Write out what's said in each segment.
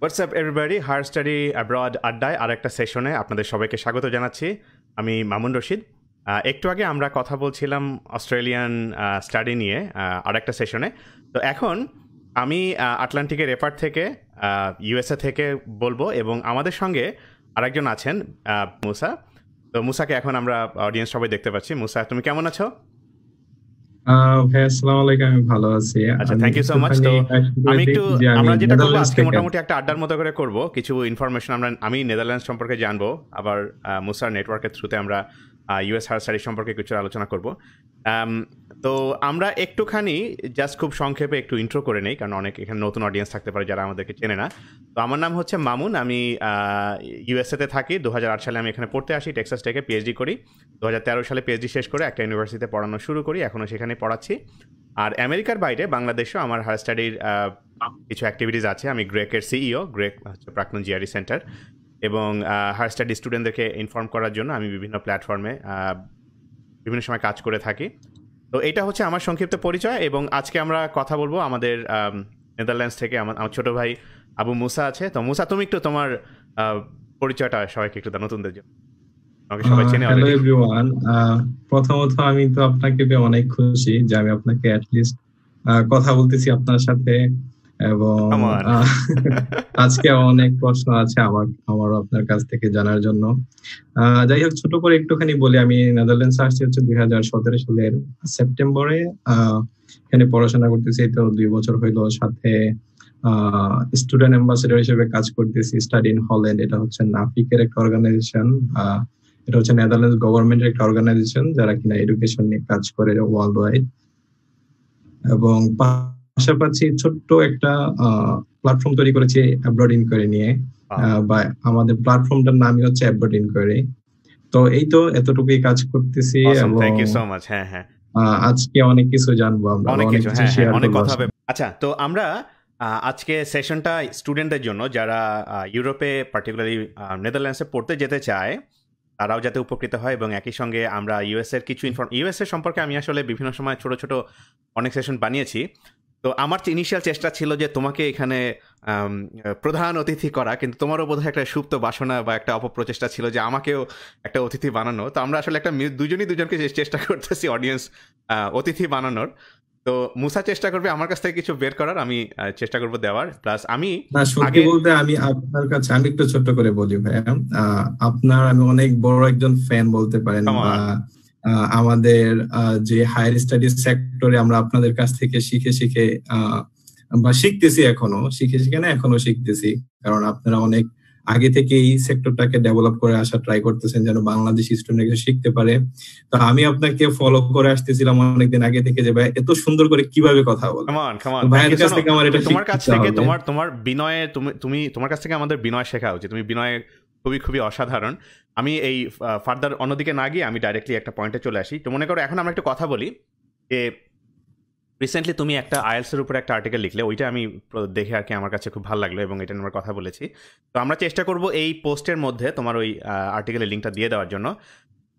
WhatsApp everybody higher study abroad আড্ডায় আর একটা সেশনে আপনাদের সবাইকে স্বাগত জানাচ্ছি আমি মামুন রশিদ একটু আগে আমরা কথা বলছিলাম অস্ট্রেলিয়ান স্টাডি নিয়ে আর একটা সেশনে তো এখন আমি আটলান্টিকের এপার থেকে ইউএসএ থেকে বলবো এবং আমাদের সঙ্গে আরেকজন আছেন মুসা তো মুসাকে এখন আমরা অডিয়েন্স সবাই দেখতে পাচ্ছি মুসা তুমি কেমন আছো আমি থ্যাংক ইউ সো মাচ তো আমি একটু আমরা যেটা মোটামুটি একটা আড্ডার মতো করে কিছু ইনফরমেশন আমরা আমি নেদারল্যান্ডস সম্পর্কে জানবো আবার মুসার নেটওয়ার্কের থ্রুতে আমরা ইউএস হায়ার স্টাডি সম্পর্কে কিছু আলোচনা করব তো আমরা একটুখানি জাস্ট খুব সংক্ষেপে একটু ইন্ট্রো করে নেই কারণ অনেক এখানে নতুন অডিয়েন্স থাকতে পারে যারা আমাদেরকে চেনে না তো আমার নাম হচ্ছে মামুন আমি ইউএসএতে থাকি দু সালে আমি এখানে পড়তে আসি টেক্সাস টেকে পিএইচডি করি দু সালে পিএইচডি শেষ করে একটা ইউনিভার্সিটিতে পড়ানো শুরু করি এখনও সেখানে পড়াচ্ছি আর আমেরিকার বাইরে বাংলাদেশেও আমার হায়ার স্টাডির কিছু অ্যাক্টিভিটিস আছে আমি গ্রেকের সিইও e গ্রেক হচ্ছে প্রাক্তন জিআরই সেন্টার এবং হায়ার স্টাডি স্টুডেন্টদেরকে ইনফর্ম করার জন্য আমি বিভিন্ন প্ল্যাটফর্মে বিভিন্ন সময় কাজ করে থাকি তো এটা হচ্ছে আমার সংক্ষিপ্ত পরিচয় এবং আজকে আমরা কথা বলবো আমাদের নেদারল্যান্ডস থেকে আমার আমার ছোটো ভাই আবু মুসা আছে তো মুসা তুমি একটু তোমার পরিচয়টা সবাইকে একটু নতুনদের জন্য আমাকে সবাই চেনে হ্যালো এভরিওয়ান প্রথমত আমি তো আপনাকে অনেক খুশি যে আমি আপনাকে কথা বলতেছি আপনার সাথে এবং আজকে অনেক প্রশ্ন আছে আমার আমার আপনার কাছ থেকে জানার জন্য যাই হোক ছোট করে একটুখানি বলি আমি নেদারল্যান্ডস আসছি হচ্ছে দুই হাজার সতেরো সালের সেপ্টেম্বরে এখানে পড়াশোনা করতেছি তো দুই বছর হইলো সাথে স্টুডেন্ট অ্যাম্বাসেডর হিসেবে কাজ করতেছি স্টাডি ইন হল্যান্ড এটা হচ্ছে নাফিকের একটা অর্গানাইজেশন এটা হচ্ছে নেদারল্যান্ডস গভর্নমেন্টের একটা অর্গানাইজেশন যারা কিনা এডুকেশন নিয়ে কাজ করে ওয়ার্ল্ড ওয়াইড এবং পাশাপাশি ছোট্ট একটা প্ল্যাটফর্ম তৈরি করেছি অ্যাব্রড ইনকোয়ারি নিয়ে বা আমাদের প্ল্যাটফর্মটার নামই হচ্ছে অ্যাব্রড ইনকোয়ারি তো এই তো এতটুকুই কাজ করতেছি থ্যাংক ইউ সো মাচ হ্যাঁ হ্যাঁ আজকে অনেক কিছু জানবো আমরা অনেক কিছু হ্যাঁ, হ্যাঁ অনেক কথা হবে আচ্ছা তো আমরা আজকে সেশনটা স্টুডেন্টদের জন্য যারা ইউরোপে পার্টিকুলারলি নেদারল্যান্ডসে পড়তে যেতে চায় তারাও যাতে উপকৃত হয় এবং একই সঙ্গে আমরা ইউএস এর কিছু ইনফর্ম ইউএস এর সম্পর্কে আমি আসলে বিভিন্ন সময় ছোট ছোট অনেক সেশন বানিয়েছি তো আমার ইনিশিয়াল চেষ্টা ছিল যে তোমাকে এখানে প্রধান অতিথি করা কিন্তু তোমারও বোধহয় একটা সুপ্ত বাসনা বা একটা অপপ্রচেষ্টা ছিল যে আমাকেও একটা অতিথি বানানো তো আমরা আসলে একটা দুজনই দুজনকে চেষ্টা করতেছি অডিয়েন্স অতিথি বানানোর তো মুসা চেষ্টা করবে আমার কাছ থেকে কিছু বের করার আমি চেষ্টা করব দেওয়ার প্লাস আমি আগে বলতে আমি আপনার কাছে আমি একটু ছোট করে বলি ভাই আপনার আমি অনেক বড় একজন ফ্যান বলতে পারেন আমাদের যে হায়ার স্টাডিজ সেক্টরে আমরা আপনাদের কাছ থেকে শিখে শিখে বা শিখতেছি এখনো শিখে শিখে না এখনো শিখতেছি কারণ আপনারা অনেক আগে থেকে এই সেক্টরটাকে ডেভেলপ করে আসা ট্রাই করতেছেন যেন বাংলাদেশ স্টুডেন্ট কিছু শিখতে পারে তো আমি আপনাকে ফলো করে আসতেছিলাম অনেকদিন আগে থেকে যে ভাই এত সুন্দর করে কিভাবে কথা বল কাছ থেকে আমার এটা তোমার কাছ থেকে তোমার তোমার বিনয়ে তুমি তুমি তোমার কাছ থেকে আমাদের বিনয় শেখা উচিত তুমি বিনয়ে খুবই খুবই অসাধারণ আমি এই ফার্দার অন্যদিকে না গিয়ে আমি ডাইরেক্টলি একটা পয়েন্টে চলে আসি তো মনে করো এখন আমরা একটা কথা বলি যে রিসেন্টলি তুমি একটা আইএলসের উপরে একটা আর্টিকেল লিখলে ওইটা আমি দেখে আর কি আমার কাছে খুব ভালো লাগলো এবং এটা নিয়ে আমরা কথা বলেছি তো আমরা চেষ্টা করব এই পোস্টের মধ্যে তোমার ওই আর্টিকেলের লিঙ্কটা দিয়ে দেওয়ার জন্য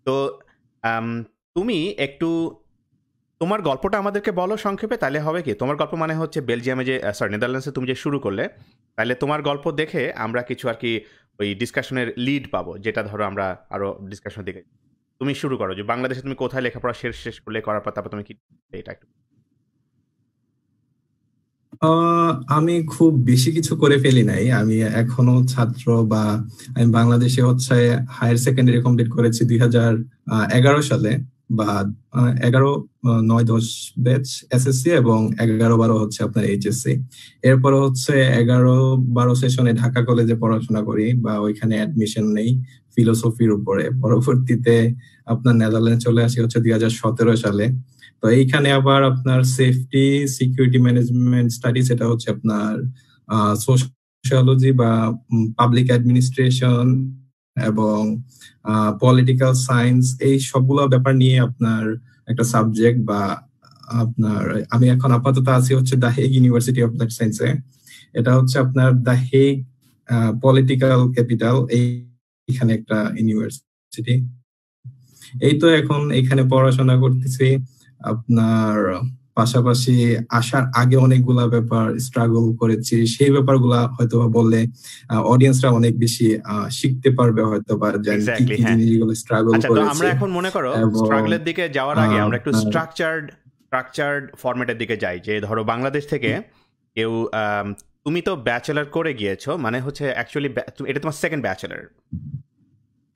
তো তুমি একটু তোমার গল্পটা আমাদেরকে বলো সংক্ষেপে তাহলে হবে কি তোমার গল্প মানে হচ্ছে বেলজিয়ামে যে সরি নেদারল্যান্ডসে তুমি যে শুরু করলে তাহলে তোমার গল্প দেখে আমরা কিছু আর কি ওই ডিসকাশনের লিড পাবো যেটা ধরো আমরা আরও ডিসকাশন দিকে তুমি শুরু করো যে বাংলাদেশে তুমি কোথায় লেখাপড়া শেষ শেষ করলে করার পর তারপর তুমি কি এটা একটু আমি খুব বেশি কিছু করে ফেলি নাই আমি এখনো ছাত্র বা আমি বাংলাদেশে হচ্ছে হায়ার সেকেন্ডারি কমপ্লিট করেছি দুই হাজার এগারো সালে বা এগারো নয় দশ ব্যাচ এসএসসি এবং এগারো বারো হচ্ছে আপনার এইচএসসি এরপর হচ্ছে এগারো বারো সেশনে ঢাকা কলেজে পড়াশোনা করি বা ওইখানে অ্যাডমিশন নেই ফিলোসফির উপরে পরবর্তীতে আপনার নেদারল্যান্ড চলে আসি হচ্ছে দুই হাজার সতেরো সালে তো এইখানে আবার আপনার সেফটি সিকিউরিটি ম্যানেজমেন্ট স্টাডি সেটা হচ্ছে আপনার সোশ্যালজি বা পাবলিক অ্যাডমিনিস্ট্রেশন এবং পলিটিক্যাল সায়েন্স এই সবগুলো ব্যাপার নিয়ে আপনার একটা সাবজেক্ট বা আপনার আমি এখন আপাতত আছি হচ্ছে the Hague university of the সায়েন্সে এটা হচ্ছে আপনার দা হেগ পলিটিক্যাল ক্যাপিটাল এইখানে একটা ইউনিভার্সিটি এই তো এখন এখানে পড়াশোনা করতেছি আপনার পাশাপাশি আসার আগে অনেকগুলা ব্যাপার স্ট্রাগল করেছি সেই ব্যাপারগুলা হয়তো বললে অডিয়েন্সরা অনেক বেশি শিখতে পারবে হয়তো বা হ্যাঁ। জিনিসগুলো স্ট্রাগল আচ্ছা, করেছি আমরা এখন মনে করো স্ট্রাগলের দিকে যাওয়ার আগে আমরা একটু স্ট্রাকচার্ড স্ট্রাকচার্ড ফরম্যাটের দিকে যাই যে ধরো বাংলাদেশ থেকে কেউ তুমি তো ব্যাচেলার করে গিয়েছো মানে হচ্ছে অ্যাকচুয়ালি এটা তোমার সেকেন্ড ব্যাচেলার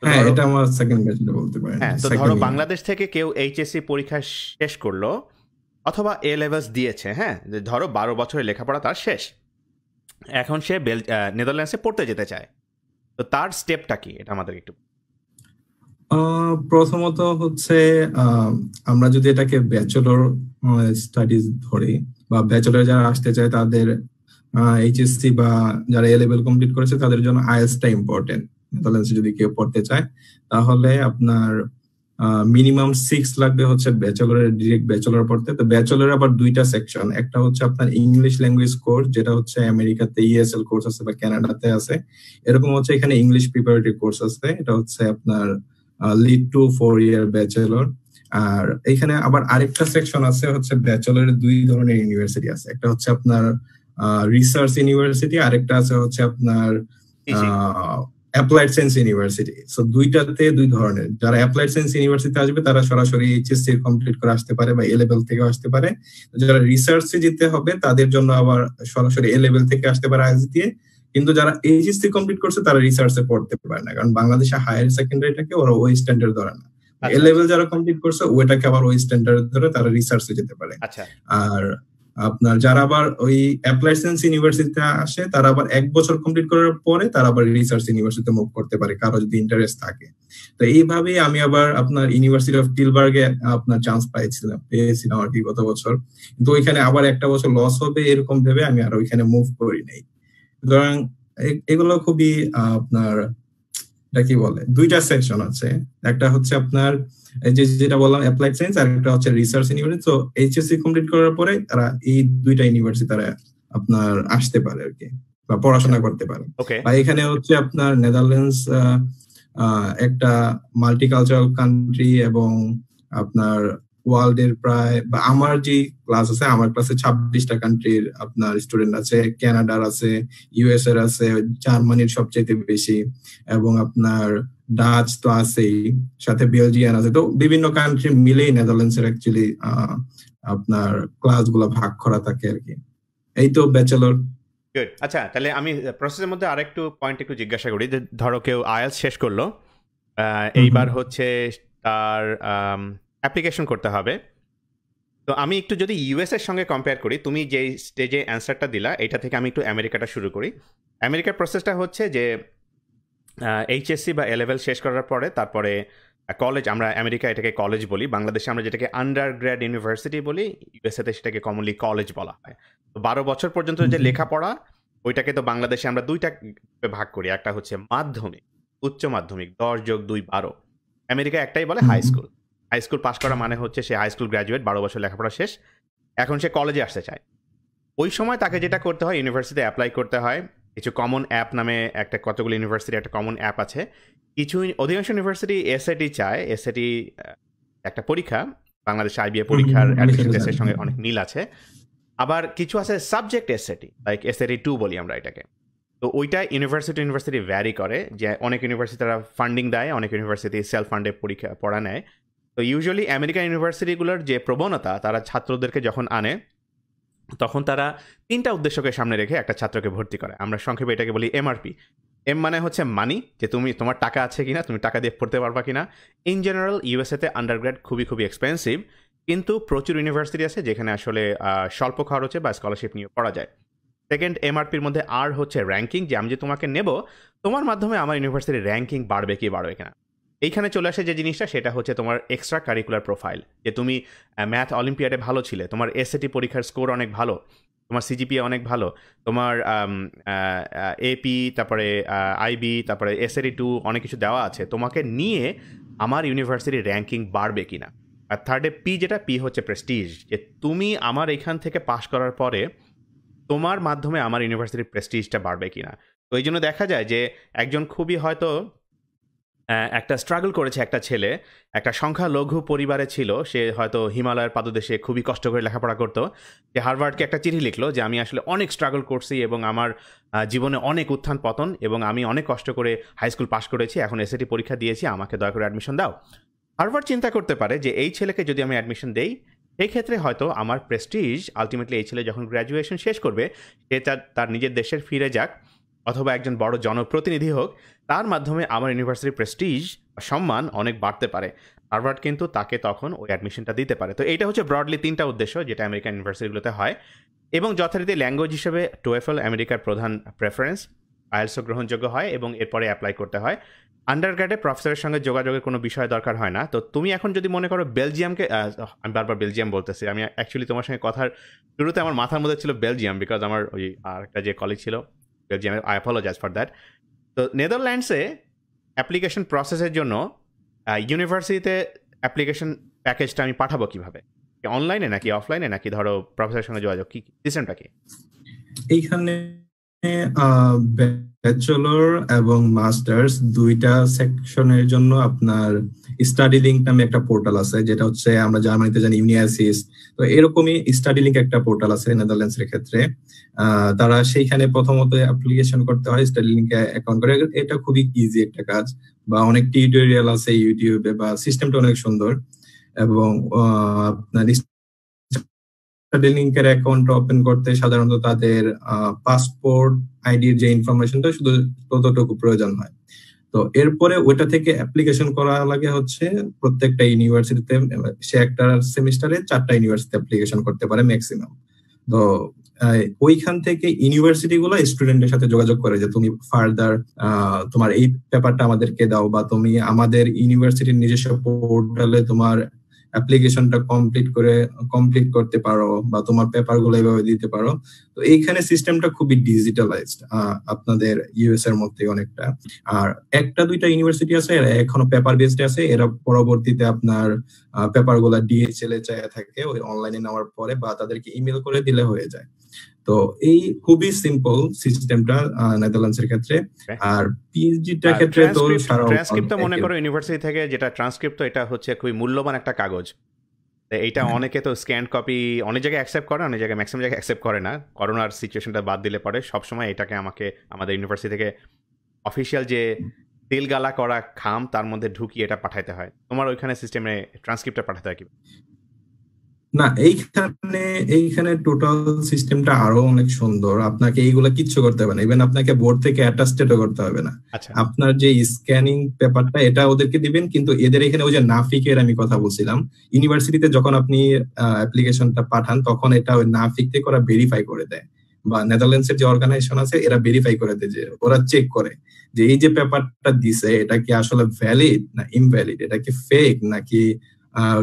হ্যাঁ এটা আমার হ্যাঁ, তো ধরো বাংলাদেশ থেকে কেউ এইচএসসি পরীক্ষা শেষ করলো অথবা এ লেভেলস দিয়েছে হ্যাঁ ধরো বারো বছরের লেখাপড়া তার শেষ এখন সে বেল নেদারল্যান্ডসে পড়তে যেতে চায় তো তার স্টেপটা কি এটা আমাদের একটু প্রথমত হচ্ছে আমরা যদি এটাকে ব্যাচেলর স্টাডিজ ধরি বা ব্যাচেলর যারা আসতে চায় তাদের এইচএসসি বা যারা এ লেভেল কমপ্লিট করেছে তাদের জন্য আইএসটা ইম্পর্টেন্ট নেদারল্যান্ডসে যদি কেউ পড়তে চায় তাহলে আপনার মিনিমাম সিক্স লাগবে হচ্ছে ব্যাচেলরের ডিরেক্ট ব্যাচেলর পড়তে তো ব্যাচেলর আবার দুইটা সেকশন একটা হচ্ছে আপনার ইংলিশ ল্যাঙ্গুয়েজ কোর্স যেটা হচ্ছে আমেরিকাতে ইএসএল e কোর্স আছে বা ক্যানাডাতে আছে এরকম হচ্ছে এখানে ইংলিশ প্রিপারেটরি কোর্স আছে এটা হচ্ছে আপনার lead to four year bachelor আর এখানে আবার আরেকটা সেকশন আছে হচ্ছে ব্যাচেলরের দুই ধরনের ইউনিভার্সিটি আছে একটা হচ্ছে আপনার রিসার্চ ইউনিভার্সিটি আরেকটা আছে হচ্ছে আপনার অ্যাপ্লাইড সায়েন্স ইউনিভার্সিটি সো দুইটাতে দুই ধরনের যারা অ্যাপ্লাইড সায়েন্স ইউনিভার্সিটি আসবে তারা সরাসরি এইচএসসি কমপ্লিট করে আসতে পারে বা এ লেভেল থেকে আসতে পারে যারা রিসার্চে যেতে হবে তাদের জন্য আবার সরাসরি এ লেভেল থেকে আসতে পারে আইএস দিয়ে কিন্তু যারা এইচএসসি কমপ্লিট করছে তারা রিসার্চে পড়তে পারে না কারণ বাংলাদেশে হায়ার সেকেন্ডারিটাকে ওরা ওই স্ট্যান্ডার্ড ধরে না এ আচ্ছা। লেভেল যারা কমপ্লিট করছে ওইটাকে আবার ওই স্ট্যান্ডার্ড ধরে তারা রিসার্চে যেতে পারে আচ্ছা। আর আপনার যারা আবার ওই অ্যাপ্লাইসেন্স ইউনিভার্সিটিতে আসে তারা আবার এক বছর কমপ্লিট করার পরে তারা আবার রিসার্চ ইউনিভার্সিটিতে মুভ করতে পারে কারো যদি ইন্টারেস্ট থাকে তো এইভাবেই আমি আবার আপনার ইউনিভার্সিটি অফ টিলবার্গে আপনার চান্স পাইছিলাম পেয়েছিলাম আর কি গত বছর কিন্তু ওইখানে আবার একটা বছর লস হবে এরকম ভেবে আমি আর ওইখানে মুভ করি নাই সুতরাং এগুলো খুবই আপনার এটা কি বলে দুইটা সেকশন আছে একটা হচ্ছে আপনার এই যে যেটা বললাম অ্যাপ্লাইড সায়েন্স আর একটা হচ্ছে রিসার্চ ইউনিভার্সিটি তো এইচএসসি কমপ্লিট করার পরে তারা এই দুইটা ইউনিভার্সিটি তারা আপনার আসতে পারে আর কি বা পড়াশোনা আচ্ছা। করতে পারে বা এখানে হচ্ছে আপনার নেদারল্যান্ডস একটা মাল্টিকালচারাল কান্ট্রি এবং আপনার ওয়ার্ল্ডের প্রায় বা আমার যে ক্লাস আছে আমার ক্লাসে ছাব্বিশটা কান্ট্রির আপনার স্টুডেন্ট আছে ক্যানাডার আছে ইউএস এর আছে জার্মানির সবচেয়ে বেশি এবং আপনার ডাচ তো আছেই সাথে বেলজিয়ান আছে তো বিভিন্ন কান্ট্রি মিলেই নেদারল্যান্ডস এর অ্যাকচুয়ালি আপনার ক্লাস গুলা ভাগ করা থাকে আর কি এই তো ব্যাচেলর গুড আচ্ছা তাহলে আমি প্রসেসের মধ্যে আরেকটু পয়েন্ট একটু জিজ্ঞাসা করি যে ধরো কেউ আয়ালস শেষ করলো এইবার হচ্ছে তার অ্যাপ্লিকেশন করতে হবে তো আমি একটু যদি ইউএস এর সঙ্গে কম্পেয়ার করি তুমি যে স্টেজে অ্যান্সারটা দিলা এটা থেকে আমি একটু আমেরিকাটা শুরু করি আমেরিকার প্রসেসটা হচ্ছে যে এইচএসসি বা এলেভেল শেষ করার পরে তারপরে কলেজ আমরা আমেরিকা এটাকে কলেজ বলি বাংলাদেশে আমরা যেটাকে আন্ডার গ্র্যাড ইউনিভার্সিটি বলি ইউএসএতে সেটাকে কমনলি কলেজ বলা হয় তো বারো বছর পর্যন্ত যে লেখাপড়া ওইটাকে তো বাংলাদেশে আমরা দুইটা ভাগ করি একটা হচ্ছে মাধ্যমিক উচ্চ মাধ্যমিক দশ যোগ দুই বারো আমেরিকা একটাই বলে হাই স্কুল হাই স্কুল পাশ করা মানে হচ্ছে সে হাই স্কুল গ্র্যাজুয়েট বারো বছর লেখাপড়া শেষ এখন সে কলেজে আসতে চায় ওই সময় তাকে যেটা করতে হয় ইউনিভার্সিটিতে অ্যাপ্লাই করতে হয় কিছু কমন অ্যাপ নামে একটা কতগুলো ইউনিভার্সিটি একটা কমন অ্যাপ আছে কিছু অধিকাংশ ইউনিভার্সিটি এসএটি চায় এসএটি একটা পরীক্ষা বাংলাদেশ আইবিএ পরীক্ষার অ্যাডমিশন টেস্টের সঙ্গে অনেক মিল আছে আবার কিছু আছে subject SAT like SAT two বলি আমরা এটাকে তো ওইটা ইউনিভার্সিটি ইউনিভার্সিটি ভ্যারি করে যে অনেক ইউনিভার্সিটি তারা ফান্ডিং দেয় অনেক ইউনিভার্সিটি সেলফ ফান্ডে পরীক্ষা পড়া নেয় তো ইউজুয়ালি আমেরিকান ইউনিভার্সিটিগুলোর যে প্রবণতা তারা ছাত্রদেরকে যখন আনে তখন তারা তিনটা উদ্দেশ্যকে সামনে রেখে একটা ছাত্রকে ভর্তি করে আমরা সংক্ষেপে এটাকে বলি এমআরপি এম মানে হচ্ছে মানি যে তুমি তোমার টাকা আছে কিনা তুমি টাকা দিয়ে পড়তে পারবা কিনা ইন জেনারেল ইউএসএতে আন্ডারগ্রেড খুবই খুবই এক্সপেন্সিভ কিন্তু প্রচুর ইউনিভার্সিটি আছে যেখানে আসলে স্বল্প খরচে বা স্কলারশিপ নিয়ে পড়া যায় সেকেন্ড এমআরপির মধ্যে আর হচ্ছে র্যাঙ্কিং যে আমি যে তোমাকে নেব তোমার মাধ্যমে আমার ইউনিভার্সিটির র্যাঙ্কিং বাড়বে কি বাড়বে কিনা এইখানে চলে আসে যে জিনিসটা সেটা হচ্ছে তোমার এক্সট্রা কারিকুলার প্রোফাইল যে তুমি ম্যাথ অলিম্পিয়াডে ভালো ছিলে তোমার এসএটি পরীক্ষার স্কোর অনেক ভালো তোমার সিজিপিএ অনেক ভালো তোমার এপি তারপরে আইবি তারপরে এসএটি টু অনেক কিছু দেওয়া আছে তোমাকে নিয়ে আমার ইউনিভার্সিটির র্যাঙ্কিং বাড়বে কি না আর থার্ডে পি যেটা পি হচ্ছে প্রেস্টিজ যে তুমি আমার এখান থেকে পাশ করার পরে তোমার মাধ্যমে আমার ইউনিভার্সিটির প্রেস্টিজটা বাড়বে কি না তো এই জন্য দেখা যায় যে একজন খুবই হয়তো একটা স্ট্রাগল করেছে একটা ছেলে একটা সংখ্যালঘু পরিবারে ছিল সে হয়তো হিমালয়ের পাদদেশে খুবই কষ্ট করে লেখাপড়া করতো সে হার্ভার্ডকে একটা চিঠি লিখলো যে আমি আসলে অনেক স্ট্রাগল করছি এবং আমার জীবনে অনেক উত্থান পতন এবং আমি অনেক কষ্ট করে হাই স্কুল পাশ করেছি এখন এসএটি পরীক্ষা দিয়েছি আমাকে দয়া করে অ্যাডমিশন দাও হারভার্ড চিন্তা করতে পারে যে এই ছেলেকে যদি আমি অ্যাডমিশন দেই এই ক্ষেত্রে হয়তো আমার প্রেস্টিজ আলটিমেটলি এই ছেলে যখন গ্র্যাজুয়েশন শেষ করবে সে তার তার নিজের দেশের ফিরে যাক অথবা একজন বড় জনপ্রতিনিধি হোক তার মাধ্যমে আমার ইউনিভার্সিটির প্রেস্টিজ সম্মান অনেক বাড়তে পারে হার্ভার্ড কিন্তু তাকে তখন ওই অ্যাডমিশনটা দিতে পারে তো এটা হচ্ছে ব্রডলি তিনটা উদ্দেশ্য যেটা আমেরিকান ইউনিভার্সিটিগুলোতে হয় এবং যথারীতি ল্যাঙ্গুয়েজ হিসেবে টুয়েফল আমেরিকার প্রধান প্রেফারেন্স আয়ালসও গ্রহণযোগ্য হয় এবং এরপরে অ্যাপ্লাই করতে হয় আন্ডার গ্রেডে প্রফেসরের সঙ্গে যোগাযোগের কোনো বিষয় দরকার হয় না তো তুমি এখন যদি মনে করো বেলজিয়ামকে আমি বারবার বেলজিয়াম বলতেছি আমি অ্যাকচুয়ালি তোমার সঙ্গে কথার শুরুতে আমার মাথার মধ্যে ছিল বেলজিয়াম বিকজ আমার ওই আরেকটা যে কলেজ ছিল বেলজিয়ামের আই জাজ ফর দ্যাট তো নেদারল্যান্ডসে অ্যাপ্লিকেশন প্রসেসের জন্য ইউনিভার্সিটিতে অ্যাপ্লিকেশন প্যাকেজটা আমি পাঠাবো কিভাবে অনলাইনে নাকি অফলাইনে নাকি ধরো প্রফেসরের সঙ্গে যোগাযোগ কি সিস্টেমটা কি এইখানে ব্যাচেলর এবং মাস্টার্স দুইটা সেকশনের জন্য আপনার স্টাডি লিঙ্ক নামে একটা পোর্টাল আছে যেটা হচ্ছে আমরা জার্মানিতে জানি ইউনিয়াসিস তো এরকমই স্টাডি লিঙ্ক একটা পোর্টাল আছে নেদারল্যান্ডস এর ক্ষেত্রে তারা সেইখানে প্রথমত অ্যাপ্লিকেশন করতে হয় স্টাডি লিঙ্কে অ্যাকাউন্ট করে এটা খুবই ইজি একটা কাজ বা অনেক টিউটোরিয়াল আছে ইউটিউবে বা সিস্টেমটা অনেক সুন্দর এবং আপনার স্টাডি এর অ্যাকাউন্ট ওপেন করতে সাধারণত তাদের পাসপোর্ট আইডির যে ইনফরমেশনটা শুধু ততটুকু প্রয়োজন হয় তো এরপরে ওইটা থেকে অ্যাপ্লিকেশন করা লাগে হচ্ছে প্রত্যেকটা ইউনিভার্সিটিতে সে একটা সেমিস্টারে চারটা ইউনিভার্সিটি অ্যাপ্লিকেশন করতে পারে ম্যাক্সিমাম তো ওইখান থেকে ইউনিভার্সিটি গুলো স্টুডেন্টের সাথে যোগাযোগ করে যে তুমি ফার্দার তোমার এই পেপারটা আমাদেরকে দাও বা তুমি আমাদের ইউনিভার্সিটির নিজস্ব পোর্টালে তোমার অ্যাপ্লিকেশনটা কমপ্লিট করে কমপ্লিট করতে পারো বা তোমার পেপারগুলো এভাবে দিতে পারো তো এইখানে সিস্টেমটা খুবই ডিজিটালাইজড আপনাদের ইউএস এর মধ্যে অনেকটা আর একটা দুইটা ইউনিভার্সিটি আছে এখনো পেপার বেসড আছে এরা পরবর্তীতে আপনার পেপারগুলো ডিএচএল এ চাইয়া থাকে ওই অনলাইনে নেওয়ার পরে বা তাদেরকে ইমেল করে দিলে হয়ে যায় তো এই খুবই সিম্পল সিস্টেমটা নেদারল্যান্ডসের ক্ষেত্রে হ্যাঁ। আর পিএইচডিটার ক্ষেত্রে তো ট্রান্সক্রিপ্ট মনে করো ইউনিভার্সিটি থেকে যেটা ট্রান্সক্রিপ্ট এটা হচ্ছে খুবই মূল্যবান একটা কাগজ এইটা হ্যাঁ। অনেকে তো স্ক্যান কপি অনেক জায়গায় অ্যাকসেপ্ট করে অনেক জায়গায় ম্যাক্সিমাম জায়গায় অ্যাকসেপ্ট করে না করোনার সিচুয়েশনটা বাদ দিলে পরে সবসময় এটাকে আমাকে আমাদের ইউনিভার্সিটি থেকে অফিসিয়াল যে তেলগালা করা খাম তার মধ্যে ঢুকিয়ে এটা পাঠাইতে হয় তোমার ওইখানে সিস্টেমে ট্রান্সক্রিপ্টটা পাঠাতে হয় কি না এইখানে এইখানে টোটাল সিস্টেমটা আরো অনেক সুন্দর আপনাকে এইগুলা কিচ্ছু করতে হবে না ইভেন আপনাকে বোর্ড থেকে অ্যাটাস্টেড করতে হবে না আচ্ছা। আপনার যে স্ক্যানিং পেপারটা এটা ওদেরকে দিবেন কিন্তু এদের এখানে ওই যে নাফিকের আমি কথা বলছিলাম ইউনিভার্সিটিতে যখন আপনি অ্যাপ্লিকেশনটা পাঠান তখন এটা ওই নাফিক থেকে ওরা ভেরিফাই করে দেয় বা নেদারল্যান্ডসের যে অর্গানাইজেশন আছে এরা ভেরিফাই করে দেয় যে ওরা চেক করে যে এই যে পেপারটা দিছে এটা কি আসলে ভ্যালিড না ইনভ্যালিড এটা কি ফেক নাকি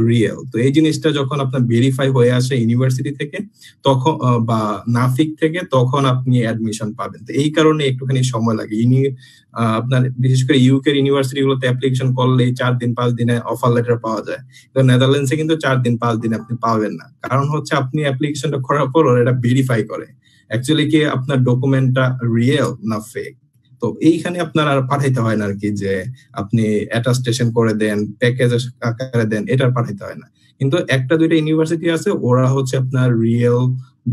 রিয়েল তো এই জিনিসটা যখন আপনার ভেরিফাই হয়ে আসে ইউনিভার্সিটি থেকে তখন বা নাফিক থেকে তখন আপনি অ্যাডমিশন পাবেন তো এই কারণে একটুখানি সময় লাগে ইউনি আপনার বিশেষ করে ইউকের ইউনিভার্সিটি গুলোতে অ্যাপ্লিকেশন করলে চার দিন পাঁচ দিনে অফার লেটার পাওয়া যায় তো নেদারল্যান্ডসে কিন্তু চার দিন পাঁচ দিন আপনি পাবেন না কারণ হচ্ছে আপনি অ্যাপ্লিকেশনটা করার পর এটা ভেরিফাই করে অ্যাকচুয়ালি কি আপনার ডকুমেন্টটা রিয়েল না ফেক তো এইখানে আপনার আর পাঠাইতে হয় না আর কি যে আপনি এটা স্টেশন করে দেন প্যাকেজ আকারে দেন এটা পাঠাইতে হয় না কিন্তু একটা দুইটা ইউনিভার্সিটি আছে ওরা হচ্ছে আপনার রিয়েল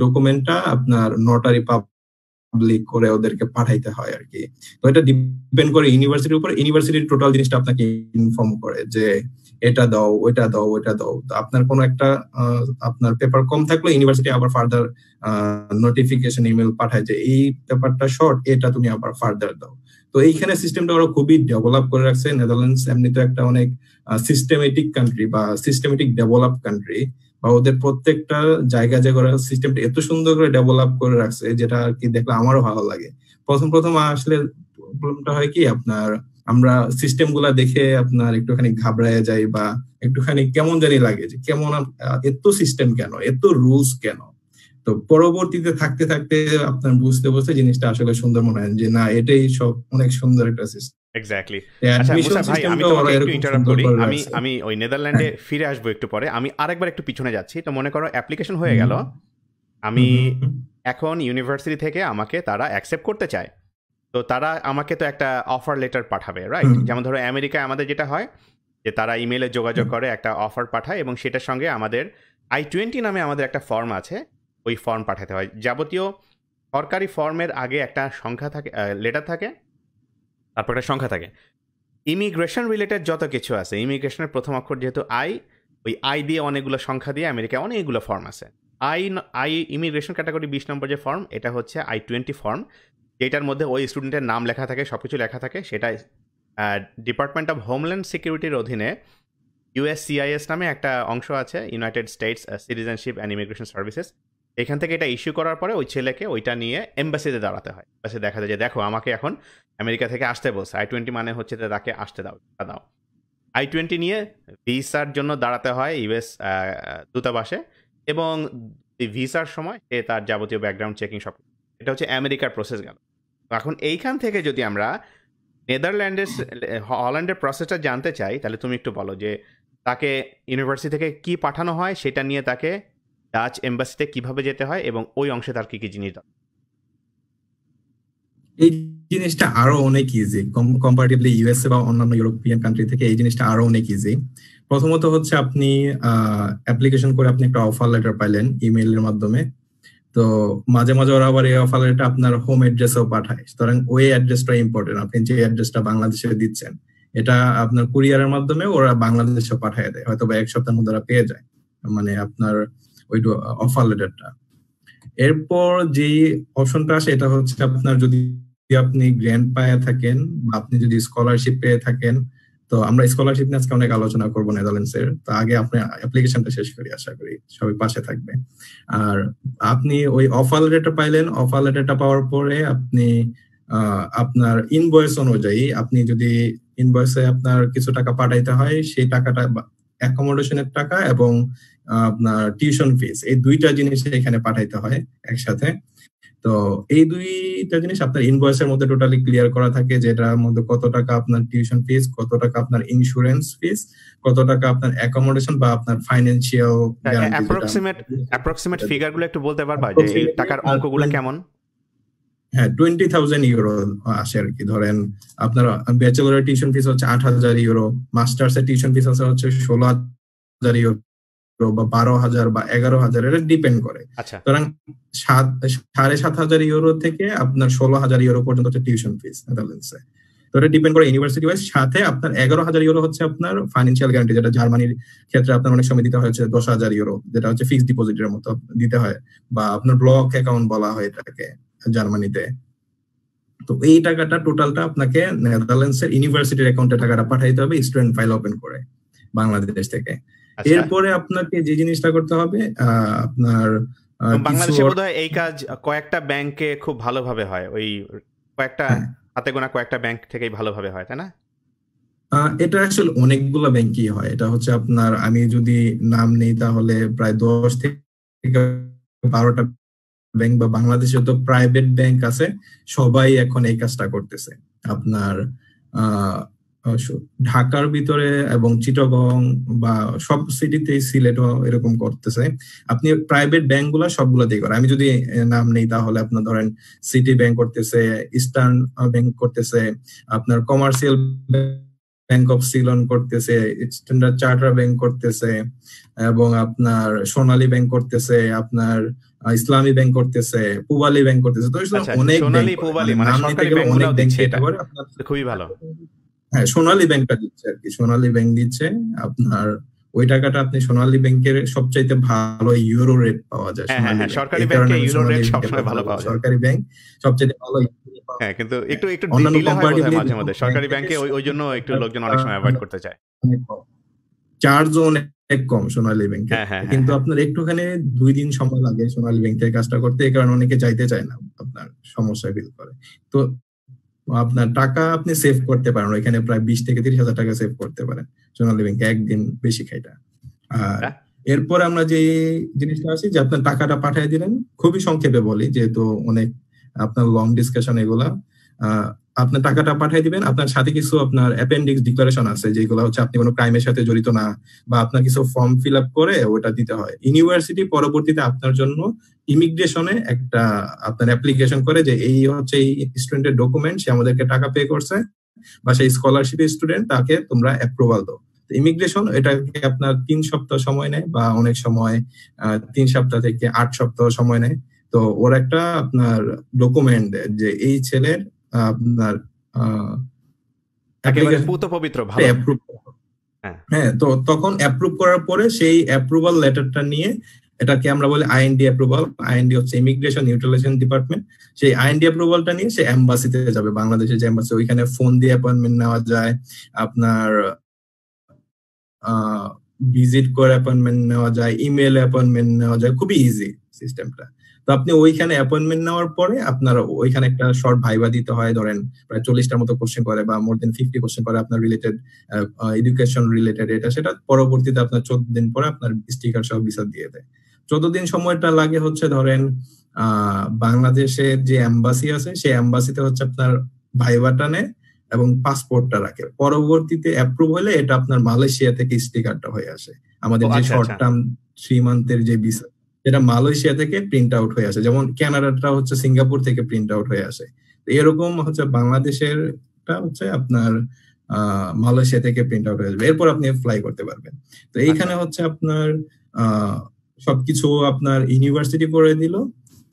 ডকুমেন্টটা আপনার নোটারি পাবলিক করে ওদেরকে পাঠাইতে হয় আর কি তো এটা ডিপেন্ড করে ইউনিভার্সিটির উপর ইউনিভার্সিটির টোটাল জিনিসটা আপনাকে ইনফর্ম করে যে এটা দাও ওইটা দাও ওইটা দাও তো আপনার কোনো একটা আপনার পেপার কম থাকলে ইউনিভার্সিটি আবার ফার্দার নোটিফিকেশন ইমেল পাঠায় যে এই পেপারটা শর্ট এটা তুমি আবার ফার্দার দাও তো এইখানে সিস্টেমটা ওরা খুবই ডেভেলপ করে রাখছে নেদারল্যান্ডস এমনি তো একটা অনেক সিস্টেমেটিক কান্ট্রি বা সিস্টেমেটিক ডেভেলপ কান্ট্রি বা ওদের প্রত্যেকটা জায়গা জায়গা সিস্টেমটা এত সুন্দর করে ডেভেলপ করে রাখছে যেটা আর কি দেখলে আমারও ভালো লাগে প্রথম প্রথম আসলে প্রবলেমটা হয় কি আপনার আমরা সিস্টেম গুলা দেখে আপনার একটুখানি ঘাবড়ায় যাই বা একটুখানি কেমন জানি লাগে যে কেমন এত সিস্টেম কেন এত রুলস কেন তো পরবর্তীতে থাকতে থাকতে আপনার বুঝতে বুঝতে জিনিসটা আসলে সুন্দর মনে হয় যে না এটাই সব অনেক সুন্দর একটা সিস্টেম এক্স্যাক্টলি আচ্ছা আমি তোমাকে আমি আমি ওই নেদারল্যান্ডে ফিরে আসবো একটু পরে আমি আরেকবার একটু পিছনে যাচ্ছি তো মনে করো অ্যাপ্লিকেশন হয়ে গেল আমি এখন ইউনিভার্সিটি থেকে আমাকে তারা অ্যাকসেপ্ট করতে চায় তো তারা আমাকে তো একটা অফার লেটার পাঠাবে রাইট যেমন ধরো আমেরিকায় আমাদের যেটা হয় যে তারা ইমেলে যোগাযোগ করে একটা অফার পাঠায় এবং সেটার সঙ্গে আমাদের আই টোয়েন্টি নামে আমাদের একটা ফর্ম আছে ওই ফর্ম পাঠাতে হয় যাবতীয় সরকারি ফর্মের আগে একটা সংখ্যা থাকে লেটার থাকে তারপর একটা সংখ্যা থাকে ইমিগ্রেশন রিলেটেড যত কিছু আছে ইমিগ্রেশনের প্রথম অক্ষর যেহেতু আই ওই আই দিয়ে অনেকগুলো সংখ্যা দিয়ে আমেরিকায় অনেকগুলো ফর্ম আছে আই আই ইমিগ্রেশন ক্যাটাগরি বিশ নম্বর যে ফর্ম এটা হচ্ছে আই টোয়েন্টি ফর্ম যেটার মধ্যে ওই স্টুডেন্টের নাম লেখা থাকে সব কিছু লেখা থাকে সেটা ডিপার্টমেন্ট অফ হোমল্যান্ড সিকিউরিটির অধীনে ইউএসসিআইএস নামে একটা অংশ আছে United States citizenship and immigration services এখান থেকে এটা ইস্যু করার পরে ওই ছেলেকে ওইটা নিয়ে এম্বাসিতে দাঁড়াতে হয় এম্বাসি দেখা যায় যে দেখো আমাকে এখন আমেরিকা থেকে আসতে বলছে আই টোয়েন্টি মানে হচ্ছে তাকে আসতে দাও দাও আই টোয়েন্টি নিয়ে ভিসার জন্য দাঁড়াতে হয় ইউএস দূতাবাসে এবং ভিসার সময় সে তার যাবতীয় ব্যাকগ্রাউন্ড চেকিং সব এটা হচ্ছে আমেরিকার প্রসেস গেল এখন এইখান থেকে যদি আমরা নেদারল্যান্ডের হল্যান্ডের প্রসেসটা জানতে চাই তাহলে তুমি একটু বলো যে তাকে ইউনিভার্সিটি থেকে কি পাঠানো হয় সেটা নিয়ে তাকে ডাচ এম্বাসিতে কিভাবে যেতে হয় এবং ওই অংশে তার কি কি জিনিস এই জিনিসটা আরো অনেক ইজি কম্পারেটিভলি ইউএসএ বা অন্যান্য ইউরোপিয়ান কান্ট্রি থেকে এই জিনিসটা আরো অনেক ইজি প্রথমত হচ্ছে আপনি অ্যাপ্লিকেশন করে আপনি একটা অফার লেটার পাইলেন ইমেইলের মাধ্যমে তো মাঝে মাঝে ওরা আবার এই অফারটা আপনার হোম অ্যাড্রেসেও পাঠায় সুতরাং ওই অ্যাড্রেসটা ইম্পর্টেন্ট আপনি যে অ্যাড্রেসটা বাংলাদেশে দিচ্ছেন এটা আপনার কুরিয়ারের মাধ্যমে ওরা বাংলাদেশে পাঠায় দেয় হয়তো বা এক সপ্তাহের মধ্যে ওরা পেয়ে যায় মানে আপনার ওই অফার লেটারটা এরপর যে অপশনটা আসে এটা হচ্ছে আপনার যদি আপনি গ্র্যান্ড পায়ে থাকেন বা আপনি যদি স্কলারশিপ পেয়ে থাকেন তো আমরা স্কলারশিপ নিয়ে আজকে অনেক আলোচনা করবো এর তো আগে আপনি অ্যাপ্লিকেশনটা শেষ করি আশা করি সবাই পাশে থাকবে আর আপনি ওই অফার লেটারটা পাইলেন অফার লেটারটা পাওয়ার পরে আপনি আপনার ইনভয়েস অনুযায়ী আপনি যদি ইনভয়েসে আপনার কিছু টাকা পাঠাইতে হয় সেই টাকাটা অ্যাকোমোডেশনের টাকা এবং আপনার টিউশন ফিস এই দুইটা জিনিস এখানে পাঠাইতে হয় একসাথে তো এই দুইটা জিনিস আপনার ইনভয়েস এর মধ্যে টোটালি ক্লিয়ার করা থাকে যেটার মধ্যে কত টাকা আপনার টিউশন ফিস কত টাকা আপনার ইন্স্যুরেন্স ফিস কত টাকা আপনার অ্যাকোমোডেশন বা আপনার ফাইন্যান্সিয়াল অ্যাপ্রক্সিমেট অ্যাপ্রক্সিমেট গুলো একটু বলতে পারবা যে এই টাকার অঙ্কগুলো কেমন হ্যাঁ টোয়েন্টি থাউজেন্ড ইউরো আসে আর কি ধরেন আপনার ব্যাচেলরের টিউশন ফিস হচ্ছে আট হাজার ইউরো মাস্টার্স এর টিউশন ফিস আছে হচ্ছে ষোলো হাজার ইউরো বা বারো হাজার বা এগারো হাজার এটা ডিপেন্ড করে আচ্ছা। সুতরাং সাত সাড়ে সাত হাজার ইউরো থেকে আপনার ষোলো হাজার ইউরো পর্যন্ত হচ্ছে টিউশন ফিস নেদারল্যান্ডসে তো এটা ডিপেন্ড করে ইউনিভার্সিটি ওয়াইজ সাথে আপনার এগারো হাজার ইউরো হচ্ছে আপনার ফাইন্যান্সিয়াল গ্যারান্টি যেটা জার্মানির ক্ষেত্রে আপনার অনেক সময় দিতে হয়েছে দশ হাজার ইউরো যেটা হচ্ছে ফিক্সড ডিপোজিটের মতো দিতে হয় বা আপনার ব্লক অ্যাকাউন্ট বলা হয় এটাকে জার্মানিতে তো এই টাকাটা টোটালটা আপনাকে নেদারল্যান্ডসের ইউনিভার্সিটির অ্যাকাউন্টে টাকাটা পাঠাইতে হবে স্টুডেন্ট ফাইল ওপেন করে বাংলাদেশ থেকে আচ্ছা। এরপরে আপনাকে যে জিনিসটা করতে হবে আপনার বাংলাদেশে বোধ এই কাজ কয়েকটা ব্যাংকে খুব ভালোভাবে হয় ওই কয়েকটা হ্যাঁ। হাতে গোনা কয়েকটা ব্যাংক থেকেই ভালোভাবে হয় তাই না এটা আসলে অনেকগুলো ব্যাংকই হয় এটা হচ্ছে আপনার আমি যদি নাম নেই তাহলে প্রায় দশ থেকে বারোটা ব্যাংক বা বাংলাদেশে তো প্রাইভেট ব্যাংক আছে সবাই এখন এই কাজটা করতেছে আপনার ঢাকার ভিতরে এবং চিটাগং বা সব সিটিতেই সিলেট এরকম করতেছে আপনি প্রাইভেট গুলা সবগুলো দিয়ে করেন আমি যদি নাম নেই তাহলে আপনার ধরেন সিটি ব্যাংক করতেছে ইস্টার্ন ব্যাংক করতেছে আপনার কমার্শিয়াল ব্যাংক অফ সিলন করতেছে স্ট্যান্ডার্ড চার্টার ব্যাংক করতেছে এবং আপনার সোনালী ব্যাংক করতেছে আপনার ইসলামী ব্যাংক করতেছে পুবালী ব্যাংক করতেছে তো আচ্ছা, আচ্ছা। অনেক সোনালী মানে, মানে সরকারি দিচ্ছে এটা খুবই ভালো হ্যাঁ সোনালী ব্যাংকটা দিচ্ছে আর কি সোনালী ব্যাংক দিচ্ছে আপনার ওই টাকাটা আপনি সোনালী ব্যাংকের সবচাইতে ভালো ইউরো রেট পাওয়া যায় হ্যাঁ, হ্যাঁ, হ্যাঁ, সরকারি ব্যাংকে ইউরো রেট সবসময় ভালো পাওয়া যায় সরকারি ব্যাংক সবচেয়ে ভালো হ্যাঁ কিন্তু একটু একটু ডিলে হয় মাঝে মাঝে সরকারি ব্যাংকে ওই জন্য একটু লোকজন অনেক সময় অ্যাভয়েড করতে চায় চার্জ অনেক কম সোনালী ব্যাংকে কিন্তু আপনার একটুখানি দুই দিন সময় লাগে সোনালী ব্যাংকের কাজটা করতে এই কারণে অনেকে চাইতে চায় না আপনার সমস্যা ফিল করে তো আপনার টাকা আপনি সেভ করতে পারেন এখানে প্রায় বিশ থেকে তিরিশ হাজার টাকা সেভ করতে পারেন সোনালী ব্যাংকে একদিন বেশি খাইটা আর আচ্ছা। এরপর আমরা যে জিনিসটা আছি যে আপনার টাকাটা পাঠিয়ে দিলেন খুবই সংক্ষেপে বলি যেহেতু অনেক আপনার লং ডিসকাশন এগুলা আপনার টাকাটা পাঠিয়ে দিবেন আপনার সাথে কিছু আপনার অ্যাপেন্ডিক্স ডিক্লারেশন আছে যেগুলো হচ্ছে আপনি কোনো ক্রাইমের সাথে জড়িত না বা আপনার কিছু ফর্ম ফিল আপ করে ওটা দিতে হয় ইউনিভার্সিটি পরবর্তীতে আপনার জন্য ইমিগ্রেশনে একটা আপনার অ্যাপ্লিকেশন করে যে এই হচ্ছে এই স্টুডেন্টের ডকুমেন্ট সে আমাদেরকে টাকা পে করছে বা সেই স্কলারশিপ স্টুডেন্ট তাকে তোমরা অ্যাপ্রুভাল দাও ইমিগ্রেশন এটাকে আপনার তিন সপ্তাহ সময় নেয় বা অনেক সময় তিন সপ্তাহ থেকে আট সপ্তাহ সময় নেয় তো ওর একটা আপনার ডকুমেন্ট যে এই ছেলের আপনার পুত পবিত্র হ্যাঁ, হ্যাঁ।, হ্যাঁ তো তখন অ্যাপ্রুভ করার পরে সেই অ্যাপ্রুভাল লেটারটা নিয়ে এটাকে আমরা বলি আইএনডি অ্যাপ্রুভাল আইএনডি হচ্ছে ইমিগ্রেশন নিউট্রালাইজেশন ডিপার্টমেন্ট সেই আইএনডি অ্যাপ্রুভালটা নিয়ে সে এম্বাসিতে যাবে বাংলাদেশের যে এম্বাসি ওইখানে ফোন দিয়ে অ্যাপয়েন্টমেন্ট নেওয়া যায় আপনার ভিজিট করে অ্যাপয়েন্টমেন্ট নেওয়া যায় ইমেল অ্যাপয়েন্টমেন্ট নেওয়া যায় খুবই ইজি সিস্টেমটা তো আপনি ওইখানে অ্যাপয়েন্টমেন্ট নেওয়ার পরে আপনার ওইখানে একটা শর্ট ভাইবা দিতে হয় ধরেন প্রায় চল্লিশটার মতো কোশ্চেন করে বা মোর দেন ফিফটি কোশ্চেন করে আপনার রিলেটেড এডুকেশন রিলেটেড এটা সেটা পরবর্তীতে আপনার চোদ্দ দিন পরে আপনার স্টিকার সহ ভিসা দিয়ে দেয় চোদ্দ দিন সময়টা লাগে হচ্ছে ধরেন বাংলাদেশের যে অ্যাম্বাসি আছে সেই অ্যাম্বাসিতে হচ্ছে আপনার ভাইবাটা নেয় এবং পাসপোর্টটা রাখে পরবর্তীতে অ্যাপ্রুভ হলে এটা আপনার মালয়েশিয়া থেকে স্টিকারটা হয়ে আসে আমাদের যে শর্ট টার্ম থ্রি মান্থের যে ভিসা যেটা মালয়েশিয়া থেকে প্রিন্ট আউট হয়ে আসে যেমন ক্যানাডাটা হচ্ছে সিঙ্গাপুর থেকে প্রিন্ট আউট হয়ে আসে এরকম হচ্ছে বাংলাদেশের হচ্ছে আপনার মালয়েশিয়া থেকে প্রিন্ট আউট হয়ে যাবে এরপর আপনি ফ্লাই করতে পারবেন তো এইখানে আচ্ছা। হচ্ছে আপনার সবকিছু আপনার ইউনিভার্সিটি করে দিল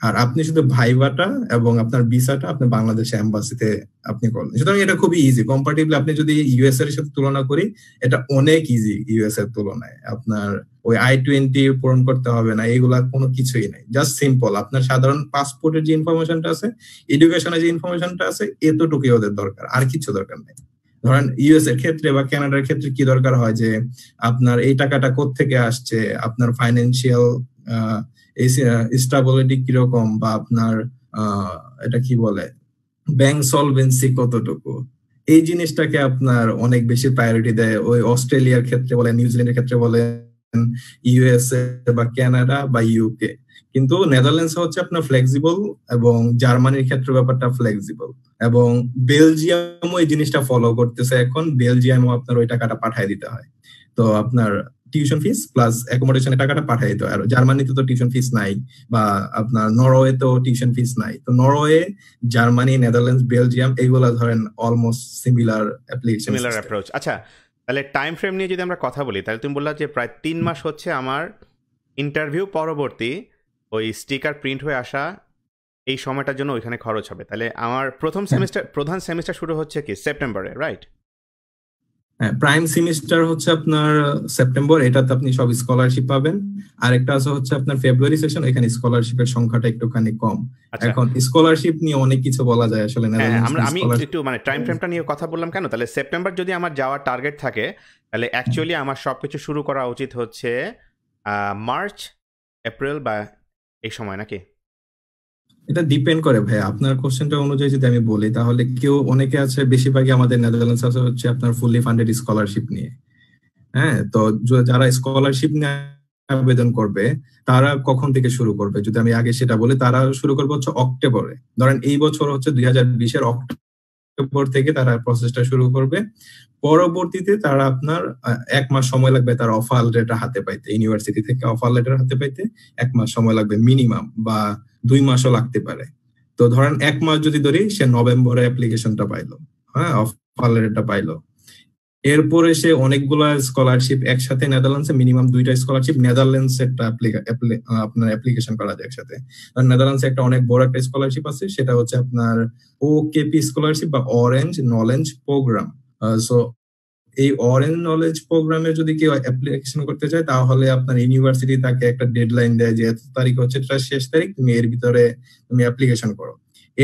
আর আপনি শুধু ভাইভাটা এবং আপনার ভিসাটা আপনি বাংলাদেশে অ্যাম্বাসিতে আপনি করলেন সুতরাং এটা খুবই ইজি কম্পারটিভলি আপনি যদি ইউএস এর সাথে তুলনা করি এটা অনেক ইজি ইউএস এর তুলনায় আপনার ওই আই টোয়েন্টি পূরণ করতে হবে না এগুলা কোনো কিছুই নাই জাস্ট সিম্পল আপনার সাধারণ পাসপোর্টের যে ইনফরমেশনটা আছে এডুকেশনের যে ইনফরমেশনটা আছে এতটুকুই ওদের দরকার আর কিছু দরকার নেই ধরেন ইউএস এর ক্ষেত্রে বা ক্যানাডার ক্ষেত্রে কি দরকার হয় যে আপনার এই টাকাটা কোথেকে আসছে আপনার ফাইন্যান্সিয়াল আহ স্টাবলিটি কিরকম বা আপনার এটা কি বলে ব্যাংক সলভেন্সি কতটুকু এই জিনিসটাকে আপনার অনেক বেশি প্রায়োরিটি দেয় ওই অস্ট্রেলিয়ার ক্ষেত্রে বলেন নিউজিল্যান্ডের ক্ষেত্রে বলেন ইউএসএ বা কানাডা বা ইউকে কিন্তু নেদারল্যান্ডস হচ্ছে আপনার ফ্লেক্সিবল এবং জার্মানির ক্ষেত্রে ব্যাপারটা ফ্লেক্সিবল এবং বেলজিয়ামও এই জিনিসটা ফলো করতেছে এখন বেলজিয়ামও আপনার ওই টাকাটা পাঠিয়ে দিতে হয় তো আপনার টিউশন ফিস প্লাস অ্যাকোমোডেশনের টাকাটা পাঠাই তো আর জার্মানিতে তো টিউশন ফিস নাই বা আপনার নরওয়ে তো টিউশন ফিস নাই তো নরওয়ে জার্মানি নেদারল্যান্ডস বেলজিয়াম এইগুলো ধরেন almost similar application similar approach আচ্ছা তাহলে টাইম ফ্রেম নিয়ে যদি আমরা কথা বলি তাহলে তুমি বললা যে প্রায় তিন মাস হচ্ছে আমার ইন্টারভিউ পরবর্তী ওই স্টিকার প্রিন্ট হয়ে আসা এই সময়টার জন্য ওইখানে খরচ হবে তাহলে আমার প্রথম সেমিস্টার হ্যাঁ। প্রধান সেমিস্টার শুরু হচ্ছে কি সেপ্টেম্বরে রাইট হ্যাঁ প্রাইম সেমিস্টার হচ্ছে আপনার সেপ্টেম্বর এটাতে আপনি সব স্কলারশিপ পাবেন আর একটা আছে হচ্ছে আপনার ফেব্রুয়ারি সেশন এখানে স্কলারশিপের সংখ্যাটা একটুখানি কম আচ্ছা। এখন স্কলারশিপ নিয়ে অনেক কিছু বলা যায় আসলে হ্যাঁ, আমরা আমি একটু মানে টাইম ফ্রেমটা নিয়ে কথা বললাম কেন তাহলে সেপ্টেম্বর যদি আমার যাওয়ার টার্গেট থাকে তাহলে অ্যাকচুয়ালি আমার সবকিছু শুরু করা উচিত হচ্ছে মার্চ এপ্রিল বা এই সময় নাকি এটা ডিপেন্ড করে ভাই আপনার কোশ্চেনটা অনুযায়ী যদি আমি বলি তাহলে কেউ অনেকে আছে বেশিরভাগই আমাদের নেদারল্যান্ডস আছে হচ্ছে আপনার ফুললি ফান্ডেড স্কলারশিপ নিয়ে হ্যাঁ তো যারা স্কলারশিপ নিয়ে আবেদন করবে তারা কখন থেকে শুরু করবে যদি আমি আগে সেটা বলি তারা শুরু করবে হচ্ছে অক্টোবরে ধরেন এই বছর হচ্ছে দুই হাজার বিশের অক্টোবর অক্টোবর থেকে তারা প্রসেসটা শুরু করবে পরবর্তীতে তারা আপনার এক মাস সময় লাগবে তার অফার লেটার হাতে পাইতে ইউনিভার্সিটি থেকে অফার লেটার হাতে পাইতে এক মাস সময় লাগবে মিনিমাম বা দুই মাসও লাগতে পারে তো ধরেন এক মাস যদি ধরি সে নভেম্বরে অ্যাপ্লিকেশনটা পাইলো হ্যাঁ অফার লেটারটা পাইলো এরপরে সে অনেকগুলো স্কলারশিপ একসাথে নেদারল্যান্ডসে মিনিমাম দুইটা স্কলারশিপ নেদারল্যান্ডস একটা আপনার অ্যাপ্লিকেশন করা যায় একসাথে আর নেদারল্যান্ডসে একটা অনেক বড় একটা স্কলারশিপ আছে সেটা হচ্ছে আপনার ও কেপি স্কলারশিপ বা অরেঞ্জ নলেজ প্রোগ্রাম সো এই অরেঞ্জ নলেজ প্রোগ্রামে যদি কেউ অ্যাপ্লিকেশন করতে চায় তাহলে আপনার ইউনিভার্সিটি তাকে একটা ডেডলাইন দেয় যে এত তারিখ হচ্ছে শেষ তারিখ তুমি এর ভিতরে তুমি অ্যাপ্লিকেশন করো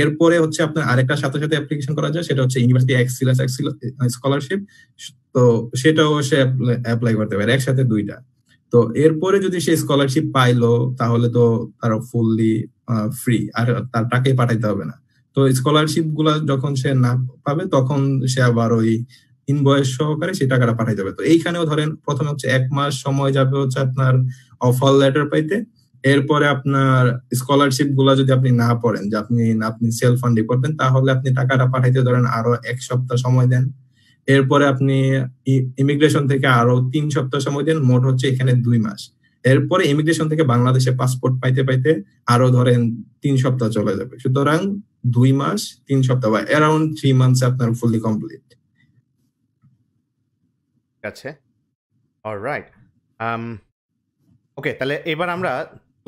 এরপরে হচ্ছে আপনার আরেকটা সাথে সাথে অ্যাপ্লিকেশন করা যায় সেটা হচ্ছে ইউনিভার্সিটি এক্সিলেন্স স্কলারশিপ তো সেটাও সে অ্যাপ্লাই করতে পারে একসাথে দুইটা তো এরপরে যদি সে স্কলারশিপ পাইলো তাহলে তো তার ফুললি ফ্রি আর তার টাকাই পাঠাইতে হবে না তো স্কলারশিপ গুলা যখন সে না পাবে তখন সে আবার ওই ইনভয়েস সহকারে সেই টাকাটা পাঠাইতে হবে তো এইখানেও ধরেন প্রথমে হচ্ছে এক মাস সময় যাবে হচ্ছে আপনার অফার লেটার পাইতে এরপরে আপনার স্কলারশিপ গুলা যদি আপনি না পড়েন যে আপনি আপনি সেলফ ফান্ডে করবেন তাহলে আপনি টাকাটা পাঠাইতে ধরেন আরো এক সপ্তাহ সময় দেন এরপরে আপনি ইমিগ্রেশন থেকে আরো তিন সপ্তাহ সময় দেন মোট হচ্ছে এখানে দুই মাস এরপরে ইমিগ্রেশন থেকে বাংলাদেশে পাসপোর্ট পাইতে পাইতে আরো ধরেন তিন সপ্তাহ চলে যাবে সুতরাং দুই মাস তিন সপ্তাহ বা অ্যারাউন্ড থ্রি মান্থস আপনার ফুললি কমপ্লিট আচ্ছা অলরাইট ওকে um, তাহলে এবার আমরা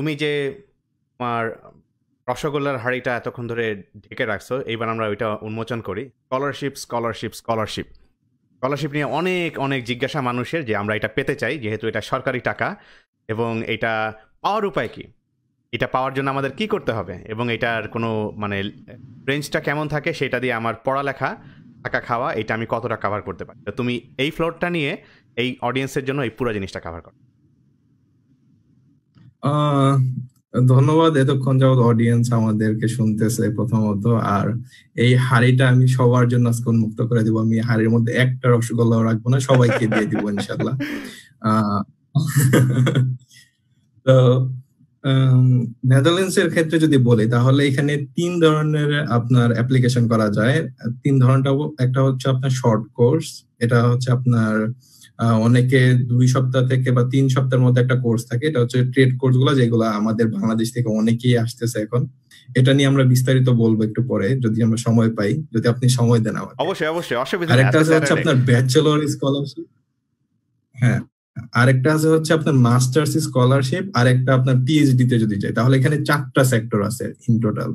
তুমি যে তোমার রসগোল্লার হাড়িটা এতক্ষণ ধরে ঢেকে রাখছো এইবার আমরা ওইটা উন্মোচন করি স্কলারশিপ স্কলারশিপ স্কলারশিপ স্কলারশিপ নিয়ে অনেক অনেক জিজ্ঞাসা মানুষের যে আমরা এটা পেতে চাই যেহেতু এটা সরকারি টাকা এবং এটা পাওয়ার উপায় কি এটা পাওয়ার জন্য আমাদের কি করতে হবে এবং এটার কোনো মানে রেঞ্জটা কেমন থাকে সেটা দিয়ে আমার পড়ালেখা থাকা খাওয়া এটা আমি কতটা কাভার করতে পারি তো তুমি এই ফ্লোরটা নিয়ে এই অডিয়েন্সের জন্য এই পুরো জিনিসটা কাভার করো ধন্যবাদ এতক্ষণ যাবৎ অডিয়েন্স আমাদেরকে শুনতেছে প্রথমত আর এই হাড়িটা আমি সবার জন্য আজকে উন্মুক্ত করে দিব আমি হাড়ির মধ্যে একটা রসগোল্লাও রাখবো না সবাইকে দিয়ে দিব ইনশাল্লাহ তো নেদারল্যান্ডস এর ক্ষেত্রে যদি বলি তাহলে এখানে তিন ধরনের আপনার অ্যাপ্লিকেশন করা যায় তিন ধরনটা একটা হচ্ছে আপনার শর্ট কোর্স এটা হচ্ছে আপনার অনেকে দুই সপ্তাহ থেকে বা তিন সপ্তাহের মধ্যে একটা কোর্স থাকে এটা হচ্ছে ট্রেড কোর্স গুলো যেগুলো আমাদের বাংলাদেশ থেকে অনেকেই আসতেছে এখন এটা নিয়ে আমরা বিস্তারিত বলবো একটু পরে যদি আমরা সময় পাই যদি আপনি সময় দেন আমার অবশ্যই অবশ্যই অসুবিধা আরেকটা হচ্ছে আপনার ব্যাচেলর স্কলারশিপ হ্যাঁ আরেকটা আছে হচ্ছে আপনার মাস্টার্স স্কলারশিপ আরেকটা আপনার পিএইচডি তে যদি যায় তাহলে এখানে চারটা সেক্টর আছে ইন টোটাল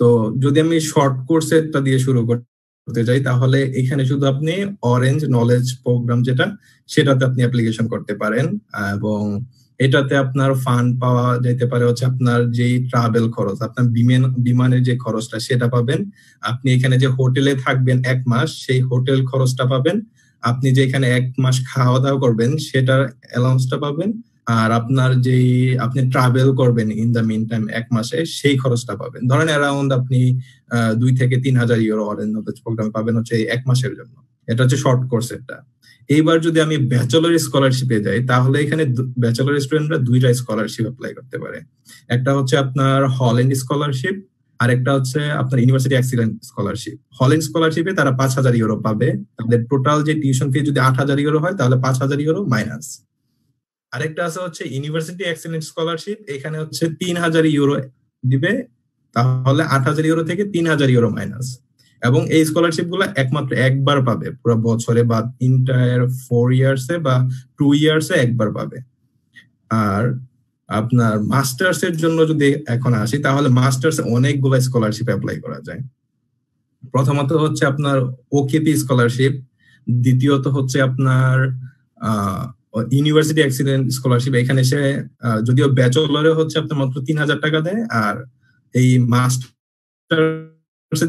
তো যদি আমি শর্ট কোর্সেরটা দিয়ে শুরু করি হতে যায় তাহলে এখানে শুধু আপনি অরেঞ্জ নলেজ প্রোগ্রাম যেটা সেটাতে আপনি অ্যাপ্লিকেশন করতে পারেন এবং এটাতে আপনার ফান্ড পাওয়া যাইতে পারে হচ্ছে আপনার যেই ট্রাভেল খরচ আপনার বিমান বিমানের যে খরচটা সেটা পাবেন আপনি এখানে যে হোটেলে থাকবেন এক মাস সেই হোটেল খরচটা পাবেন আপনি যে এখানে এক মাস খাওয়া দাওয়া করবেন সেটার অ্যালাউন্সটা পাবেন আর আপনার যেই আপনি ট্রাভেল করবেন ইন দ্য মিন টাইম এক মাসে সেই খরচটা পাবেন ধরেন অ্যারাউন্ড আপনি দুই থেকে তিন হাজার ইউরো অরেন প্রোগ্রাম পাবেন হচ্ছে এক মাসের জন্য এটা হচ্ছে শর্ট কোর্স এটা এইবার যদি আমি ব্যাচেলর স্কলারশিপে যাই তাহলে এখানে ব্যাচেলর স্টুডেন্টরা দুইটা স্কলারশিপ অ্যাপ্লাই করতে পারে একটা হচ্ছে আপনার হল্যান্ড স্কলারশিপ আর একটা হচ্ছে আপনার ইউনিভার্সিটি অ্যাক্সিডেন্ট স্কলারশিপ হল্যান্ড স্কলারশিপে তারা পাঁচ হাজার ইউরো পাবে তাদের টোটাল যে টিউশন ফি যদি আট হাজার ইউরো হয় তাহলে পাঁচ হাজার ইউরো মাইনাস আরেকটা আছে হচ্ছে ইউনিভার্সিটি এক্সেলেন্ট স্কলারশিপ এখানে হচ্ছে তিন হাজার ইউরো দিবে তাহলে আট হাজার ইউরো থেকে তিন হাজার ইউরো মাইনাস এবং এই স্কলারশিপ গুলো একমাত্র একবার পাবে পুরো বছরে বা ইন্টায়ার ফোর এ বা টু এ একবার পাবে আর আপনার মাস্টার্স এর জন্য যদি এখন আসি তাহলে মাস্টার্স অনেকগুলো স্কলারশিপ অ্যাপ্লাই করা যায় প্রথমত হচ্ছে আপনার ওকেপি স্কলারশিপ দ্বিতীয়ত হচ্ছে আপনার আহ ইউনিভার্সিটি অ্যাক্সিডেন্ট স্কলারশিপ এখানে এসে যদিও ব্যাচেলরে হচ্ছে আপনার মাত্র তিন হাজার টাকা দেয় আর এই মাস্টার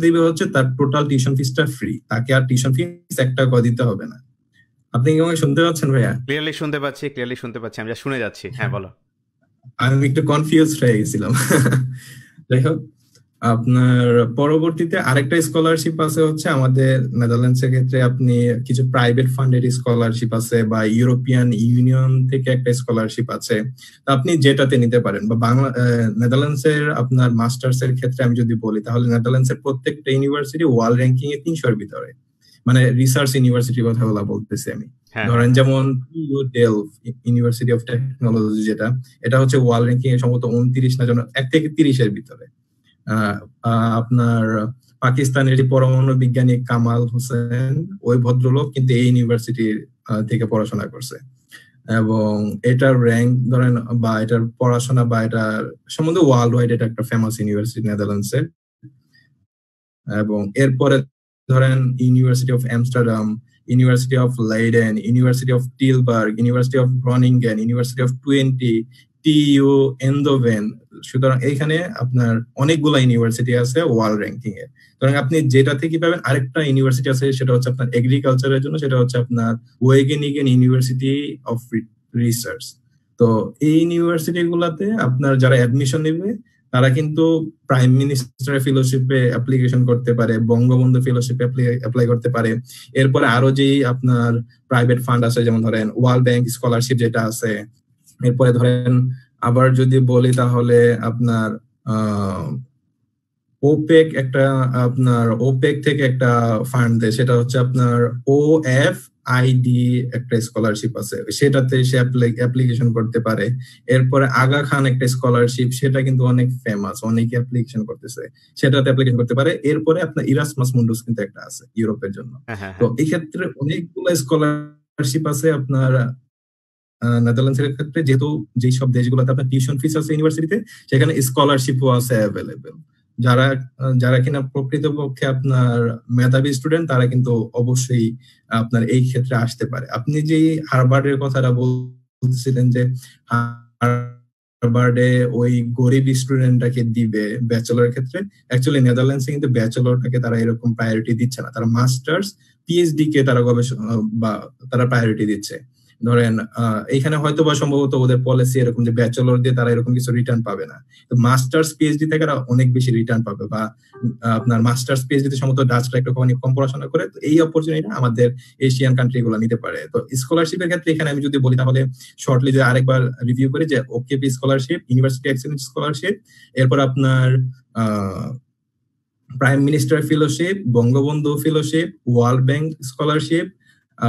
দিবে হচ্ছে তার টোটাল টিউশন ফিসটা ফ্রি তাকে আর টিউশন ফিস একটা টাকা দিতে হবে না আপনি কি আমাকে শুনতে পাচ্ছেন ভাইয়া ক্লিয়ারলি শুনতে পাচ্ছি ক্লিয়ারলি শুনতে পাচ্ছি আমি যা শুনে যাচ্ছি হ্যাঁ বলো আমি একটু কনফিউজ হয়ে গেছিলাম যাই হোক আপনার পরবর্তীতে আরেকটা স্কলারশিপ আছে হচ্ছে আমাদের নেদারল্যান্ডস এর ক্ষেত্রে আপনি কিছু প্রাইভেট ফান্ডের স্কলারশিপ আছে বা ইউরোপিয়ান ইউনিয়ন থেকে একটা স্কলারশিপ আছে আপনি যেটাতে নিতে পারেন বা বাংলা নেদারল্যান্ডস এর আপনার মাস্টার্স এর ক্ষেত্রে আমি যদি বলি তাহলে নেদারল্যান্ডস এর প্রত্যেকটা ইউনিভার্সিটি ওয়ার্ল্ড র্যাঙ্কিং এ তিনশোর ভিতরে মানে রিসার্চ ইউনিভার্সিটির কথা বলা বলতেছি আমি হ্যাঁ। ধরেন যেমন ইউনিভার্সিটি অফ টেকনোলজি যেটা এটা হচ্ছে ওয়ার্ল্ড র্যাঙ্কিং এর সম্ভবত উনত্রিশ না যেন এক থেকে তিরিশের ভিতরে আপনার পাকিস্তানের পরমাণু বিজ্ঞানী কামাল হোসেন ওই ভদ্রলোক কিন্তু এই ইউনিভার্সিটির থেকে পড়াশোনা করছে এবং এটার র্যাঙ্ক ধরেন বা এটার পড়াশোনা বা এটার সম্বন্ধে ওয়ার্ল্ড ওয়াইড এটা একটা ফেমাস ইউনিভার্সিটি নেদারল্যান্ডস এর এবং এরপরে ধরেন university of Amsterdam university of Leiden university of Tilburg university of Groningen university of Twente TU Eindhoven সুতরাং এখানে আপনার অনেকগুলা ইউনিভার্সিটি আছে ওয়ার্ল্ড র্যাঙ্কিং এ সুতরাং আপনি যেটা থেকে পাবেন আরেকটা ইউনিভার্সিটি আছে সেটা হচ্ছে আপনার এগ্রিকালচারের জন্য সেটা হচ্ছে আপনার ওয়েগেনিগেন ইউনিভার্সিটি অফ রিসার্চ তো এই ইউনিভার্সিটি গুলাতে আপনার যারা অ্যাডমিশন নেবে তারা কিন্তু প্রাইম মিনিস্টার ফেলোশিপে অ্যাপ্লিকেশন করতে পারে বঙ্গবন্ধু ফেলোশিপে অ্যাপ্লাই করতে পারে এরপরে আরো যে আপনার প্রাইভেট ফান্ড আছে যেমন ধরেন ওয়ার্ল্ড ব্যাংক স্কলারশিপ যেটা আছে এরপরে ধরেন আবার যদি বলি তাহলে আপনার ওপেক একটা আপনার ওপেক থেকে একটা ফান্ড দেয় সেটা হচ্ছে আপনার ও এফ আইডি একটা স্কলারশিপ আছে সেটাতে সে অ্যাপ্লিকেশন করতে পারে এরপরে আগা খান একটা স্কলারশিপ সেটা কিন্তু অনেক ফেমাস অনেকে অ্যাপ্লিকেশন করতেছে সেটাতে অ্যাপ্লিকেশন করতে পারে এরপরে আপনার ইরাসমাস মুন্ডুস কিন্তু একটা আছে ইউরোপের জন্য হ্যাঁ, হ্যাঁ, তো হ্যাঁ। এই ক্ষেত্রে অনেকগুলো স্কলারশিপ আছে আপনার এর ক্ষেত্রে যেহেতু যেই সব দেশগুলোতে আপনার টিউশন ফিস আছে ইউনিভার্সিটিতে সেখানে স্কলারশিপও আছে অ্যাভেলেবেল যারা যারা কিনা প্রকৃতপক্ষে আপনার মেধাবী স্টুডেন্ট তারা কিন্তু অবশ্যই আপনার এই ক্ষেত্রে আসতে পারে আপনি যে হারবার্ডের কথাটা বলছিলেন যে হারবার্ডে ওই গরিব স্টুডেন্টটাকে দিবে ব্যাচেলর ক্ষেত্রে অ্যাকচুয়ালি নেদারল্যান্ডসে কিন্তু ব্যাচেলরটাকে তারা এরকম প্রায়োরিটি দিচ্ছে না তারা মাস্টার্স পিএইচডি কে তারা গবেষণা বা তারা প্রায়োরিটি দিচ্ছে ধরেন এখানে হয়তো বা সম্ভবত ওদের পলিসি এরকম যে ব্যাচেলর দিয়ে তারা এরকম কিছু রিটার্ন পাবে না তো মাস্টার্স পিএইচডি থেকে তারা অনেক বেশি রিটার্ন পাবে বা আপনার মাস্টার্স পিএইচডি সম্ভবত ডাচরা একটা কোম্পানি কম পড়াশোনা করে তো এই অপরচুনিটি আমাদের এশিয়ান কান্ট্রি গুলো নিতে পারে তো স্কলারশিপের ক্ষেত্রে এখানে আমি যদি বলি তাহলে শর্টলি যে আরেকবার রিভিউ করি যে OKP scholarship university excellence scholarship এরপর আপনার prime minister fellowship Bangabandhu fellowship World Bank scholarship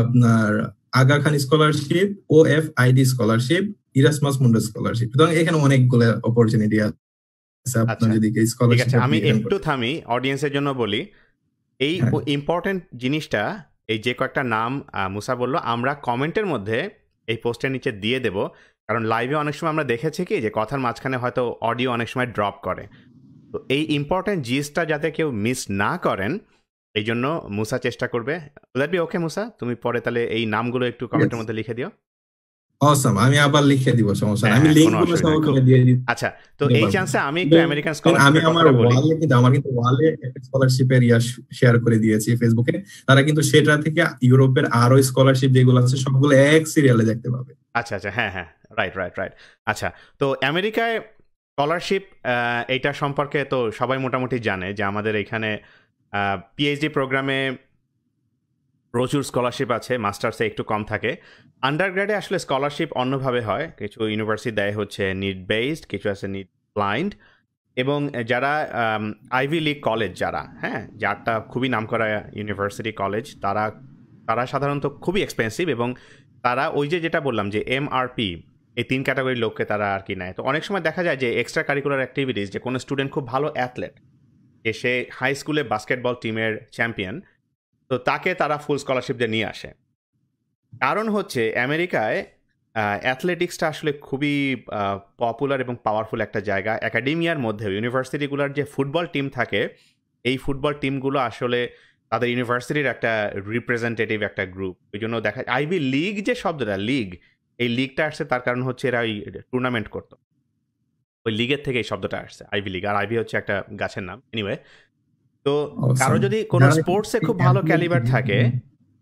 আপনার Aga Khan scholarship O F ID scholarship Erasmus Mundus scholarship সুতরাং এখানে অনেকগুলো অপরচুনিটি আছে আচ্ছা, আমি একটু থামি অডিয়েন্সের জন্য বলি এই ইম্পর্টেন্ট হ্যাঁ। জিনিসটা এই যে কয়েকটা নাম মুসা বলল আমরা কমেন্টের মধ্যে এই পোস্টের নিচে দিয়ে দেব কারণ লাইভে অনেক সময় আমরা দেখেছি কি যে কথার মাঝখানে হয়তো অডিও অনেক সময় ড্রপ করে তো এই ইম্পর্টেন্ট জিনিসটা যাতে কেউ মিস না করেন এই জন্য মুসা চেষ্টা করবে দ্যাট বি ওকে মুসা তুমি পরে তাহলে এই নামগুলো একটু কমেন্টের মধ্যে লিখে দিও অসম আমি আবার লিখে দিব সমস্যা হ্যাঁ, আমি লিংকগুলো সহ করে দিয়ে দিই আচ্ছা তো এই চান্সে আমি একটু আমেরিকান স্কলারশিপ আমি আমার ওয়ালে কিন্তু আমার কিন্তু ওয়ালে একটা স্কলারশিপের ইয়া শেয়ার করে দিয়েছি ফেসবুকে তারা কিন্তু সেটা থেকে ইউরোপের আরো স্কলারশিপ যেগুলো আছে সবগুলো এক সিরিয়ালে দেখতে পাবে আচ্ছা আচ্ছা হ্যাঁ হ্যাঁ রাইট রাইট রাইট আচ্ছা তো আমেরিকায় স্কলারশিপ এইটা সম্পর্কে তো সবাই মোটামুটি জানে যে আমাদের এখানে পিএইচডি প্রোগ্রামে প্রচুর স্কলারশিপ আছে মাস্টার্সে একটু কম থাকে আন্ডারগ্রেডে আসলে স্কলারশিপ অন্যভাবে হয় কিছু ইউনিভার্সিটি দেয় হচ্ছে নিট বেসড কিছু আছে নিট ব্লাইন্ড এবং যারা আইভি লিগ কলেজ যারা হ্যাঁ যারটা খুবই নামকরা ইউনিভার্সিটি কলেজ তারা তারা সাধারণত খুবই এক্সপেন্সিভ এবং তারা ওই যে যেটা বললাম যে এম আর পি এই তিন ক্যাটাগরির লোককে তারা আর কি নেয় তো অনেক সময় দেখা যায় যে এক্সট্রা কারিকুলার অ্যাক্টিভিটিস যে কোনো স্টুডেন্ট খুব ভালো অ্যাথলেট এসে হাই স্কুলে বাস্কেটবল টিমের চ্যাম্পিয়ন তো তাকে তারা ফুল স্কলারশিপ দিয়ে নিয়ে আসে কারণ হচ্ছে আমেরিকায় অ্যাথলেটিক্সটা আসলে খুবই পপুলার এবং পাওয়ারফুল একটা জায়গা অ্যাকাডেমিয়ার মধ্যেও ইউনিভার্সিটিগুলোর যে ফুটবল টিম থাকে এই ফুটবল টিমগুলো আসলে তাদের ইউনিভার্সিটির একটা রিপ্রেজেন্টেটিভ একটা গ্রুপ ওই জন্য দেখা আইবি লিগ যে শব্দটা লিগ এই লিগটা আসছে তার কারণ হচ্ছে এরা ওই টুর্নামেন্ট করতো ওই লিগের থেকে এই শব্দটা আসছে আইভি লিগ আর আইভি হচ্ছে একটা গাছের নাম এনিওয়ে তো কারো যদি কোনো স্পোর্টসে খুব ভালো ক্যালিবার থাকে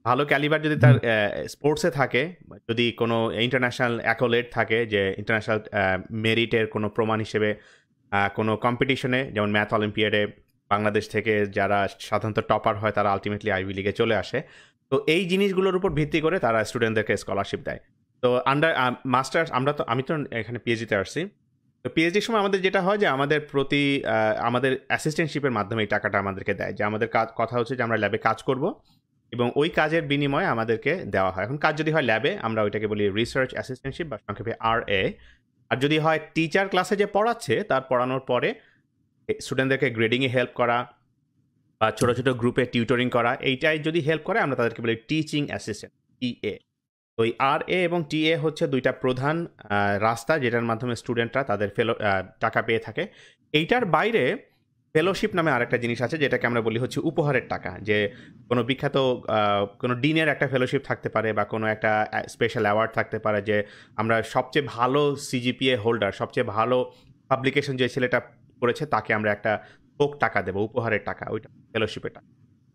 ভালো ক্যালিবার যদি তার স্পোর্টসে থাকে যদি কোনো ইন্টারন্যাশনাল অ্যাকোলেট থাকে যে ইন্টারন্যাশনাল মেরিটের কোনো প্রমাণ হিসেবে কোনো কম্পিটিশনে যেমন ম্যাথ অলিম্পিয়াডে বাংলাদেশ থেকে যারা সাধারণত টপার হয় তারা আলটিমেটলি আইভি লিগে চলে আসে তো এই জিনিসগুলোর উপর ভিত্তি করে তারা স্টুডেন্টদেরকে স্কলারশিপ দেয় তো আন্ডার মাস্টার্স আমরা তো আমি তো এখানে পিএইচডিতে আসছি তো পিএইচডির সময় আমাদের যেটা হয় যে আমাদের প্রতি আমাদের অ্যাসিস্ট্যান্টশিপের মাধ্যমে এই টাকাটা আমাদেরকে দেয় যে আমাদের কাজ কথা হচ্ছে যে আমরা ল্যাবে কাজ করব এবং ওই কাজের বিনিময়ে আমাদেরকে দেওয়া হয় এখন কাজ যদি হয় ল্যাবে আমরা ওইটাকে বলি রিসার্চ অ্যাসিস্ট্যান্টশিপ বা সংক্ষেপে আর এ আর যদি হয় টিচার ক্লাসে যে পড়াচ্ছে তার পড়ানোর পরে স্টুডেন্টদেরকে গ্রেডিংয়ে হেল্প করা বা ছোটো ছোটো গ্রুপে টিউটরিং করা এইটাই যদি হেল্প করে আমরা তাদেরকে বলি টিচিং অ্যাসিস্ট্যান্ট এ ওই আর এ এবং টি এ হচ্ছে দুইটা প্রধান রাস্তা যেটার মাধ্যমে স্টুডেন্টরা তাদের ফেলো টাকা পেয়ে থাকে এইটার বাইরে ফেলোশিপ নামে আরেকটা জিনিস আছে যেটাকে আমরা বলি হচ্ছে উপহারের টাকা যে কোনো বিখ্যাত কোনো ডিনের একটা ফেলোশিপ থাকতে পারে বা কোনো একটা স্পেশাল অ্যাওয়ার্ড থাকতে পারে যে আমরা সবচেয়ে ভালো সিজিপিএ হোল্ডার সবচেয়ে ভালো পাবলিকেশন যে ছেলেটা করেছে তাকে আমরা একটা বোক টাকা দেবো উপহারের টাকা ওইটা ফেলোশিপের টাকা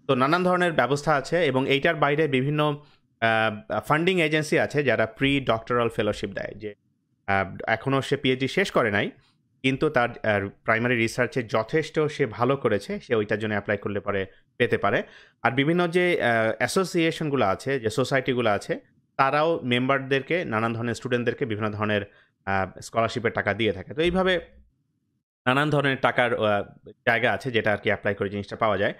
তো নানান ধরনের ব্যবস্থা আছে এবং এইটার বাইরে বিভিন্ন ফান্ডিং এজেন্সি আছে যারা প্রি ডক্টরাল ফেলোশিপ দেয় যে এখনও সে পিএইচডি শেষ করে নাই কিন্তু তার প্রাইমারি রিসার্চে যথেষ্ট সে ভালো করেছে সে ওইটার জন্য অ্যাপ্লাই করলে পরে পেতে পারে আর বিভিন্ন যে অ্যাসোসিয়েশনগুলো আছে যে সোসাইটিগুলো আছে তারাও মেম্বারদেরকে নানান ধরনের স্টুডেন্টদেরকে বিভিন্ন ধরনের স্কলারশিপের টাকা দিয়ে থাকে তো এইভাবে নানান ধরনের টাকার জায়গা আছে যেটা আর কি অ্যাপ্লাই করে জিনিসটা পাওয়া যায়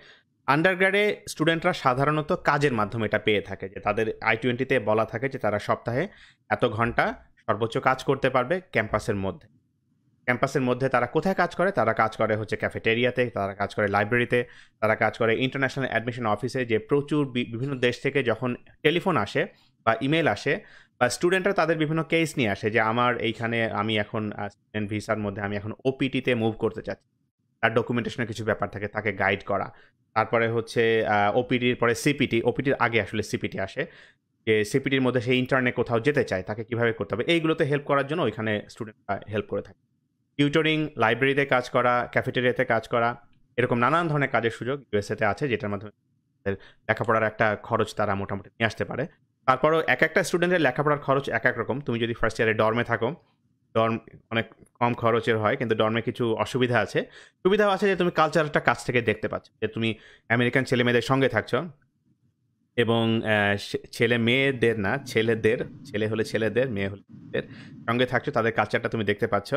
আন্ডারগ্রাডে স্টুডেন্টরা সাধারণত কাজের মাধ্যমে এটা পেয়ে থাকে যে তাদের আই টোয়েন্টিতে বলা থাকে যে তারা সপ্তাহে এত ঘন্টা সর্বোচ্চ কাজ করতে পারবে ক্যাম্পাসের মধ্যে ক্যাম্পাসের মধ্যে তারা কোথায় কাজ করে তারা কাজ করে হচ্ছে ক্যাফেটেরিয়াতে তারা কাজ করে লাইব্রেরিতে তারা কাজ করে ইন্টারন্যাশনাল অ্যাডমিশন অফিসে যে প্রচুর বিভিন্ন দেশ থেকে যখন টেলিফোন আসে বা ইমেল আসে বা স্টুডেন্টরা তাদের বিভিন্ন কেস নিয়ে আসে যে আমার এইখানে আমি এখন স্টুডেন্ট ভিসার মধ্যে আমি এখন ওপিটিতে মুভ করতে চাচ্ছি তার ডকুমেন্টেশনের কিছু ব্যাপার থাকে তাকে গাইড করা তারপরে হচ্ছে ওপিডির পরে সিপিটি ওপিডির আগে আসলে সিপিটি আসে যে সিপিটির মধ্যে সেই ইন্টারনে কোথাও যেতে চায় তাকে কিভাবে করতে হবে এইগুলোতে হেল্প করার জন্য ওইখানে স্টুডেন্টরা হেল্প করে থাকে টিউটরিং লাইব্রেরিতে কাজ করা ক্যাফেটেরিয়াতে কাজ করা এরকম নানান ধরনের কাজের সুযোগ ইউএসএতে আছে যেটার মাধ্যমে লেখাপড়ার একটা খরচ তারা মোটামুটি নিয়ে আসতে পারে তারপরও এক একটা স্টুডেন্টের লেখাপড়ার খরচ এক এক রকম তুমি যদি ফার্স্ট ইয়ারে ডর্মে থাকো ডর্ম অনেক কম খরচের হয় কিন্তু ডর্মে কিছু অসুবিধা আছে সুবিধাও আছে যে তুমি কালচারটা কাছ থেকে দেখতে পাচ্ছ যে তুমি আমেরিকান ছেলে মেয়েদের সঙ্গে থাকছো এবং ছেলে মেয়েদের না ছেলেদের ছেলে হলে ছেলেদের মেয়ে হলে মেয়েদের সঙ্গে থাকছো তাদের কালচারটা তুমি দেখতে পাচ্ছ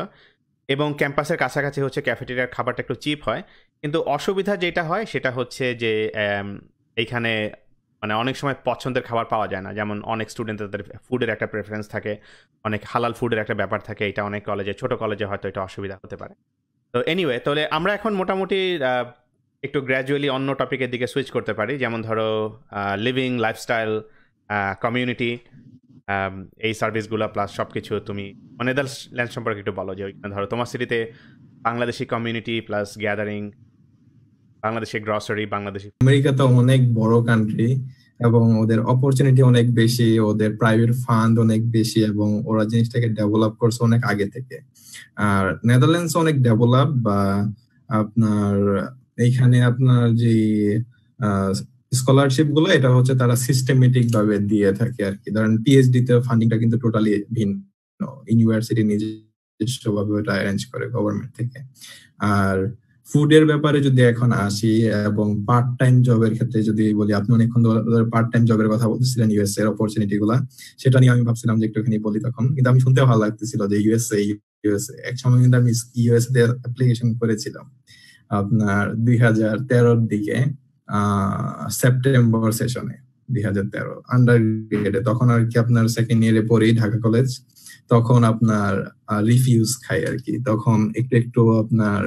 এবং ক্যাম্পাসের কাছাকাছি হচ্ছে ক্যাফেটেরিয়ার খাবারটা একটু চিপ হয় কিন্তু অসুবিধা যেটা হয় সেটা হচ্ছে যে এইখানে মানে অনেক সময় পছন্দের খাবার পাওয়া যায় না যেমন অনেক স্টুডেন্ট তাদের ফুডের একটা প্রেফারেন্স থাকে অনেক হালাল ফুডের একটা ব্যাপার থাকে এটা অনেক কলেজে ছোট কলেজে হয়তো এটা অসুবিধা হতে পারে তো এনিওয়ে তাহলে আমরা এখন মোটামুটি একটু গ্র্যাজুয়ালি অন্য টপিকের দিকে সুইচ করতে পারি যেমন ধরো লিভিং লাইফস্টাইল কমিউনিটি এই সার্ভিসগুলো প্লাস সব কিছু তুমি নেদারল্যান্ড মানে সম্পর্কে একটু বলো যে ধরো তোমার সিটিতে বাংলাদেশি কমিউনিটি প্লাস গ্যাদারিং বাংলাদেশে গ্রসারি বাংলাদেশে আমেরিকা তো অনেক বড় কান্ট্রি এবং ওদের অপরচুনিটি অনেক বেশি ওদের প্রাইভেট ফান্ড অনেক বেশি এবং ওরা জিনিসটাকে ডেভেলপ করছে অনেক আগে থেকে আর নেদারল্যান্ডস অনেক ডেভেলপ বা আপনার এইখানে আপনার যে স্কলারশিপ গুলো এটা হচ্ছে তারা সিস্টেমেটিক ভাবে দিয়ে থাকে আর কি ধরেন পিএইচডি তে ফান্ডিংটা কিন্তু টোটালি ভিন্ন ইউনিভার্সিটি নিজস্ব ভাবে ওটা অ্যারেঞ্জ করে গভর্নমেন্ট থেকে আর ফুডের ব্যাপারে যদি এখন আসি এবং পার্ট টাইম জবের ক্ষেত্রে যদি বলি আপনি অনেকক্ষণ ধরে পার্ট টাইম জবের কথা বলতেছিলেন ইউএস এর অপরচুনিটি গুলা সেটা নিয়ে আমি ভাবছিলাম যে একটুখানি বলি তখন কিন্তু আমি শুনতে ভালো লাগতেছিল যে ইউএসএ ইউএসএ এক সময় কিন্তু আমি ইউএসএ এর অ্যাপ্লিকেশন করেছিলাম আপনার দুই হাজার তেরোর দিকে সেপ্টেম্বর সেশনে দুই হাজার তেরো আন্ডার গ্রেডে তখন আর কি আপনার সেকেন্ড ইয়ারে পরেই ঢাকা কলেজ তখন আপনার রিফিউজ খাই আর কি তখন একটু একটু আপনার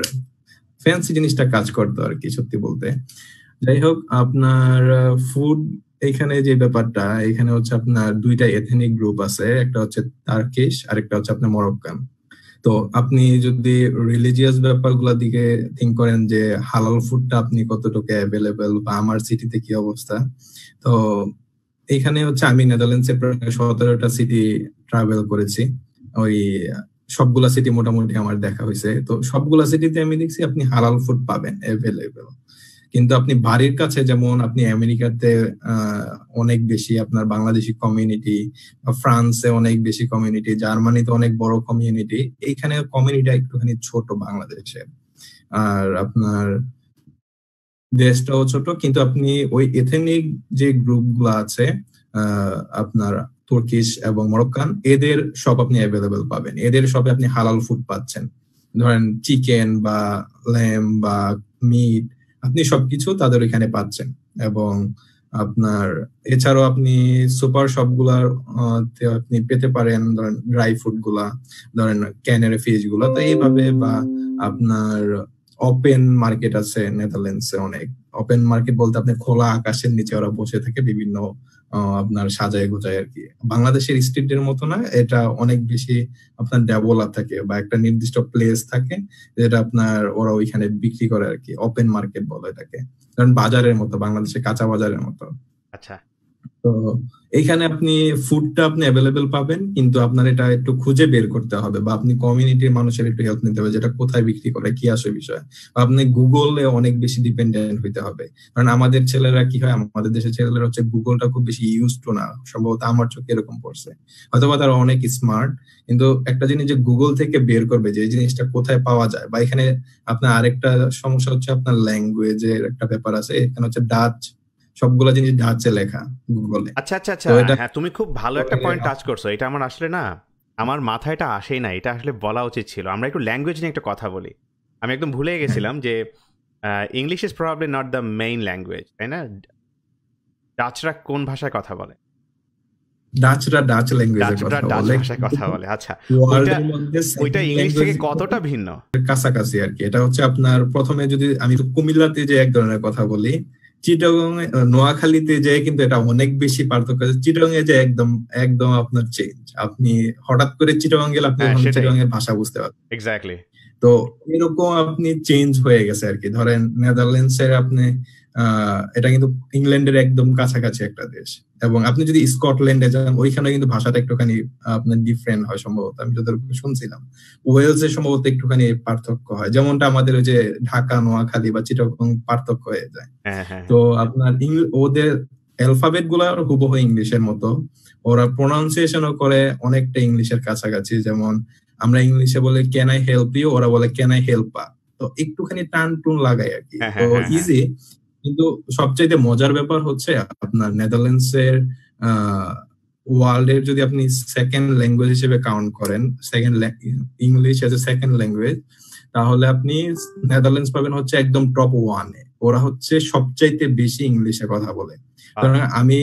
ফ্যান্সি জিনিসটা কাজ করতো আর কি সত্যি বলতে যাই হোক আপনার ফুড এখানে যে ব্যাপারটা এখানে হচ্ছে আপনার দুইটা এথেনিক গ্রুপ আছে একটা হচ্ছে তার্কিশ আর একটা হচ্ছে আপনার মরক্কান তো আপনি যদি রিলিজিয়াস ব্যাপারগুলো দিকে থিঙ্ক করেন যে হালাল ফুডটা আপনি কতটুকু অ্যাভেলেবেল বা আমার সিটিতে কি অবস্থা তো এখানে হচ্ছে আমি নেদারল্যান্ডসে প্রায় সতেরোটা সিটি ট্রাভেল করেছি ওই সবগুলা সিটি মোটামুটি আমার দেখা হয়েছে তো সবগুলা সিটিতে আমি দেখছি আপনি হালাল ফুড পাবেন অ্যাভেলেবেল কিন্তু আপনি বাড়ির কাছে যেমন আপনি আমেরিকাতে অনেক বেশি আপনার বাংলাদেশি কমিউনিটি বা ফ্রান্সে অনেক বেশি কমিউনিটি জার্মানিতে অনেক বড় কমিউনিটি এইখানে কমিউনিটি একটুখানি ছোট বাংলাদেশে আর আপনার দেশটাও ছোট কিন্তু আপনি ওই এথেনিক যে গ্রুপগুলো আছে আপনার তুর্কিশ এবং মরক্কান এদের সব আপনি অ্যাভেলেবেল পাবেন এদের সব আপনি হালাল ফুড পাচ্ছেন ধরেন চিকেন বা ল্যাম বা মিট আপনি সবকিছু তাদের এখানে পাচ্ছেন এবং আপনার এছাড়াও আপনি সুপার শপগুলার আপনি পেতে পারেন ধরেন ড্রাই ফ্রুট গুলা ধরেন ক্যানের ফিজ গুলা তো এইভাবে বা আপনার ওপেন মার্কেট আছে নেদারল্যান্ডসে অনেক ওপেন মার্কেট বলতে আপনি খোলা আকাশের নিচে ওরা বসে থাকে বিভিন্ন আপনার সাজায় গোজায় আর কি বাংলাদেশের স্টেটের মতো না এটা অনেক বেশি আপনার ডেভেলপ থাকে বা একটা নির্দিষ্ট প্লেস থাকে যেটা আপনার ওরা ওইখানে বিক্রি করে আর কি ওপেন মার্কেট বলে এটাকে কারণ বাজারের মতো বাংলাদেশে কাঁচা বাজারের মতো আচ্ছা তো এখানে আপনি ফুডটা আপনি অ্যাভেলেবেল পাবেন কিন্তু আপনার এটা একটু খুঁজে বের করতে হবে বা আপনি কমিউনিটির মানুষের একটু হেল্প নিতে হবে যেটা কোথায় বিক্রি করে কি আসে বিষয় বা আপনি গুগলে অনেক বেশি ডিপেন্ডেন্ট হইতে হবে কারণ আমাদের ছেলেরা কি হয় আমাদের দেশের ছেলেরা হচ্ছে গুগলটা খুব বেশি ইউজ টু না সম্ভবত আমার চোখে এরকম পড়ছে অথবা তারা অনেক স্মার্ট কিন্তু একটা জিনিস যে গুগল থেকে বের করবে যে এই জিনিসটা কোথায় পাওয়া যায় বা এখানে আপনার আরেকটা সমস্যা হচ্ছে আপনার ল্যাঙ্গুয়েজের একটা ব্যাপার আছে এখানে হচ্ছে ডাচ সবগুলা জিনিস ডাচে লেখা গুগলে আচ্ছা আচ্ছা আচ্ছা হ্যাঁ তুমি খুব ভালো একটা পয়েন্ট টাচ করছো এটা আমার আসলে না আমার মাথায় এটা আসেই না এটা আসলে বলা উচিত ছিল আমরা একটু ল্যাঙ্গুয়েজ নিয়ে একটা কথা বলি আমি একদম ভুলে হ্যাঁ। গেছিলাম যে English is probably not the main language তাই না ডাচরা কোন ভাষায় কথা বলে ডাচরা ডাচ ল্যাঙ্গুয়েজে ভাষায় কথা বলে আচ্ছা ওইটা ইংলিশ থেকে কতটা ভিন্ন কাছাকাছি আর কি এটা হচ্ছে আপনার প্রথমে যদি আমি কুমিল্লাতে যে এক ধরনের কথা বলি চিটাগং নোয়াখালীতে যে কিন্তু এটা অনেক বেশি পার্থক্য চিটাগং এ যে একদম একদম আপনার চেঞ্জ আপনি হঠাৎ করে চিটাগং গেলে আপনি চিটাগং হ্যাঁ, এর ভাষা বুঝতে পারবেন এক্স্যাক্টলি তো এরকম আপনি চেঞ্জ হয়ে গেছে আর কি ধরেন নেদারল্যান্ডস এর আপনি এটা কিন্তু ইংল্যান্ডের একদম কাছাকাছি একটা দেশ এবং আপনি যদি স্কটল্যান্ডে যান ওইখানে কিন্তু ভাষাটা একটুখানি আপনার ডিফারেন্ট হয় সম্ভবত আমি যদি শুনছিলাম এর সম্ভবত একটুখানি পার্থক্য হয় যেমনটা আমাদের ওই যে ঢাকা নোয়াখালী বা চিটাগং পার্থক্য হয়ে যায় হ্যাঁ, হ্যাঁ, তো আপনার ওদের অ্যালফাবেট গুলা হুবহু ইংলিশের মতো ওরা প্রোনাউন্সিয়েশনও করে অনেকটা ইংলিশের কাছাকাছি যেমন আমরা ইংলিশে বলে ক্যান আই হেল্প ইউ ওরা বলে ক্যান আই হেল্প আ তো একটুখানি টান টুন লাগায় আর কি ইজি হ্যাঁ, কিন্তু সবচাইতে মজার ব্যাপার হচ্ছে আপনার নেদারল্যান্ডস নেদারল্যান্ডসের ওয়ার্ল্ড এর যদি আপনি সেকেন্ড ল্যাঙ্গুয়েজ হিসেবে কাউন্ট করেন second English as a second language তাহলে আপনি নেদারল্যান্ডস পাবেন হচ্ছে একদম টপ ওয়ানে ওরা হচ্ছে সবচাইতে বেশি ইংলিশে কথা বলে আচ্ছা। আমি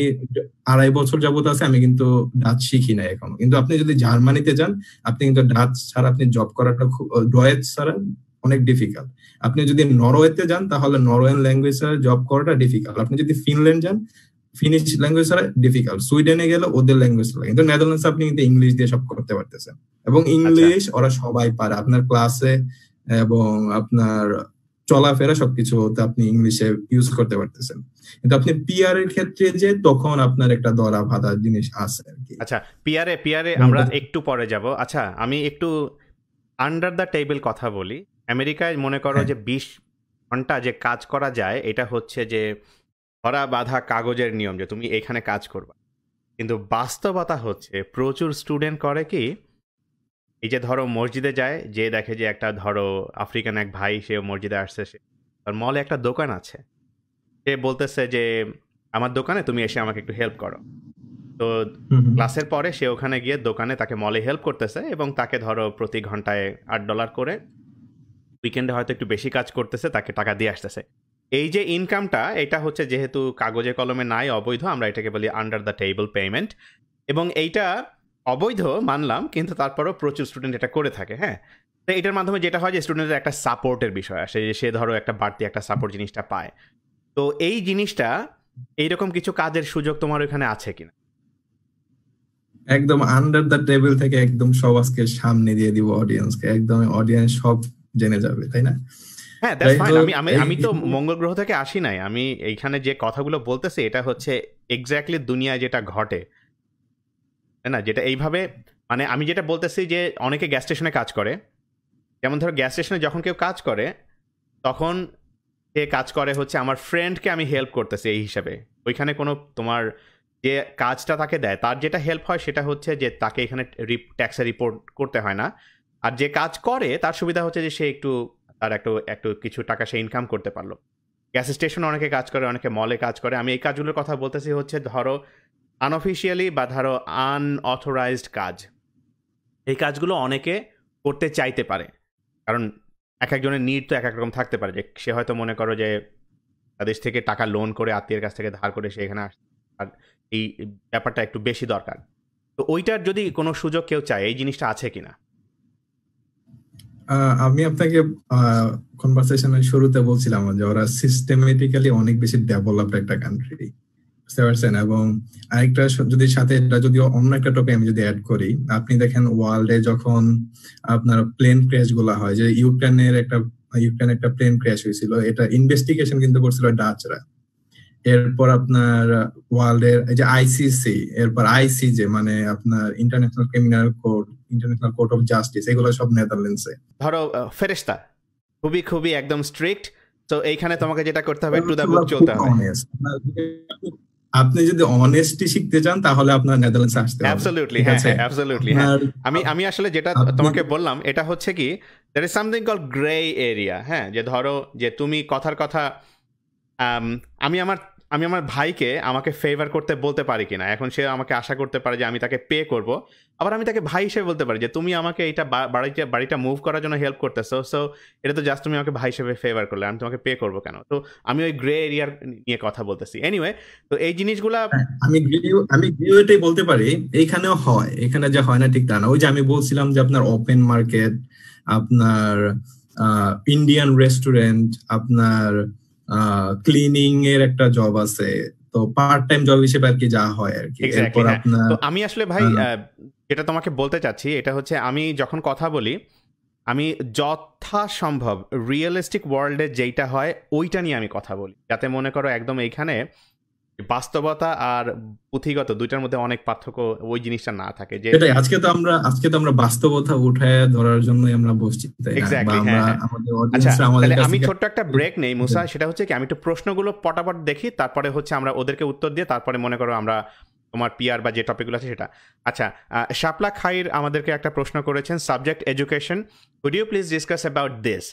আড়াই বছর যাবত আছে আমি কিন্তু ডাচ শিখি না এখনো কিন্তু আপনি যদি জার্মানিতে যান আপনি কিন্তু ডাচ ছাড়া আপনি জব করাটা খুব ডয়েজ ছাড়া অনেক ডিফিকাল্ট আপনি যদি নরওয়েতে যান তাহলে নরওয়েন ল্যাঙ্গুয়েজ ছাড়া জব করাটা ডিফিকাল্ট আপনি যদি ফিনল্যান্ড যান ফিনিশ ল্যাঙ্গুয়েজ ছাড়া ডিফিকাল্ট সুইডেনে গেলে ওদের ল্যাঙ্গুয়েজ লাগে কিন্তু নেদারল্যান্ডস আপনি কিন্তু ইংলিশ দিয়ে সব করতে পারতেছেন এবং ইংলিশ আচ্ছা। ওরা সবাই পারে আপনার ক্লাসে এবং আপনার চলাফেরা সবকিছু আপনি ইংলিশে ইউজ করতে পারতেছেন কিন্তু আপনি পিআর এর ক্ষেত্রে যে তখন আপনার একটা দরা ভাদা জিনিস আছে আর কি আচ্ছা পিআর এ আমরা একটু পরে যাব আচ্ছা আমি একটু আন্ডার দা টেবিল কথা বলি আমেরিকায় মনে করো হ্যাঁ। যে বিশ ঘন্টা যে কাজ করা যায় এটা হচ্ছে যে ধরা বাধা কাগজের নিয়ম যে তুমি এখানে কাজ করবা কিন্তু বাস্তবতা হচ্ছে প্রচুর স্টুডেন্ট করে কি এই যে ধরো মসজিদে যায় যে দেখে যে একটা ধরো আফ্রিকান এক ভাই সে মসজিদে আসছে সে তার মলে একটা দোকান আছে সে বলতেছে যে আমার দোকানে তুমি এসে আমাকে একটু হেল্প করো তো ক্লাসের পরে সে ওখানে গিয়ে দোকানে তাকে মলে হেল্প করতেছে এবং তাকে ধরো প্রতি ঘন্টায় আট ডলার করে উইকেন্ডে হয়তো একটু বেশি কাজ করতেছে তাকে টাকা দিয়ে আসতেছে এই যে ইনকামটা এটা হচ্ছে যেহেতু কাগজে কলমে নাই অবৈধ আমরা এটাকে বলি আন্ডার দ্য টেবল পেমেন্ট এবং এইটা অবৈধ মানলাম কিন্তু তারপরও প্রচুর স্টুডেন্ট এটা করে থাকে হ্যাঁ তো এটার মাধ্যমে যেটা হয় যে স্টুডেন্টের একটা সাপোর্টের বিষয় আসে যে সে ধরো একটা বাড়তি একটা সাপোর্ট জিনিসটা পায় তো এই জিনিসটা এইরকম কিছু কাজের সুযোগ তোমার ওইখানে আছে কিনা একদম আন্ডার দ্য টেবিল থেকে একদম সব আজকে সামনে দিয়ে দিব অডিয়েন্সকে একদম অডিয়েন্স সব জেনে যাবে তাই না হ্যাঁ, আমি তো মঙ্গল গ্রহ থেকে আসি নাই আমি এইখানে যে কথাগুলো বলতেছি এটা হচ্ছে এক্স্যাক্টলি দুনিয়ায় যেটা ঘটে না যেটা এইভাবে মানে আমি যেটা বলতেছি যে অনেকে গ্যাস স্টেশনে কাজ করে যেমন ধরো গ্যাস স্টেশনে যখন কেউ কাজ করে তখন সে কাজ করে হচ্ছে আমার ফ্রেন্ডকে আমি হেল্প করতেছি এই হিসাবে ওইখানে কোনো তোমার যে কাজটা তাকে দেয় তার যেটা হেল্প হয় সেটা হচ্ছে যে তাকে এখানে ট্যাক্সে রিপোর্ট করতে হয় না আর যে কাজ করে তার সুবিধা হচ্ছে যে সে একটু তার একটু একটু কিছু টাকা সে ইনকাম করতে পারলো গ্যাস স্টেশন অনেকে কাজ করে অনেকে মলে কাজ করে আমি এই কাজগুলোর কথা বলতেছি হচ্ছে ধরো আনঅফিসিয়ালি বা ধরো আনঅথরাইজড কাজ এই কাজগুলো অনেকে করতে চাইতে পারে কারণ এক একজনের নিড তো এক এক রকম থাকতে পারে যে সে হয়তো মনে করো যে তাদের থেকে টাকা লোন করে আত্মীয়ের কাছ থেকে ধার করে সে এখানে আর এই ব্যাপারটা একটু বেশি দরকার তো ওইটার যদি কোনো সুযোগ কেউ চায় এই জিনিসটা আছে কিনা আমি আপনাকে কনভারসেশনের শুরুতে বলছিলাম যে ওরা সিস্টেমেটিক্যালি অনেক বেশি ডেভেলপড একটা কান্ট্রি বুঝতে পারছেন এবং আরেকটা যদি সাথে এটা যদি অন্য একটা টপে আমি যদি অ্যাড করি আপনি দেখেন ওয়ার্ল্ডে যখন আপনার প্লেন ক্র্যাশ গুলো হয় যে ইউক্রেনের একটা ইউক্রেন একটা প্লেন ক্র্যাশ হয়েছিল এটা ইনভেস্টিগেশন কিন্তু করছিল ডাচরা এরপর আপনার ওয়ার্ল্ডের যে আইসিসি এরপর আইসিজে মানে আপনার international criminal court international court of justice এগুলো সব নেদারল্যান্ডসে ধরো ফেরেশতা খুবই খুবই একদম স্ট্রিক্ট তো এইখানে তোমাকে যেটা করতে হবে টু দা বুক চলতে হবে আপনি যদি অনেস্টি শিখতে চান তাহলে আপনার নেদারল্যান্ডসে আসতে হবে অ্যাবসলিউটলি হ্যাঁ অ্যাবসলিউটলি হ্যাঁ, হ্যাঁ। আমি আমি আসলে যেটা তোমাকে বললাম এটা হচ্ছে কি there is something call grey area হ্যাঁ যে ধরো যে তুমি কথার কথা আমি আমার আমি আমার ভাইকে আমাকে ফেভার করতে বলতে পারি কিনা এখন সে আমাকে আশা করতে পারে যে আমি তাকে পে করব আবার আমি তাকে ভাই হিসেবে বলতে পারি যে তুমি আমাকে এটা বাড়িটা বাড়িটা মুভ করার জন্য হেল্প করতেছো সো এটা তো জাস্ট তুমি আমাকে ভাই হিসেবে ফেভার করলে আমি তোমাকে পে করবো কেন তো আমি ওই গ্রে এরিয়ার নিয়ে কথা বলতেছি এনিওয়ে তো এই জিনিসগুলা হ্যাঁ, আমি আমি গ্রেটাই বলতে পারি এইখানেও হয় এখানে যে হয় না ঠিক তা না ওই যে আমি বলছিলাম যে আপনার ওপেন মার্কেট আপনার ইন্ডিয়ান রেস্টুরেন্ট আপনার ক্লিনিং এর একটা জব আছে তো পার্ট টাইম জব হিসেবে আর কি যা হয় আর কি এরপর হ্যাঁ। আপনার তো আমি আসলে ভাই যেটা তোমাকে বলতে চাচ্ছি এটা হচ্ছে আমি যখন কথা বলি আমি যথাসম্ভব রিয়েলিস্টিক ওয়ার্ল্ডে যেইটা হয় ওইটা নিয়ে আমি কথা বলি যাতে মনে করো একদম এইখানে বাস্তবতা আর পুঁথিগত দুইটার মধ্যে অনেক পার্থক্য ওই জিনিসটা না থাকে যে এটাই আজকে তো আমরা আজকে তো আমরা বাস্তবতা উঠায় ধরার জন্যই আমরা বসছি এক্স্যাক্টলি হ্যাঁ। আচ্ছা আমি ছোট্ট একটা ব্রেক নেই মুসা সেটা হচ্ছে কি আমি একটু প্রশ্নগুলো পটাপট দেখি তারপরে হচ্ছে আমরা ওদেরকে উত্তর দিয়ে তারপরে মনে করো আমরা তোমার পিআর বা যে টপিকগুলো আছে সেটা আচ্ছা শাপলা খাইর আমাদেরকে একটা প্রশ্ন করেছেন subject education would you please discuss about this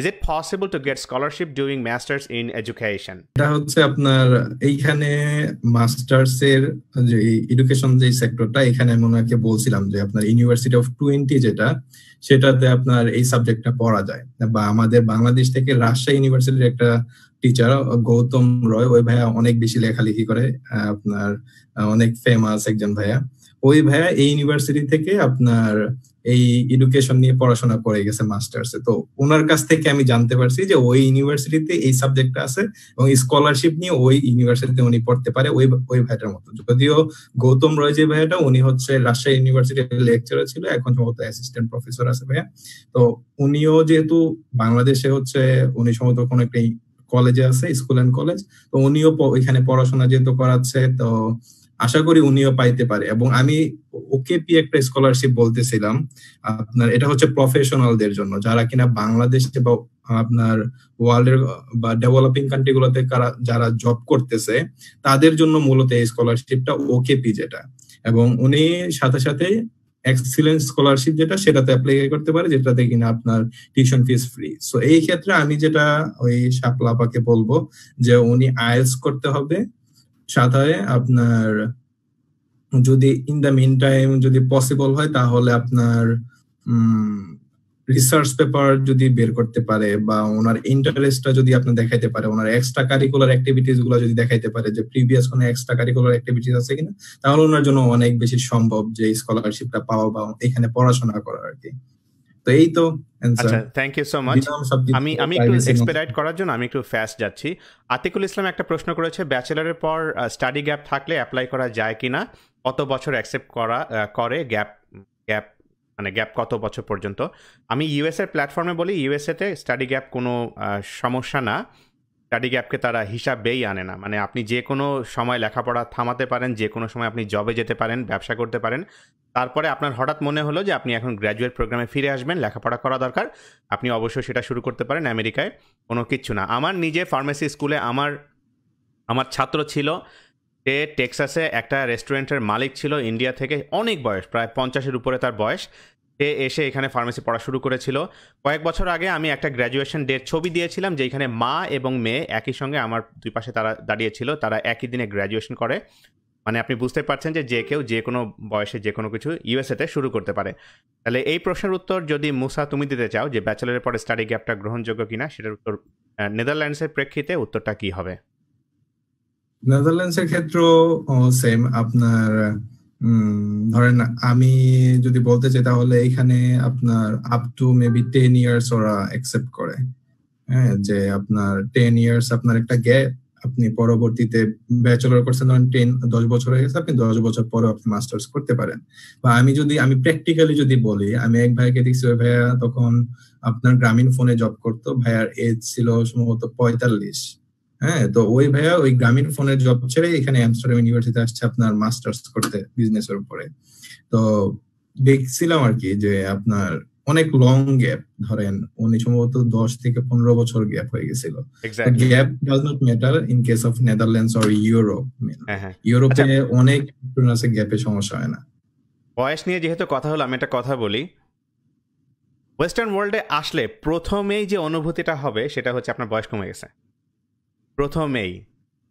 is it possible to get scholarship during masters in education এটা হচ্ছে আপনার এইখানে মাস্টার্স এর যে এডুকেশন যে সেক্টরটা এখানে আমি ওনাকে বলছিলাম যে আপনার ইউনিভার্সিটি অফ টোয়েন্টি যেটা সেটাতে আপনার এই সাবজেক্টটা পড়া যায় বা আমাদের বাংলাদেশ থেকে রাজশাহী ইউনিভার্সিটির একটা টিচার গৌতম রয় ওই ভাইয়া অনেক বেশি লেখালেখি করে আপনার অনেক ফেমাস একজন ভাইয়া ওই ভাইয়া এই ইউনিভার্সিটি থেকে আপনার এই এডুকেশন নিয়ে পড়াশোনা করে গেছে মাস্টার্স তো ওনার কাছ থেকে আমি জানতে পারছি যে ওই ইউনিভার্সিটিতে এই সাবজেক্টটা আছে এবং স্কলারশিপ নিয়ে ওই ইউনিভার্সিটিতে উনি পড়তে পারে ওই ওই ভাইটার মতো যদিও গৌতম রয় যে ভাইয়াটা উনি হচ্ছে রাজশাহী ইউনিভার্সিটির লেকচারার ছিল এখন সম্ভবত অ্যাসিস্ট্যান্ট প্রফেসর আছে ভাইয়া তো উনিও যেহেতু বাংলাদেশে হচ্ছে উনি সম্ভবত কোনো একটা কলেজে আছে স্কুল এন্ড কলেজ তো উনিও এখানে পড়াশোনা যেহেতু করাচ্ছে তো আশা করি উনিও পাইতে পারে এবং আমি ওকেপি একটা স্কলারশিপ বলতেছিলাম আপনার এটা হচ্ছে প্রফেশনালদের জন্য যারা কিনা বাংলাদেশে বা আপনার ওয়ার্ল্ডের বা ডেভেলপিং কান্ট্রি গুলোতে যারা জব করতেছে তাদের জন্য মূলত এই স্কলারশিপটা ওকেপি যেটা এবং উনি সাথে সাথে এক্সিলেন্স স্কলারশিপ যেটা সেটাতে অ্যাপ্লাই করতে পারে যেটাতে কিনা আপনার টিউশন ফিস ফ্রি সো এই ক্ষেত্রে আমি যেটা ওই সাপলাপাকে বলবো যে উনি আয়েলস করতে হবে সাথে আপনার যদি ইন দ্য মিন টাইম যদি পসিবল হয় তাহলে আপনার রিসার্চ পেপার যদি বের করতে পারে বা ওনার ইন্টারেস্টটা যদি আপনি দেখাইতে পারে ওনার এক্সট্রা কারিকুলার অ্যাক্টিভিটিস গুলো যদি দেখাইতে পারে যে প্রিভিয়াস কোনো এক্সট্রা কারিকুলার অ্যাক্টিভিটিস আছে কিনা তাহলে ওনার জন্য অনেক বেশি সম্ভব যে স্কলারশিপটা পাওয়া বা এখানে পড়াশোনা করা আর কি এই তো আচ্ছা থ্যাংক ইউ সো মাচ আমি আমি একটু এক্সপেরাইট করার জন্য আমি একটু ফাস্ট যাচ্ছি আতিকুল ইসলাম একটা প্রশ্ন করেছে ব্যাচেলারের পর স্টাডি গ্যাপ থাকলে অ্যাপ্লাই করা যায় কি না কত বছর অ্যাকসেপ্ট করা করে গ্যাপ গ্যাপ মানে গ্যাপ কত বছর পর্যন্ত আমি ইউএসএর প্ল্যাটফর্মে বলি ইউএসএতে স্টাডি গ্যাপ কোনো সমস্যা না স্টাডি গ্যাপকে তারা হিসাবেই আনে না মানে আপনি যে কোনো সময় লেখাপড়া থামাতে পারেন যে কোনো সময় আপনি জবে যেতে পারেন ব্যবসা করতে পারেন তারপরে আপনার হঠাৎ মনে হলো যে আপনি এখন গ্র্যাজুয়েট প্রোগ্রামে ফিরে আসবেন লেখাপড়া করা দরকার আপনি অবশ্যই সেটা শুরু করতে পারেন আমেরিকায় কোনো কিচ্ছু না আমার নিজে ফার্মেসি স্কুলে আমার আমার ছাত্র ছিল সে টেক্সাসে একটা রেস্টুরেন্টের মালিক ছিল ইন্ডিয়া থেকে অনেক বয়স প্রায় পঞ্চাশের উপরে তার বয়স সে এসে এখানে ফার্মেসি পড়া শুরু করেছিল কয়েক বছর আগে আমি একটা গ্র্যাজুয়েশন ডেট ছবি দিয়েছিলাম যেখানে মা এবং মেয়ে একই সঙ্গে আমার দুই পাশে তারা দাঁড়িয়েছিল তারা একই দিনে গ্র্যাজুয়েশন করে মানে আপনি বুঝতে পারছেন যে যে কেউ যে কোনো বয়সে যে কোনো কিছু ইউএসএতে শুরু করতে পারে তাহলে এই প্রশ্নের উত্তর যদি মুসা তুমি দিতে চাও যে ব্যাচেলারের পরে স্টাডি গ্যাপটা গ্রহণযোগ্য কিনা সেটার উত্তর নেদারল্যান্ডসের প্রেক্ষিতে উত্তরটা কি হবে নেদারল্যান্ডসের ক্ষেত্রেও সেম আপনার ধরেন আমি যদি বলতে চাই তাহলে এখানে আপনার up to maybe ten years ওরা অ্যাকসেপ্ট করে হ্যাঁ যে আপনার টেন ইয়ার্স আপনার একটা গ্যাপ আপনি পরবর্তীতে ব্যাচেলর করছেন ধরেন টেন দশ বছর হয়ে গেছে আপনি দশ বছর পরে আপনি মাস্টার্স করতে পারেন বা আমি যদি আমি প্র্যাকটিক্যালি যদি বলি আমি এক ভাইকে দেখছি ওই ভাইয়া তখন আপনার গ্রামীণ ফোনে জব করতো ভাইয়ার এজ ছিল সম্ভবত পঁয়তাল্লিশ হ্যাঁ তো ওই ভাইয়া ওই গ্রামীণ ফোনের জব ছেড়ে এখানে অ্যামস্টার ইউনিভার্সিটি আসছে আপনার মাস্টার্স করতে বিজনেস এর উপরে তো দেখছিলাম আর কি যে আপনার অনেক লং গ্যাপ ধরেন উনি সম্ভবত দশ থেকে পনেরো বছর গ্যাপ হয়ে গেছিল gap does not matter in case of Netherlands or Europe ইউরোপে অনেক গ্যাপে সমস্যা হয় না বয়স নিয়ে যেহেতু কথা হলো আমি একটা কথা বলি ওয়েস্টার্ন ওয়ার্ল্ডে আসলে প্রথমেই যে অনুভূতিটা হবে সেটা হচ্ছে আপনার বয়স কমে গেছে প্রথমেই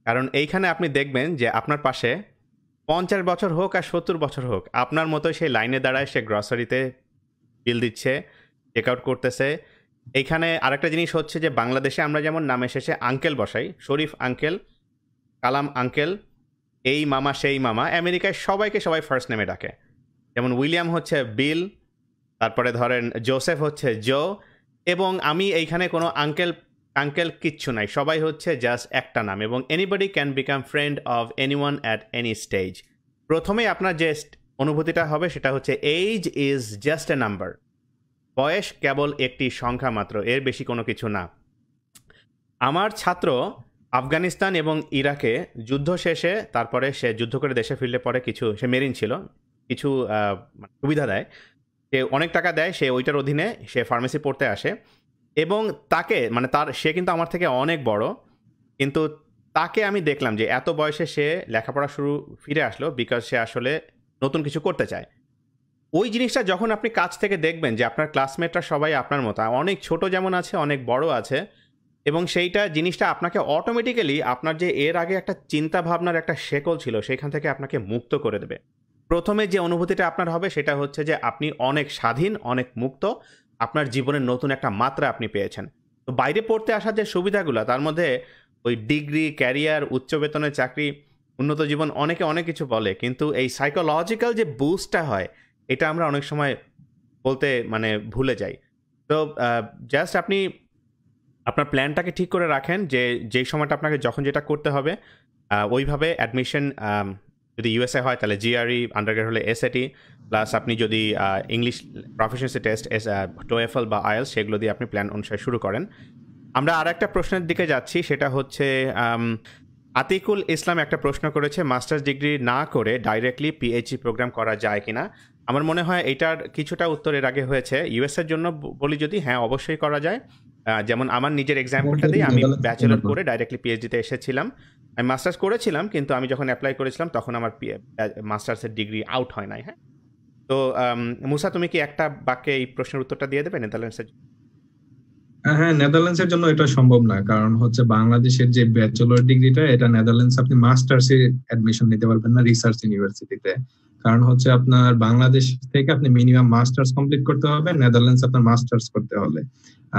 কারণ এইখানে আপনি দেখবেন যে আপনার পাশে পঞ্চাশ বছর হোক আর সত্তর বছর হোক আপনার মতো সেই লাইনে দাঁড়ায় সে গ্রসারিতে বিল দিচ্ছে চেক আউট করতেছে এইখানে আরেকটা জিনিস হচ্ছে যে বাংলাদেশে আমরা যেমন নামে শেষে আঙ্কেল বসাই শরীফ আঙ্কেল কালাম আঙ্কেল এই মামা সেই মামা আমেরিকায় সবাইকে সবাই ফার্স্ট নেমে ডাকে যেমন উইলিয়াম হচ্ছে বিল তারপরে ধরেন জোসেফ হচ্ছে জো এবং আমি এইখানে কোনো আঙ্কেল আঙ্কেল কিচ্ছু নাই সবাই হচ্ছে জাস্ট একটা নাম এবং anybody can become friend of anyone at any stage প্রথমেই আপনার যে অনুভূতিটা হবে সেটা হচ্ছে age is just a number বয়স কেবল একটি সংখ্যা মাত্র এর বেশি কোনো কিছু না আমার ছাত্র আফগানিস্তান এবং ইরাকে যুদ্ধ শেষে তারপরে সে যুদ্ধ করে দেশে ফিরলে পরে কিছু সে মেরিন ছিল কিছু সুবিধা দেয় সে অনেক টাকা দেয় সে ওইটার অধীনে সে ফার্মেসি পড়তে আসে এবং তাকে মানে তার সে কিন্তু আমার থেকে অনেক বড় কিন্তু তাকে আমি দেখলাম যে এত বয়সে সে লেখাপড়া শুরু ফিরে আসলো বিকজ সে আসলে নতুন কিছু করতে চায় ওই জিনিসটা যখন আপনি কাছ থেকে দেখবেন যে আপনার ক্লাসমেটরা সবাই আপনার মতো অনেক ছোট যেমন আছে অনেক বড় আছে এবং সেইটা জিনিসটা আপনাকে অটোমেটিক্যালি আপনার যে এর আগে একটা চিন্তা ভাবনার একটা শেকল ছিল সেখান থেকে আপনাকে মুক্ত করে দেবে প্রথমে যে অনুভূতিটা আপনার হবে সেটা হচ্ছে যে আপনি অনেক স্বাধীন অনেক মুক্ত আপনার জীবনের নতুন একটা মাত্রা আপনি পেয়েছেন তো বাইরে পড়তে আসার যে সুবিধাগুলো তার মধ্যে ওই ডিগ্রি ক্যারিয়ার উচ্চ বেতনের চাকরি উন্নত জীবন অনেকে অনেক কিছু বলে কিন্তু এই সাইকোলজিক্যাল যে বুস্টটা হয় এটা আমরা অনেক সময় বলতে মানে ভুলে যাই তো জাস্ট আপনি আপনার প্ল্যানটাকে ঠিক করে রাখেন যে যেই সময়টা আপনাকে যখন যেটা করতে হবে ওইভাবে অ্যাডমিশন যদি ইউএসএ হয় তাহলে জিআরই আন্ডারগ্রেড e, হলে এসএটি প্লাস আপনি যদি English proficiency test as TOEFL বা আয়েল e সেগুলো দিয়ে আপনি প্ল্যান অনুসারে শুরু করেন আমরা আর একটা প্রশ্নের দিকে যাচ্ছি সেটা হচ্ছে আতিকুল ইসলাম একটা প্রশ্ন করেছে মাস্টার্স ডিগ্রি না করে ডাইরেক্টলি পিএইচডি প্রোগ্রাম করা যায় কিনা আমার মনে হয় এটার কিছুটা উত্তর এর আগে হয়েছে ইউএসএর জন্য বলি যদি হ্যাঁ অবশ্যই করা যায় যেমন আমার নিজের এক্সাম্পলটা দিই আমি ব্যাচেলর করে ডাইরেক্টলি পিএইচডিতে এসেছিলাম আমি মাস্টার্স করেছিলাম কিন্তু আমি যখন অ্যাপ্লাই করেছিলাম তখন আমার মাস্টার্সের ডিগ্রি আউট হয় নাই হ্যাঁ তো মুসা তুমি কি একটা বাক্যে এই প্রশ্নের উত্তরটা দিয়ে দেবে নেদারল্যান্ডসের হ্যাঁ নেদারল্যান্ডসের জন্য এটা সম্ভব না কারণ হচ্ছে বাংলাদেশের যে ব্যাচেলর ডিগ্রিটা এটা নেদারল্যান্ডস আপনি মাস্টার্সে অ্যাডমিশন নিতে পারবেন না রিসার্চ ইউনিভার্সিটিতে কারণ হচ্ছে আপনার বাংলাদেশ থেকে আপনি মিনিমাম মাস্টার্স কমপ্লিট করতে হবে নেদারল্যান্ডস আপনার মাস্টার্স করতে হলে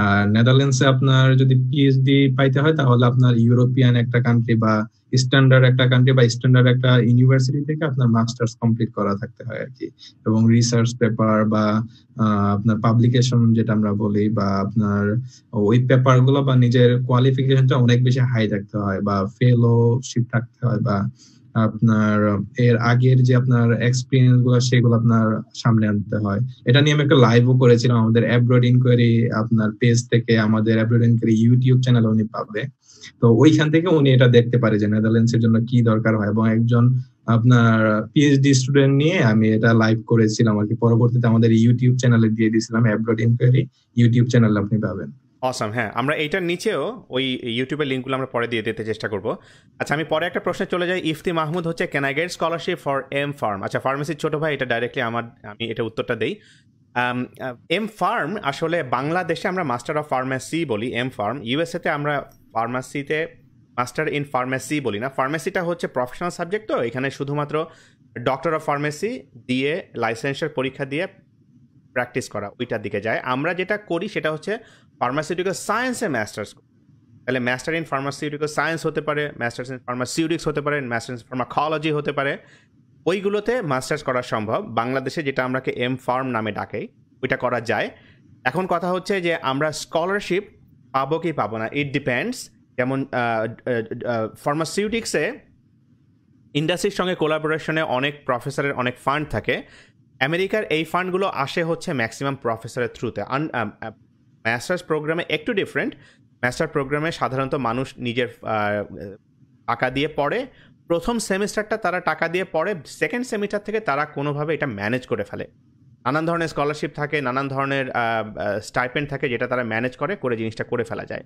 আর নেদারল্যান্ডসে আপনার যদি পিএইচডি পাইতে হয় তাহলে আপনার ইউরোপিয়ান একটা কান্ট্রি বা স্ট্যান্ডার্ড একটা কান্ট্রি বা স্ট্যান্ডার্ড একটা ইউনিভার্সিটি থেকে আপনার মাস্টার্স কমপ্লিট করা থাকতে হয় আর কি এবং রিসার্চ পেপার বা আপনার পাবলিকেশন যেটা আমরা বলি বা আপনার ওই পেপারগুলো বা নিজের কোয়ালিফিকেশনটা অনেক বেশি হাই থাকতে হয় বা ফেলোশিপ থাকতে হয় বা আপনার এর আগের যে আপনার এক্সপিরিয়েন্স গুলো সেগুলো আপনার সামনে আনতে হয় এটা নিয়ে আমি একটা লাইভও করেছিলাম আমাদের অ্যাব্রড ইনকোয়ারি আপনার পেজ থেকে আমাদের অ্যাব্রড ইনকোয়ারি ইউটিউব চ্যানেল উনি পাবে তো ওইখান থেকে উনি এটা দেখতে পারে যে নেদারল্যান্ডস এর জন্য কি দরকার হয় এবং একজন আপনার পিএইচডি স্টুডেন্ট নিয়ে আমি এটা লাইভ করেছিলাম আর কি পরবর্তীতে আমাদের ইউটিউব চ্যানেলে দিয়ে দিয়েছিলাম অ্যাব্রড ইনকোয়ারি ইউটিউব চ্যানেল আপনি পাবেন অসম হ্যাঁ আমরা এইটার নিচেও ওই ইউটিউবের লিঙ্কগুলো আমরা পরে দিয়ে দিতে চেষ্টা করব আচ্ছা আমি পরে একটা প্রশ্নে চলে যাই ইফতি মাহমুদ হচ্ছে can I get scholarship for M pharm আচ্ছা ফার্মেসির ছোটো ভাই এটা ডাইরেক্টলি আমার আমি এটা উত্তরটা দেই এম ফার্ম আসলে বাংলাদেশে আমরা মাস্টার অফ ফার্মেসি বলি এম ফার্ম ইউএসএতে আমরা ফার্মাসিতে মাস্টার ইন ফার্মেসি বলি না ফার্মেসিটা হচ্ছে প্রফেশনাল সাবজেক্ট তো এখানে শুধুমাত্র ডক্টর অফ ফার্মেসি দিয়ে লাইসেন্সের পরীক্ষা দিয়ে প্র্যাকটিস করা ওইটার দিকে যায় আমরা যেটা করি সেটা হচ্ছে ফার্মাসিউটিক্যাল সায়েন্সে মাস্টার্স তাহলে মাস্টার ইন ফার্মাসিউটিক্যাল সায়েন্স হতে পারে মাস্টার্স ইন ফার্মাসিউটিক্স হতে পারে মাস্টার্স ইন ফার্মাকোলজি হতে পারে ওইগুলোতে মাস্টার্স করা সম্ভব বাংলাদেশে যেটা আমরাকে এম ফার্ম নামে ডাকে ওইটা করা যায় এখন কথা হচ্ছে যে আমরা স্কলারশিপ পাবো কি পাবো না ইট ডিপেন্ডস যেমন ফার্মাসিউটিক্সে ইন্ডাস্ট্রির সঙ্গে কোলাবোরেশনে অনেক প্রফেসরের অনেক ফান্ড থাকে আমেরিকার এই ফান্ডগুলো আসে হচ্ছে ম্যাক্সিমাম প্রফেসরের থ্রুতে মাস্টার্স প্রোগ্রামে একটু ডিফারেন্ট মাস্টার প্রোগ্রামে সাধারণত মানুষ নিজের টাকা দিয়ে পড়ে প্রথম সেমিস্টারটা তারা টাকা দিয়ে পড়ে সেকেন্ড সেমিস্টার থেকে তারা কোনোভাবে এটা ম্যানেজ করে ফেলে নানান ধরনের স্কলারশিপ থাকে নানান ধরনের স্টাইপেন্ড থাকে যেটা তারা ম্যানেজ করে করে জিনিসটা করে ফেলা যায়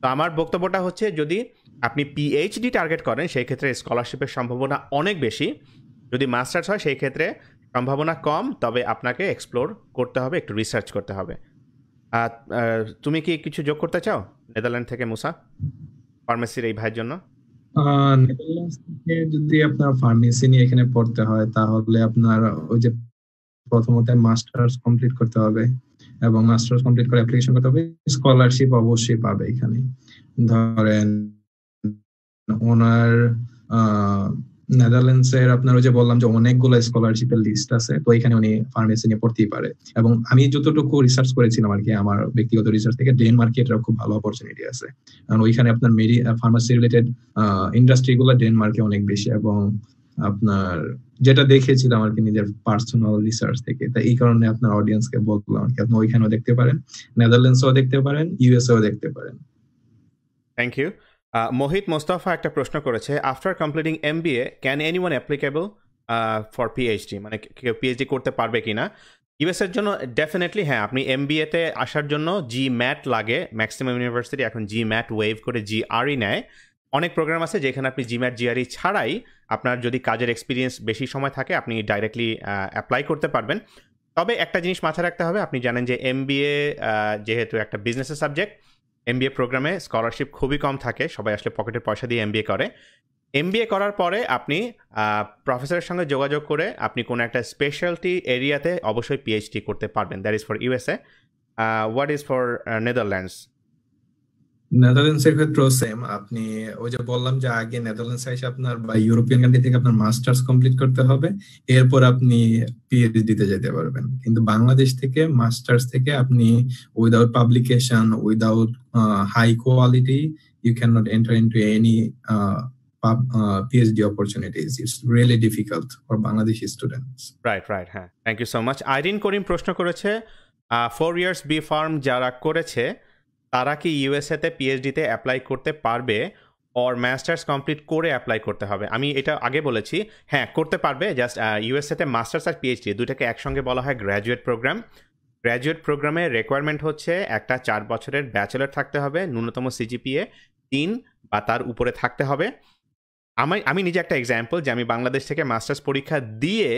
তো আমার বক্তব্যটা হচ্ছে যদি আপনি পিএইচডি টার্গেট করেন সেই ক্ষেত্রে স্কলারশিপের সম্ভাবনা অনেক বেশি যদি মাস্টার্স হয় সেই ক্ষেত্রে সম্ভাবনা কম তবে আপনাকে এক্সপ্লোর করতে হবে একটু রিসার্চ করতে হবে আর তুমি কি কিছু যোগ করতে চাও নেদারল্যান্ড থেকে মুসা ফার্মেসির এই ভাইয়ের জন্য নেদারল্যান্ডস থেকে যদি আপনার ফার্মেসি নিয়ে এখানে পড়তে হয় তাহলে আপনার ওই যে প্রথমত মাস্টার্স কমপ্লিট করতে হবে এবং মাস্টার্স কমপ্লিট করে অ্যাপ্লিকেশন করতে হবে স্কলারশিপ অবশ্যই পাবে এখানে ধরেন ওনার নেদারল্যান্ডসের আপনার ওই যে বললাম যে অনেকগুলো স্কলারশিপের লিস্ট আছে তো এখানে উনি ফার্মেসি নিয়ে পড়তেই পারে এবং আমি যতটুকু রিসার্চ করেছিলাম আর কি আমার ব্যক্তিগত রিসার্চ থেকে ডেনমার্কে এটার খুব ভালো অপরচুনিটি আছে কারণ ওইখানে আপনার মেডি ফার্মাসি রিলেটেড ইন্ডাস্ট্রি গুলো ডেনমার্কে অনেক বেশি এবং আপনার যেটা দেখেছিলাম আর কি নিজের পার্সোনাল রিসার্চ থেকে তা এই কারণে আপনার অডিয়েন্সকে বললাম আর কি আপনি ওইখানেও দেখতে পারেন নেদারল্যান্ডসও দেখতে পারেন ইউএসএও দেখতে পারেন থ্যাংক ইউ মোহিত মোস্তফা একটা প্রশ্ন করেছে after completing M B A can anyone applicable for PhD মানে কেউ পিএইচডি করতে পারবে কি না ইউএসের জন্য ডেফিনেটলি হ্যাঁ আপনি এম বিএতে আসার জন্য জি ম্যাট লাগে ম্যাক্সিমাম ইউনিভার্সিটি এখন জি ম্যাট ওয়েভ করে জি আরই e নেয় অনেক প্রোগ্রাম আছে যেখানে আপনি জি ম্যাট জিআরই ছাড়াই আপনার যদি কাজের এক্সপিরিয়েন্স বেশি সময় থাকে আপনি ডাইরেক্টলি অ্যাপ্লাই করতে পারবেন তবে একটা জিনিস মাথায় রাখতে হবে আপনি জানেন যে এম যেহেতু একটা বিজনেসের সাবজেক্ট এমবিএ প্রোগ্রামে স্কলারশিপ খুবই কম থাকে সবাই আসলে পকেটের পয়সা দিয়ে এমবিএ করে এমবিএ করার পরে আপনি প্রফেসরের সঙ্গে যোগাযোগ করে আপনি কোনো একটা স্পেশালটি এরিয়াতে অবশ্যই পিএইচডি করতে পারবেন that is for USA what is for Netherlands নেদারল্যান্ডসের ক্ষেত্রেও সেম আপনি ওই যে বললাম যে আগে নেদারল্যান্ডস এসে আপনার বা ইউরোপিয়ান কান্ট্রি থেকে আপনার মাস্টার্স কমপ্লিট করতে হবে এরপর আপনি পিএইচডি তে যেতে পারবেন কিন্তু বাংলাদেশ থেকে মাস্টার্স থেকে আপনি without publication without high quality you can not enter into any uh, PhD opportunities. It's really difficult for Bangladeshi students. Right right. হ্যাঁ thank you so much Irin Karim প্রশ্ন করেছে ফোর ইয়ার্স বি ফার্ম যারা করেছে তারা কি ইউএসএতে পিএইচডিতে apply করতে পারবে or masters complete করে অ্যাপ্লাই করতে হবে আমি এটা আগে বলেছি হ্যাঁ করতে পারবে জাস্ট ইউএসএতে মাস্টার্স আর পিএইচডি দুইটাকে একসঙ্গে বলা হয় গ্র্যাজুয়েট প্রোগ্রাম গ্র্যাজুয়েট প্রোগ্রামের রেকোয়ারমেন্ট হচ্ছে একটা চার বছরের ব্যাচেলর থাকতে হবে ন্যূনতম সিজিপিএ তিন বা তার উপরে থাকতে হবে আমি আমি নিজে একটা এক্সাম্পল যে আমি বাংলাদেশ থেকে মাস্টার্স পরীক্ষা দিয়ে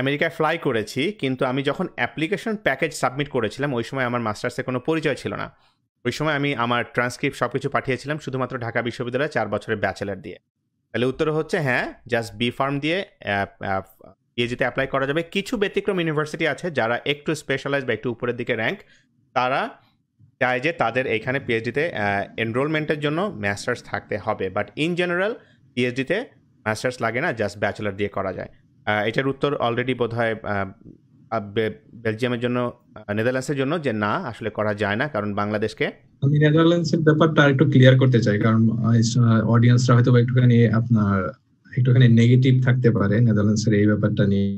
আমেরিকায় ফ্লাই করেছি কিন্তু আমি যখন অ্যাপ্লিকেশন প্যাকেজ সাবমিট করেছিলাম ওই সময় আমার মাস্টার্সের কোনো পরিচয় ছিল না ওই সময় আমি আমার ট্রান্সক্রিপ্ট সব কিছু পাঠিয়েছিলাম শুধুমাত্র ঢাকা বিশ্ববিদ্যালয়ে চার বছরের ব্যাচেলার দিয়ে তাহলে উত্তর হচ্ছে হ্যাঁ জাস্ট বি ফার্ম দিয়ে পিএইচিতে অ্যাপ্লাই করা যাবে কিছু ব্যতিক্রম ইউনিভার্সিটি আছে যারা একটু স্পেশালাইজ বা একটু উপরের দিকে র্যাঙ্ক তারা চায় যে তাদের এইখানে পিএইচডিতে এনরোলমেন্টের জন্য মাস্টার্স থাকতে হবে বাট ইন জেনারেল পিএইচডিতে মাস্টার্স লাগে না জাস্ট ব্যাচেলার দিয়ে করা যায় এটার উত্তর অলরেডি বোধ হয় বেলজিয়ামের জন্য নেদারল্যান্ডসের জন্য যে না আসলে করা যায় না কারণ বাংলাদেশকে আমি নেদারল্যান্ডসের ব্যাপারটা একটু ক্লিয়ার করতে চাই কারণ অডিয়েন্সরা হয়তো একটুখানি আপনার একটুখানি নেগেটিভ থাকতে পারে নেদারল্যান্ডসের এই ব্যাপারটা নিয়ে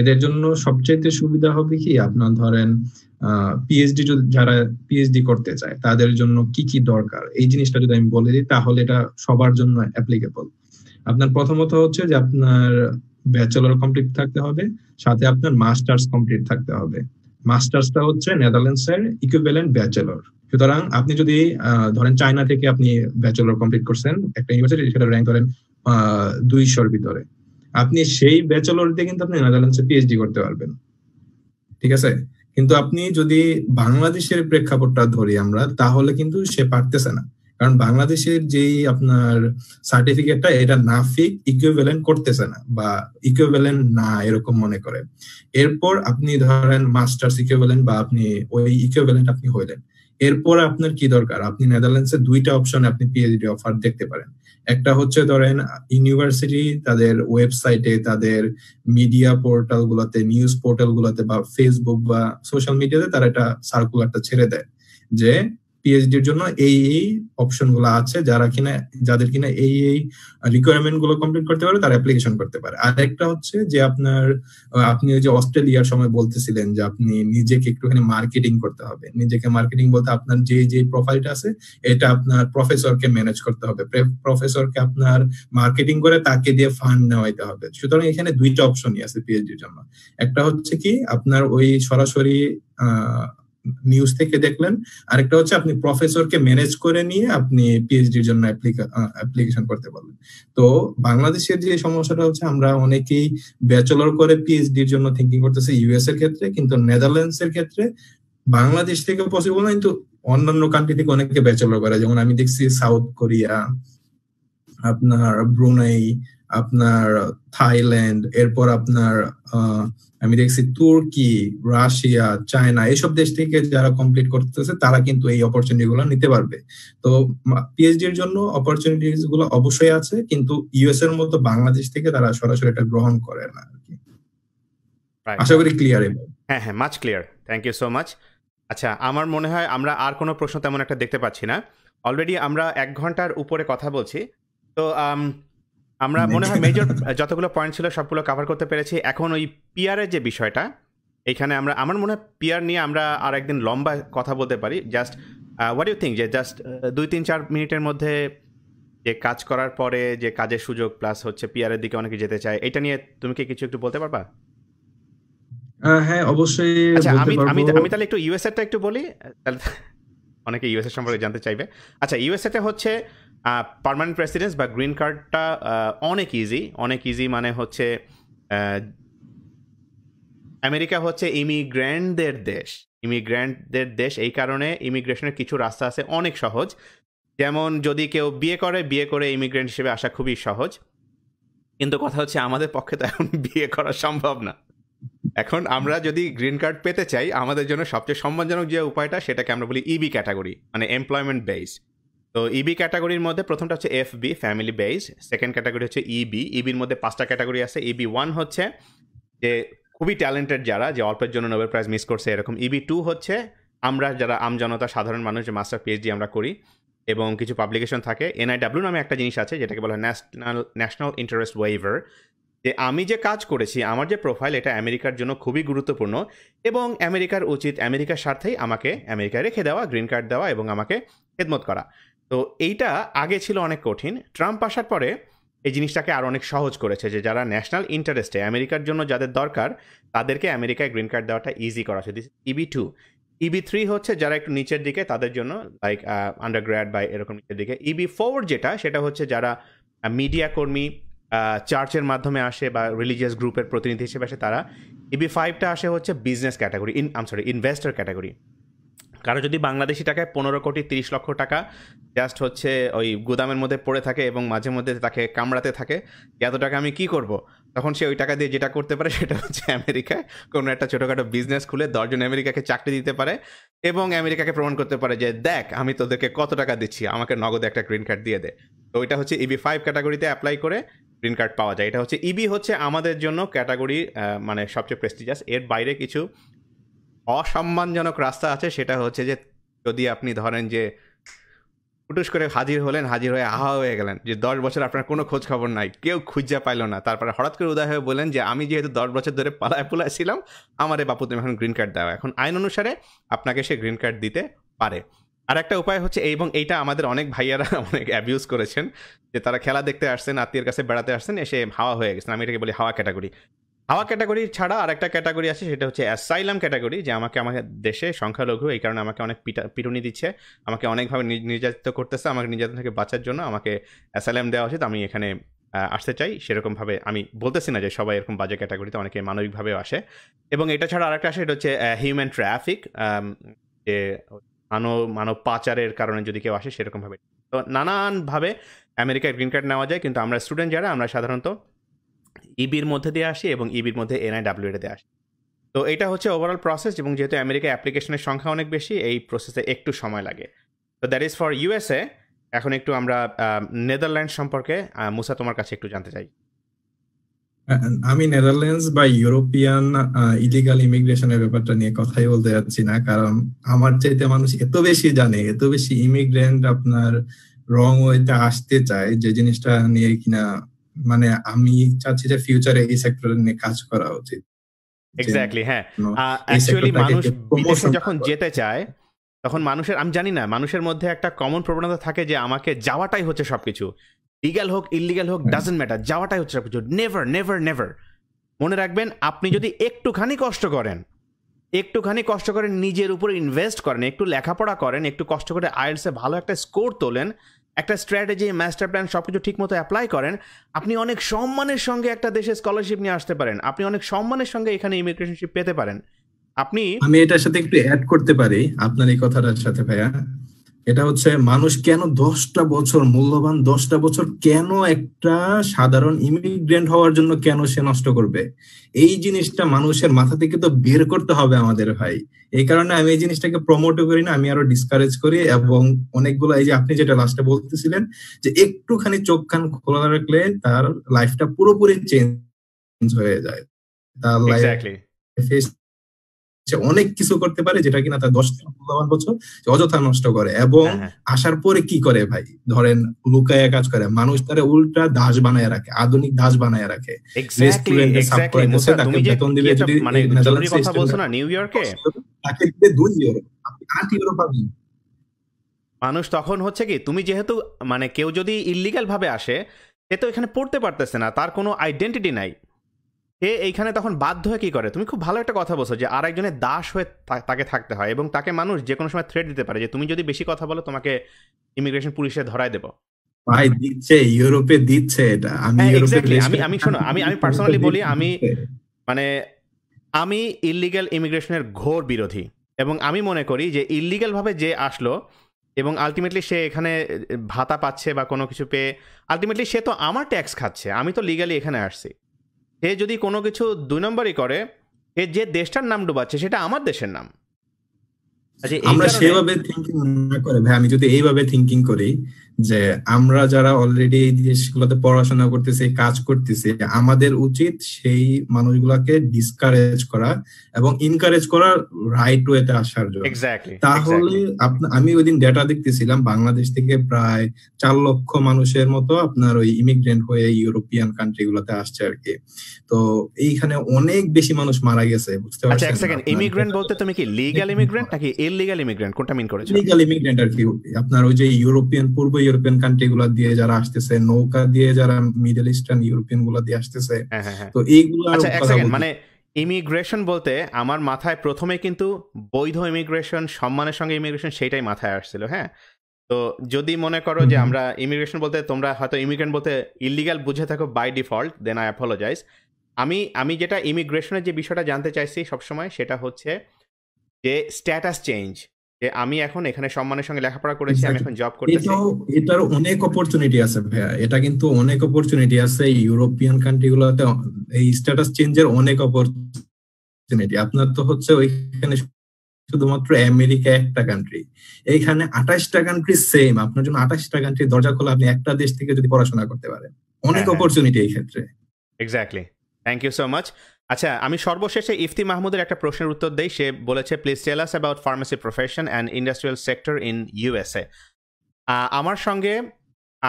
এদের জন্য সবচেয়ে সুবিধা হবে কি আপনার ধরেন পিএইচডি যারা পিএইচডি করতে চায় তাদের জন্য কি কি দরকার এই জিনিসটা যদি আমি বলে দিই তাহলে এটা সবার জন্য অ্যাপ্লিকেবল আপনার প্রথমত হচ্ছে যে আপনার ব্যাচেলর কমপ্লিট থাকতে হবে সাথে আপনার মাস্টার্স কমপ্লিট থাকতে হবে মাস্টার্সটা হচ্ছে নেদারল্যান্ডসের ইকুইভ্যালেন্ট ব্যাচেলর সুতরাং আপনি যদি ধরেন চায়না থেকে আপনি ব্যাচেলর কমপ্লিট করছেন একটা ইউনিভার্সিটি সেটা র্যাঙ্ক ধরেন দুইশোর ভিতরে আপনি সেই ব্যাচেলর দিয়ে কিন্তু আপনি নেদারল্যান্ডসে পিএইচডি করতে পারবেন ঠিক আছে কিন্তু আপনি যদি বাংলাদেশের প্রেক্ষাপটটা ধরি আমরা তাহলে কিন্তু সে পারতেছে না কারণ বাংলাদেশের যেই আপনার সার্টিফিকেটটা এটা না ফিক ইকুইভ্যালেন্ট করতেছে না বা ইকুইভ্যালেন্ট না এরকম মনে করে এরপর আপনি ধরেন মাস্টার্স ইকুইভ্যালেন্ট বা আপনি ওই ইকুইভ্যালেন্ট আপনি হইলেন এরপর আপনার কি দরকার আপনি নেদারল্যান্ডসে দুইটা অপশন আপনি পিএইচডি অফার দেখতে পারেন একটা হচ্ছে ধরেন ইউনিভার্সিটি তাদের ওয়েবসাইটে তাদের মিডিয়া পোর্টাল গুলোতে নিউজ পোর্টাল গুলোতে বা ফেসবুক বা সোশ্যাল মিডিয়াতে তারা এটা সার্কুলারটা ছেড়ে দেয় যে পিএইচডির জন্য এই এই অপশন গুলো আছে যারা কিনা যাদের কিনা এই এই রিকোয়ারমেন্ট গুলো কমপ্লিট করতে পারে তারা অ্যাপ্লিকেশন করতে পারে আর একটা হচ্ছে যে আপনার আপনি ওই যে অস্ট্রেলিয়ার সময় বলতেছিলেন যে আপনি নিজেকে একটুখানি মার্কেটিং করতে হবে নিজেকে মার্কেটিং বলতে আপনার যে যে প্রোফাইলটা আছে এটা আপনার প্রফেসরকে ম্যানেজ করতে হবে প্রফেসরকে আপনার মার্কেটিং করে তাকে দিয়ে ফান্ড নেওয়াইতে হবে সুতরাং এখানে দুইটা অপশনই আছে পিএইচডির জন্য একটা হচ্ছে কি আপনার ওই সরাসরি নিউজ থেকে দেখলেন আরেকটা হচ্ছে আপনি প্রফেসরকে ম্যানেজ করে নিয়ে আপনি পিএইচডির জন্য অ্যাপ্লিকেশন করতে পারবেন তো বাংলাদেশের যে সমস্যাটা হচ্ছে আমরা অনেকেই ব্যাচেলর করে পিএইচডির জন্য থিঙ্কিং করতেছে ইউএস এর ক্ষেত্রে কিন্তু নেদারল্যান্ডস এর ক্ষেত্রে বাংলাদেশ থেকে পসিবল না কিন্তু অন্যান্য কান্ট্রি থেকে অনেকে ব্যাচেলর করে যেমন আমি দেখছি সাউথ কোরিয়া আপনার ব্রুনাই আপনার থাইল্যান্ড এরপর আপনার আমি দেখছি তুর্কি রাশিয়া চায়না এসব দেশ থেকে যারা কমপ্লিট করতেছে তারা কিন্তু এই অপরচুনিটি গুলো নিতে পারবে তো পিএইচডি এর জন্য অপরচুনিটিস গুলো অবশ্যই আছে কিন্তু ইউএস এর মতো বাংলাদেশ থেকে তারা সরাসরি এটা গ্রহণ করে না আর কি আশা করি ক্লিয়ার হ্যাঁ হ্যাঁ much clear thank you so much আচ্ছা আমার মনে হয় আমরা আর কোনো প্রশ্ন তেমন একটা দেখতে পাচ্ছি না অলরেডি আমরা এক ঘন্টার উপরে কথা বলছি তো আমরা মনে হয় মেজর যতগুলো পয়েন্ট ছিল সবগুলো কভার করতে পেরেছি এখন ওই পিয়ারের যে বিষয়টা এখানে আমরা আমার মনে হয় পিয়ার নিয়ে আমরা আর একদিন লম্বা কথা বলতে পারি জাস্ট হোয়াট ইউ থিঙ্ক যে জাস্ট দুই তিন চার মিনিটের মধ্যে যে কাজ করার পরে যে কাজের সুযোগ প্লাস হচ্ছে পিয়ারের দিকে অনেকে যেতে চায় এটা নিয়ে তুমি কি কিছু একটু বলতে পারবা হ্যাঁ অবশ্যই আচ্ছা আমি আমি আমি তাহলে একটু টা একটু বলি অনেকে ইউএসএ সম্পর্কে জানতে চাইবে আচ্ছা ইউএসএতে হচ্ছে পারমানেন্ট প্রেসিডেন্স বা গ্রিন কার্ডটা অনেক ইজি অনেক ইজি মানে হচ্ছে আমেরিকা হচ্ছে ইমিগ্র্যান্টদের দেশ ইমিগ্র্যান্টদের দেশ এই কারণে ইমিগ্রেশনের কিছু রাস্তা আছে অনেক সহজ যেমন যদি কেউ বিয়ে করে বিয়ে করে ইমিগ্রেন্ট হিসেবে আসা খুবই সহজ কিন্তু কথা হচ্ছে আমাদের পক্ষে তো এখন বিয়ে করা সম্ভব না এখন আমরা যদি গ্রিন কার্ড পেতে চাই আমাদের জন্য সবচেয়ে সম্মানজনক যে উপায়টা সেটাকে আমরা বলি ইবি e ক্যাটাগরি মানে এমপ্লয়মেন্ট বেসড তো ইবি e ক্যাটাগরির মধ্যে প্রথমটা হচ্ছে F B family base second category হচ্ছে ইবি e ইবির e মধ্যে পাঁচটা ক্যাটাগরি আছে ইবি ওয়ান হচ্ছে যে খুবই ট্যালেন্টেড যারা যে অল্পের জন্য নোবেল প্রাইজ মিস করছে এরকম ইবি টু হচ্ছে আমরা যারা আমজনতা সাধারণ মানুষ যে মাস্টার পিএইচডি আমরা করি এবং কিছু পাবলিকেশন থাকে এনআইডাব্লিউ নামে একটা জিনিস আছে যেটাকে বলা হয় ন্যাশনাল ন্যাশনাল ইন্টারেস্ট ওয়েভার যে আমি যে কাজ করেছি আমার যে প্রোফাইল এটা আমেরিকার জন্য খুবই গুরুত্বপূর্ণ এবং আমেরিকার উচিত আমেরিকার স্বার্থেই আমাকে আমেরিকায় রেখে দেওয়া গ্রিন কার্ড দেওয়া এবং আমাকে খেদমত করা তো এইটা আগে ছিল অনেক কঠিন ট্রাম্প আসার পরে এই জিনিসটাকে আর অনেক সহজ করেছে যে যারা ন্যাশনাল ইন্টারেস্টে আমেরিকার জন্য যাদের দরকার তাদেরকে আমেরিকায় গ্রিন কার্ড দেওয়াটা ইজি করা হচ্ছে ইবি টু ইবি থ্রি হচ্ছে যারা একটু নিচের দিকে তাদের জন্য লাইক আন্ডারগ্র্যাড বা এরকম নিচের দিকে ইবি e ফোর যেটা সেটা হচ্ছে যারা মিডিয়া কর্মী চার্চের মাধ্যমে আসে বা রিলিজিয়াস গ্রুপের প্রতিনিধি হিসেবে আসে তারা ইবি e ফাইভটা আসে হচ্ছে business category in um sorry investor category কারো যদি বাংলাদেশি টাকায় পনেরো কোটি তিরিশ লক্ষ টাকা জাস্ট হচ্ছে ওই গুদামের মধ্যে পড়ে থাকে এবং মাঝে মধ্যে তাকে কামড়াতে থাকে এত টাকা আমি কি করব। তখন সে ওই টাকা দিয়ে যেটা করতে পারে সেটা হচ্ছে আমেরিকায় কোনো একটা ছোটোখাটো বিজনেস খুলে দশজন আমেরিকাকে চাকরি দিতে পারে এবং আমেরিকাকে প্রমাণ করতে পারে যে দেখ আমি তোদেরকে কত টাকা দিচ্ছি আমাকে নগদে একটা গ্রিন কার্ড দিয়ে দে তো ওইটা হচ্ছে ইবি ফাইভ ক্যাটাগরিতে অ্যাপ্লাই করে গ্রিন কার্ড পাওয়া যায় এটা হচ্ছে ইবি হচ্ছে আমাদের জন্য ক্যাটাগরি মানে সবচেয়ে প্রেস্টিজাস এর বাইরে কিছু অসম্মানজনক রাস্তা আছে সেটা হচ্ছে যে যদি আপনি ধরেন যে ফুটুস করে হাজির হলেন হাজির হয়ে আহা হয়ে গেলেন যে দশ বছর আপনার কোনো খোঁজ খবর নাই কেউ খুঁজে পাইল না তারপরে হঠাৎ করে উদয় হয়ে বলেন যে আমি যেহেতু দশ বছর ধরে পালায় পোলায় ছিলাম আমার বাপু তুমি এখন গ্রিন কার্ড দেওয়া এখন আইন অনুসারে আপনাকে সে গ্রিন কার্ড দিতে পারে আর একটা উপায় হচ্ছে এবং এইটা আমাদের অনেক ভাইয়ারা অনেক অ্যাবিউজ করেছেন যে তারা খেলা দেখতে আসছেন আত্মীয়ের কাছে বেড়াতে আসছেন এসে হাওয়া হয়ে গেছেন আমি এটাকে বলি হাওয়া ক্যাটাগরি হাওয়া ক্যাটাগরি ছাড়া আর একটা ক্যাটাগরি আছে সেটা হচ্ছে অ্যাসাইলাম ক্যাটাগরি যে আমাকে আমাকে দেশে সংখ্যালঘু এই কারণে আমাকে অনেক পিটা পিটুনি দিচ্ছে আমাকে অনেকভাবে নির্যাতিত করতেছে আমাকে নির্যাতন থেকে বাঁচার জন্য আমাকে অ্যাসাইলাম দেওয়া উচিত আমি এখানে আসতে চাই সেরকমভাবে আমি বলতেছি না যে সবাই এরকম বাজে ক্যাটাগরিতে অনেকে মানবিকভাবেও আসে এবং এটা ছাড়া আরেকটা আসে এটা হচ্ছে হিউম্যান ট্রাফিক যে মানব মানব পাচারের কারণে যদি কেউ আসে সেরকমভাবে তো নানানভাবে আমেরিকায় গ্রিন কার্ড নেওয়া যায় কিন্তু আমরা স্টুডেন্ট যারা আমরা সাধারণত ইবির e মধ্যে দিয়ে আসে এবং ইবির e মধ্যে দিয়ে আসে তো এটা হচ্ছে ওভারঅল প্রসেস এবং যেহেতু আমেরিকা অ্যাপ্লিকেশনের সংখ্যা অনেক বেশি এই প্রসেসে একটু সময় লাগে তো দ্যাট ইজ ফর ইউএসএ এখন একটু আমরা নেদারল্যান্ড সম্পর্কে মুসা তোমার কাছে একটু জানতে চাই আমি নেদারল্যান্ডস বা ইউরোপিয়ান ইলিগাল ইমিগ্রেশনের ব্যাপারটা নিয়ে কথাই বলতে যাচ্ছি না কারণ আমার চাইতে মানুষ এত বেশি জানে এত বেশি ইমিগ্রেন্ট আপনার রং ওয়েতে আসতে চায় যে জিনিসটা নিয়ে কিনা মানে আমি চাচ্ছি যে ফিউচারে এই সেক্টরে নিয়ে কাজ করা উচিত এক্স্যাক্টলি হ্যাঁ অ্যাকচুয়ালি মানুষ বিদেশে যখন যেতে চায় তখন মানুষের আমি জানি না মানুষের মধ্যে একটা কমন প্রবণতা থাকে যে আমাকে যাওয়াটাই হচ্ছে সবকিছু লিগাল হোক ইলিগাল হোক ডাজেন্ট ম্যাটার যাওয়াটাই হচ্ছে সবকিছু নেভার নেভার নেভার মনে রাখবেন আপনি যদি একটুখানি কষ্ট করেন একটুখানি কষ্ট করেন নিজের উপরে ইনভেস্ট করেন একটু লেখাপড়া করেন একটু কষ্ট করে আইএলসে ভালো একটা স্কোর তোলেন একটা স্ট্র্যাটেজি মাস্টার প্ল্যান সব কিছু ঠিকমতো অ্যাপ্লাই করেন আপনি অনেক সম্মানের সঙ্গে একটা দেশে স্কলারশিপ নিয়ে আসতে পারেন আপনি অনেক সম্মানের সঙ্গে এখানে ইমিগ্রেশনশিপ পেতে পারেন আপনি আমি এটার সাথে একটু অ্যাড করতে পারি আপনার এই কথাটার সাথে ভাইয়া এটা হচ্ছে মানুষ কেন দশটা বছর মূল্যবান দশটা বছর কেন একটা সাধারণ ইমিগ্রেন্ট হওয়ার জন্য কেন সে নষ্ট করবে এই জিনিসটা মানুষের মাথা থেকে তো বের করতে হবে আমাদের ভাই এই কারণে আমি এই জিনিসটাকে প্রমোটও করি না আমি আরো ডিসকারেজ করি এবং অনেকগুলো এই যে আপনি যেটা লাস্টে বলতেছিলেন যে একটুখানি চোখ খান খোলা রাখলে তার লাইফটা পুরোপুরি চেঞ্জ হয়ে যায় তার লাইফ সে অনেক কিছু করতে পারে যেটা কিনা তার দশ মূল্যবান বছর অযথা নষ্ট করে এবং হ্যাঁ, হ্যাঁ। আসার পরে কি করে ভাই ধরেন লুকায় কাজ করে মানুষ তারা উল্টা দাস বানায় রাখে আধুনিক দাস বানায় রাখে বেতন যদি নিউ মানে ইয়র্কে মানুষ তখন হচ্ছে কি তুমি যেহেতু মানে কেউ যদি ইলিগাল ভাবে আসে সে তো এখানে পড়তে পারতেছে না তার কোনো আইডেন্টিটি নাই এ এইখানে তখন বাধ্য হয়ে কী করে তুমি খুব ভালো একটা কথা বলছো যে আরেকজনের দাস হয়ে তাকে থাকতে হয় এবং তাকে মানুষ যে কোনো সময় থ্রেড দিতে পারে যে তুমি যদি বেশি কথা বলো তোমাকে ইমিগ্রেশন পুলিশে ধরায় দেবো ভাই দিচ্ছে ইউরোপে দিচ্ছে এটা আমি হ্যাঁ, আমি শোনো আমি আমি পার্সোনালি বলি আমি মানে আমি ইলিগাল ইমিগ্রেশনের ঘোর বিরোধী এবং আমি মনে করি যে ইলিগালভাবে যে আসলো এবং আলটিমেটলি সে এখানে ভাতা পাচ্ছে বা কোনো কিছু পেয়ে আলটিমেটলি সে তো আমার ট্যাক্স খাচ্ছে আমি তো লিগালি এখানে আসছি সে যদি কোনো কিছু দুই নম্বরই করে এ যে দেশটার নাম ডুবাচ্ছে সেটা আমার দেশের নাম আচ্ছা, আমরা সেভাবে থিঙ্কিং না করে ভাই আমি যদি এইভাবে থিঙ্কিং করি যে আমরা যারা অলরেডি এই দেশগুলোতে পড়াশোনা করতেছি কাজ করতেছি আমাদের উচিত সেই মানুষগুলাকে ডিসকারেজ করা এবং ইনকারেজ করার রাইট ওয়েতে আসার জন্য তাহলে আমি ওই দিন ডেটা দেখতেছিলাম বাংলাদেশ থেকে প্রায় চার লক্ষ মানুষের মতো আপনার ওই ইমিগ্রেন্ট হয়ে ইউরোপিয়ান কান্ট্রি গুলোতে আসছে আর কি তো এইখানে অনেক বেশি মানুষ মারা গেছে বুঝতে আচ্ছা, পারছেন সেকেন্ড ইমিগ্রেন্ট বলতে তুমি কি লিগ্যাল ইমিগ্রেন্ট নাকি ইললিগ্যাল ইমিগ্রেন্ট কোনটা মিন করেছো লিগ্যাল ইমিগ্রেন্ট আর কি আপনার ওই যে ইউরোপিয়ান পূর্ব ইউরোপিয়ান কান্ট্রি গুলা দিয়ে যারা আসতেছে নৌকা দিয়ে যারা মিডল ইস্টার্ন ইউরোপিয়ান গুলা দিয়ে আসতেছে হ্যাঁ, হ্যাঁ, হ্যাঁ। তো এইগুলো আচ্ছা, মানে ইমিগ্রেশন বলতে আমার মাথায় প্রথমে কিন্তু বৈধ ইমিগ্রেশন সম্মানের সঙ্গে ইমিগ্রেশন সেটাই মাথায় আসছিল হ্যাঁ তো যদি মনে করো যে আমরা ইমিগ্রেশন বলতে তোমরা হয়তো ইমিগ্রেন্ট বলতে ইলিগাল বুঝে থাকো by default then I apologize আমি আমি যেটা ইমিগ্রেশনের যে বিষয়টা জানতে চাইছি সবসময় সেটা হচ্ছে যে স্ট্যাটাস চেঞ্জ যে আমি এখন এখানে সম্মানের সঙ্গে লেখাপড়া করেছি আমি এখন জব করতেছি এটার অনেক অপরচুনিটি আছে ভাইয়া এটা কিন্তু অনেক অপরচুনিটি আছে ইউরোপিয়ান কান্ট্রিগুলোতে এই স্ট্যাটাস চেঞ্জের অনেক অপরচুনিটি আপনার তো হচ্ছে ওইখানে শুধুমাত্র আমেরিকা একটা কান্ট্রি এইখানে আঠাশটা কান্ট্রি সেম আপনার জন্য আঠাশটা কান্ট্রি দরজা খোলা আপনি একটা দেশ থেকে যদি পড়াশোনা করতে পারেন অনেক অপরচুনিটি হ্যাঁ, হ্যাঁ। এই ক্ষেত্রে exactly thank you so much আচ্ছা আমি সর্বশেষে ইফতি মাহমুদের একটা প্রশ্নের উত্তর দেই সে বলেছে please tell us about pharmacy profession and industrial sector in USA আমার সঙ্গে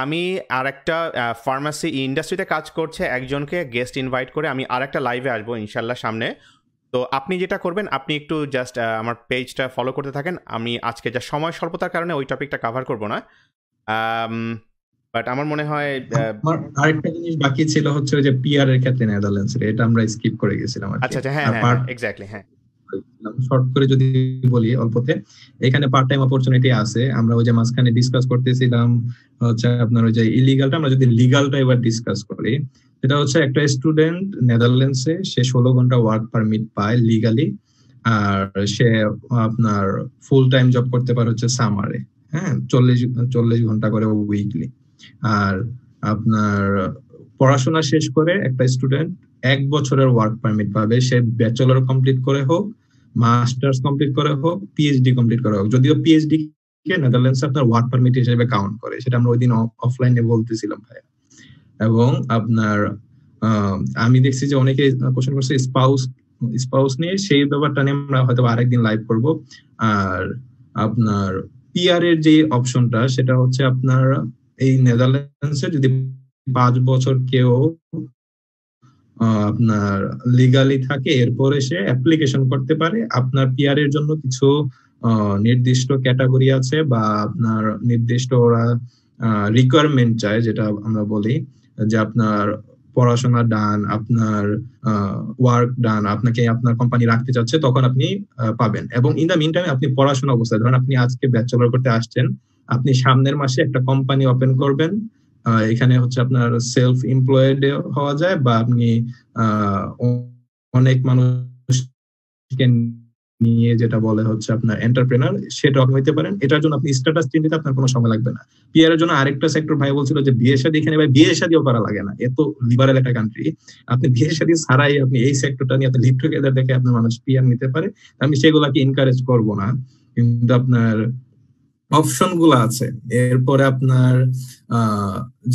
আমি আর একটা ফার্মাসি ইন্ডাস্ট্রিতে কাজ করছে একজনকে গেস্ট ইনভাইট করে আমি আর একটা লাইভে আসবো ইনশাল্লাহ সামনে তো আপনি যেটা করবেন আপনি একটু জাস্ট আমার পেজটা ফলো করতে থাকেন আমি আজকে যা সময় স্বল্পতার কারণে ওই টপিকটা কাভার করব না বাট আমার মনে হয় আচ্ছা, আরেকটা জিনিস বাকি ছিল হচ্ছে যে পিআর এর ক্ষেত্রে নেদারল্যান্ডস এটা আমরা স্কিপ করে গেছিলাম আচ্ছা, আচ্ছা হ্যাঁ হ্যাঁ এক্স্যাক্টলি হ্যাঁ শর্ট হ্যাঁ। করে যদি বলি অল্পতে এখানে পার্ট টাইম অপরচুনিটি আছে আমরা ওই যে মাঝখানে ডিসকাস করতেছিলাম হচ্ছে আপনার ওই যে ইলিগালটা আমরা যদি লিগালটা এবার ডিসকাস করি সেটা হচ্ছে একটা স্টুডেন্ট নেদারল্যান্ডসে সে ষোলো ঘন্টা ওয়ার্ক পারমিট পায় লিগালি আর সে আপনার ফুল টাইম জব করতে পারে হচ্ছে সামারে হ্যাঁ চল্লিশ চল্লিশ ঘন্টা করে উইকলি আর আপনার পড়াশোনা শেষ করে একটা স্টুডেন্ট এক বছরের ওয়ার্ক পারমিট পাবে সে ব্যাচেলর কমপ্লিট করে হোক মাস্টার্স কমপ্লিট করে হোক পিএইচডি কমপ্লিট করে হোক যদিও পিএইচডি কে নেদারল্যান্ডস আপনার ওয়ার্ক পারমিট হিসেবে কাউন্ট করে সেটা আমরা ওইদিন অফলাইনে বলতেছিলাম ভাইয়া এবং আপনার আমি দেখছি যে অনেকে কোশ্চেন করছে স্পাউস স্পাউস নিয়ে সেই ব্যাপারটা নিয়ে আমরা হয়তো আরেকদিন লাইভ করব আর আপনার পিআর এর যে অপশনটা সেটা হচ্ছে আপনার এই নেদারল্যান্ডসে যদি পাঁচ বছর কেউ আপনার লিগালি থাকে এরপরে সে অ্যাপ্লিকেশন করতে পারে আপনার পিআর এর জন্য কিছু নির্দিষ্ট ক্যাটাগরি আছে বা আপনার নির্দিষ্ট ওরা রিকোয়ারমেন্ট চায় যেটা আমরা বলি যে আপনার পড়াশোনা ডান আপনার ওয়ার্ক ডান আপনাকে আপনার কোম্পানি রাখতে চাচ্ছে তখন আপনি পাবেন এবং ইন দ্য মিন টাইম আপনি পড়াশোনা অবস্থায় ধরেন আপনি আজকে ব্যাচেলর করতে আসছেন আপনি সামনের মাসে একটা কোম্পানি ওপেন করবেন এখানে হচ্ছে আপনার সেলফ এমপ্লয়েড হওয়া যায় বা আপনি অনেক মানুষকে নিয়ে যেটা বলে হচ্ছে আপনার এন্টারপ্রেনার সেটা হইতে পারেন এটার জন্য আপনি স্ট্যাটাস চিহ্নিতে আপনার কোনো সময় লাগবে না পিয়ারের জন্য আরেকটা সেক্টর ভাই বলছিল যে বিয়ে শাদী এখানে ভাই বিয়ে শাদীও করা লাগে না এত লিবারেল একটা কান্ট্রি আপনি বিয়ে শাদী ছাড়াই আপনি এই সেক্টরটা নিয়ে আপনি লিভ টুগেদার দেখে আপনার মানুষ পিয়ার নিতে পারে আমি সেগুলাকে এনকারেজ করব না কিন্তু আপনার অপশনগুলো আছে এরপরে আপনার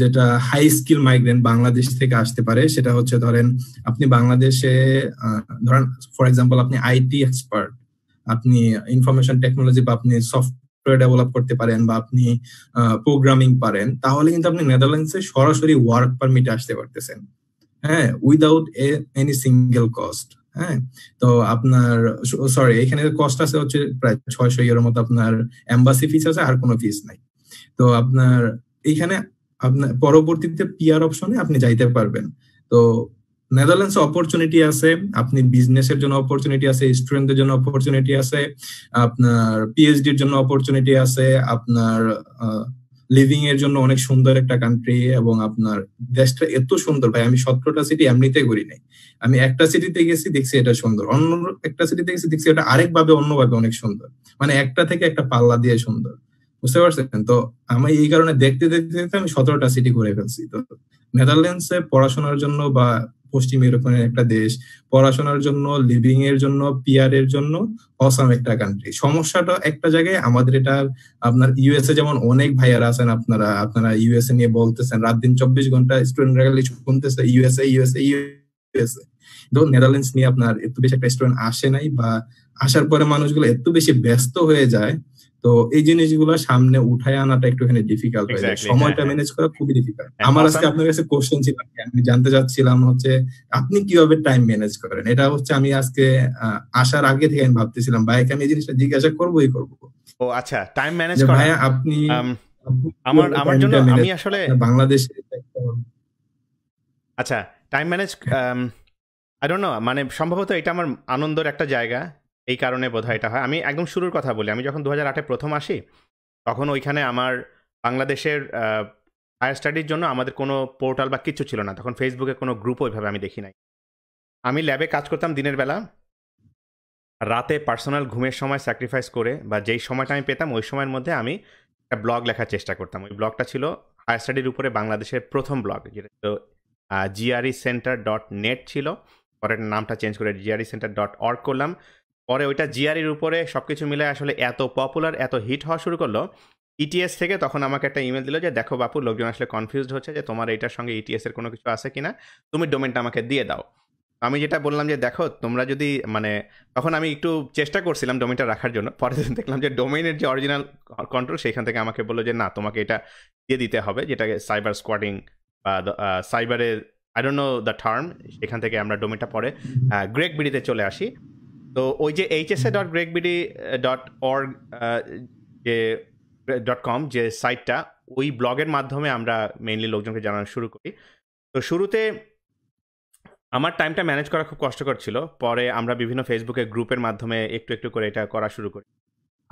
যেটা হাই স্কিল মাইগ্রেন্ট বাংলাদেশ থেকে আসতে পারে সেটা হচ্ছে ধরেন আপনি বাংলাদেশে ধরেন ফর এক্সাম্পল আপনি আইটি এক্সপার্ট আপনি ইনফরমেশন টেকনোলজি বা আপনি সফটওয়্যার ডেভেলপ করতে পারেন বা আপনি প্রোগ্রামিং পারেন তাহলে কিন্তু আপনি নেদারল্যান্ডসে সরাসরি ওয়ার্ক পারমিটে আসতে পারতেছেন হ্যাঁ without a any single cost হ্যাঁ তো আপনার সরি এখানে কস্ট আছে হচ্ছে প্রায় ছয়শো ইউরোর মতো আপনার এম্বাসি ফিস আছে আর কোনো ফিস নাই তো আপনার এইখানে আপনার পরবর্তীতে পিআর অপশনে আপনি যাইতে পারবেন তো নেদারল্যান্ডস অপরচুনিটি আছে আপনি বিজনেসের জন্য অপরচুনিটি আছে স্টুডেন্টদের জন্য অপরচুনিটি আছে আপনার পিএইচডির জন্য অপরচুনিটি আছে আপনার লিভিং এর জন্য অনেক সুন্দর একটা কান্ট্রি এবং আপনার দেশটা এত সুন্দর ভাই আমি সতেরোটা সিটি এমনিতে ঘুরি নাই আমি একটা সিটিতে গেছি দেখছি এটা সুন্দর অন্য একটা সিটিতে গেছি দেখছি এটা আরেকভাবে অন্যভাবে অনেক সুন্দর মানে একটা থেকে একটা পাল্লা দিয়ে সুন্দর বুঝতে পারছেন তো আমি এই কারণে দেখতে দেখতে দেখতে আমি সতেরোটা সিটি ঘুরে ফেলছি তো নেদারল্যান্ডসে পড়াশোনার জন্য বা পশ্চিম ইউরোপের একটা দেশ পড়াশোনার জন্য লিভিং এর জন্য পিয়ার এর জন্য অসাম একটা কান্ট্রি সমস্যাটা একটা জায়গায় আমাদের এটা আপনার ইউএসএ যেমন অনেক ভাইয়ারা আছেন আপনারা আপনারা ইউএসএ নিয়ে বলতেছেন রাত দিন চব্বিশ ঘন্টা স্টুডেন্টরা গেলে শুনতেছে ইউএসএ ইউএসএ ইউএসএ ধরুন নেদারল্যান্ডস নিয়ে আপনার এত বেশি একটা স্টুডেন্ট আসে নাই বা আসার পরে মানুষগুলো এত বেশি ব্যস্ত হয়ে যায় তো এই জিনিসগুলো সামনে উঠায় আনাটা একটুখানি ডিফিকাল্ট হয়ে যায় সময়টা ম্যানেজ হ্যাঁ। করা খুবই ডিফিকাল্ট আমার আজকে আপনার কাছে কোশ্চেন ছিল আমি জানতে চাচ্ছিলাম হচ্ছে আপনি কিভাবে টাইম ম্যানেজ করেন এটা হচ্ছে আমি আজকে আসার আগে থেকে আমি ভাবতেছিলাম ভাইকে আমি এই জিনিসটা জিজ্ঞাসা করবোই করব ও আচ্ছা টাইম ম্যানেজ করা ভাই আপনি আমার আমার জন্য আমি আসলে বাংলাদেশে আচ্ছা time manage I don't know মানে সম্ভবত এটা আমার আনন্দের একটা জায়গা এই কারণে হয় এটা হয় আমি একদম শুরুর কথা বলি আমি যখন দু হাজার আটে প্রথম আসি তখন ওইখানে আমার বাংলাদেশের হায়ার স্টাডির জন্য আমাদের কোনো পোর্টাল বা কিছু ছিল না তখন ফেসবুকে কোনো গ্রুপ ওইভাবে আমি দেখি নাই আমি ল্যাবে কাজ করতাম দিনের বেলা রাতে পার্সোনাল ঘুমের সময় স্যাক্রিফাইস করে বা যেই সময়টা আমি পেতাম ওই সময়ের মধ্যে আমি একটা ব্লগ লেখার চেষ্টা করতাম ওই ব্লগটা ছিল হায়ার স্টাডির উপরে বাংলাদেশের প্রথম ব্লগ যেটা ছিল জিআরই সেন্টার ডট নেট ছিল পরের নামটা চেঞ্জ করে জিআরই সেন্টার ডট অর্গ করলাম পরে ওইটা জিআরির উপরে সব কিছু মিলে আসলে এত পপুলার এত হিট হওয়া শুরু করলো ইটিএস e থেকে তখন আমাকে একটা ইমেল দিল যে দেখো বাপু লোকজন আসলে কনফিউজড হচ্ছে যে তোমার এটার সঙ্গে ইটিএস e এর কোনো কিছু আছে কিনা তুমি ডোমেনটা আমাকে দিয়ে দাও আমি যেটা বললাম যে দেখো তোমরা যদি মানে তখন আমি একটু চেষ্টা করছিলাম ডোমেনটা রাখার জন্য পরে দেখলাম যে ডোমেনের যে অরিজিনাল কন্ট্রোল সেইখান থেকে আমাকে বললো যে না তোমাকে এটা দিয়ে দিতে হবে যেটাকে সাইবার স্কোয়াডিং বা সাইবারের I don't know the term সেখান থেকে আমরা ডোমেনটা পরে গ্রেক বিড়িতে চলে আসি তো ওই যে H S A dot break BD dot org যে ডট কম যে সাইটটা ওই ব্লগের মাধ্যমে আমরা মেইনলি লোকজনকে জানানো শুরু করি তো শুরুতে আমার টাইমটা ম্যানেজ করা খুব কষ্টকর ছিল পরে আমরা বিভিন্ন ফেসবুকে গ্রুপের মাধ্যমে একটু একটু করে এটা করা শুরু করি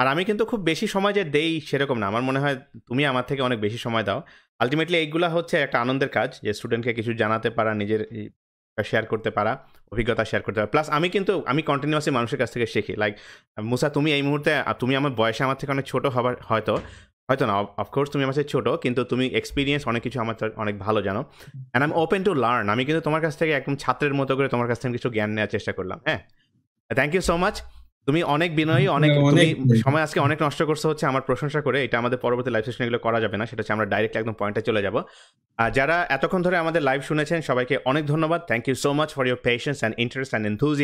আর আমি কিন্তু খুব বেশি সময় যে দেই সেরকম না আমার মনে হয় তুমি আমার থেকে অনেক বেশি সময় দাও আলটিমেটলি এইগুলা হচ্ছে একটা আনন্দের কাজ যে স্টুডেন্টকে কিছু জানাতে পারা নিজের শেয়ার করতে পারা অভিজ্ঞতা শেয়ার করতে পারা প্লাস আমি কিন্তু আমি কন্টিনিউয়াসলি মানুষের কাছ থেকে শিখি লাইক মুসা তুমি এই মুহূর্তে তুমি আমার বয়সে আমার থেকে অনেক ছোটো হবার হয়তো হয়তো না অফকোর্স তুমি আমার ছোটো কিন্তু তুমি এক্সপিরিয়েন্স অনেক কিছু আমার অনেক ভালো জানো অ্যান্ড আমি ওপেন টু লার্ন আমি কিন্তু তোমার কাছ থেকে একদম ছাত্রের মতো করে তোমার কাছ থেকে কিছু জ্ঞান নেওয়ার চেষ্টা করলাম হ্যাঁ থ্যাংক ইউ সো মাচ তুমি অনেক বিনয়ী অনেক হ্যাঁ, তুমি সময় আজকে অনেক নষ্ট করছো হচ্ছে আমার প্রশংসা করে এটা আমাদের পরবর্তী লাইভ সেশন এগুলো করা যাবে না সেটা হচ্ছে আমরা ডাইরেক্ট একদম পয়েন্টে চলে যাব যারা এতক্ষণ ধরে আমাদের লাইভ শুনেছেন সবাইকে অনেক ধন্যবাদ thank you so much for your patience and interest and এনথুজিয়া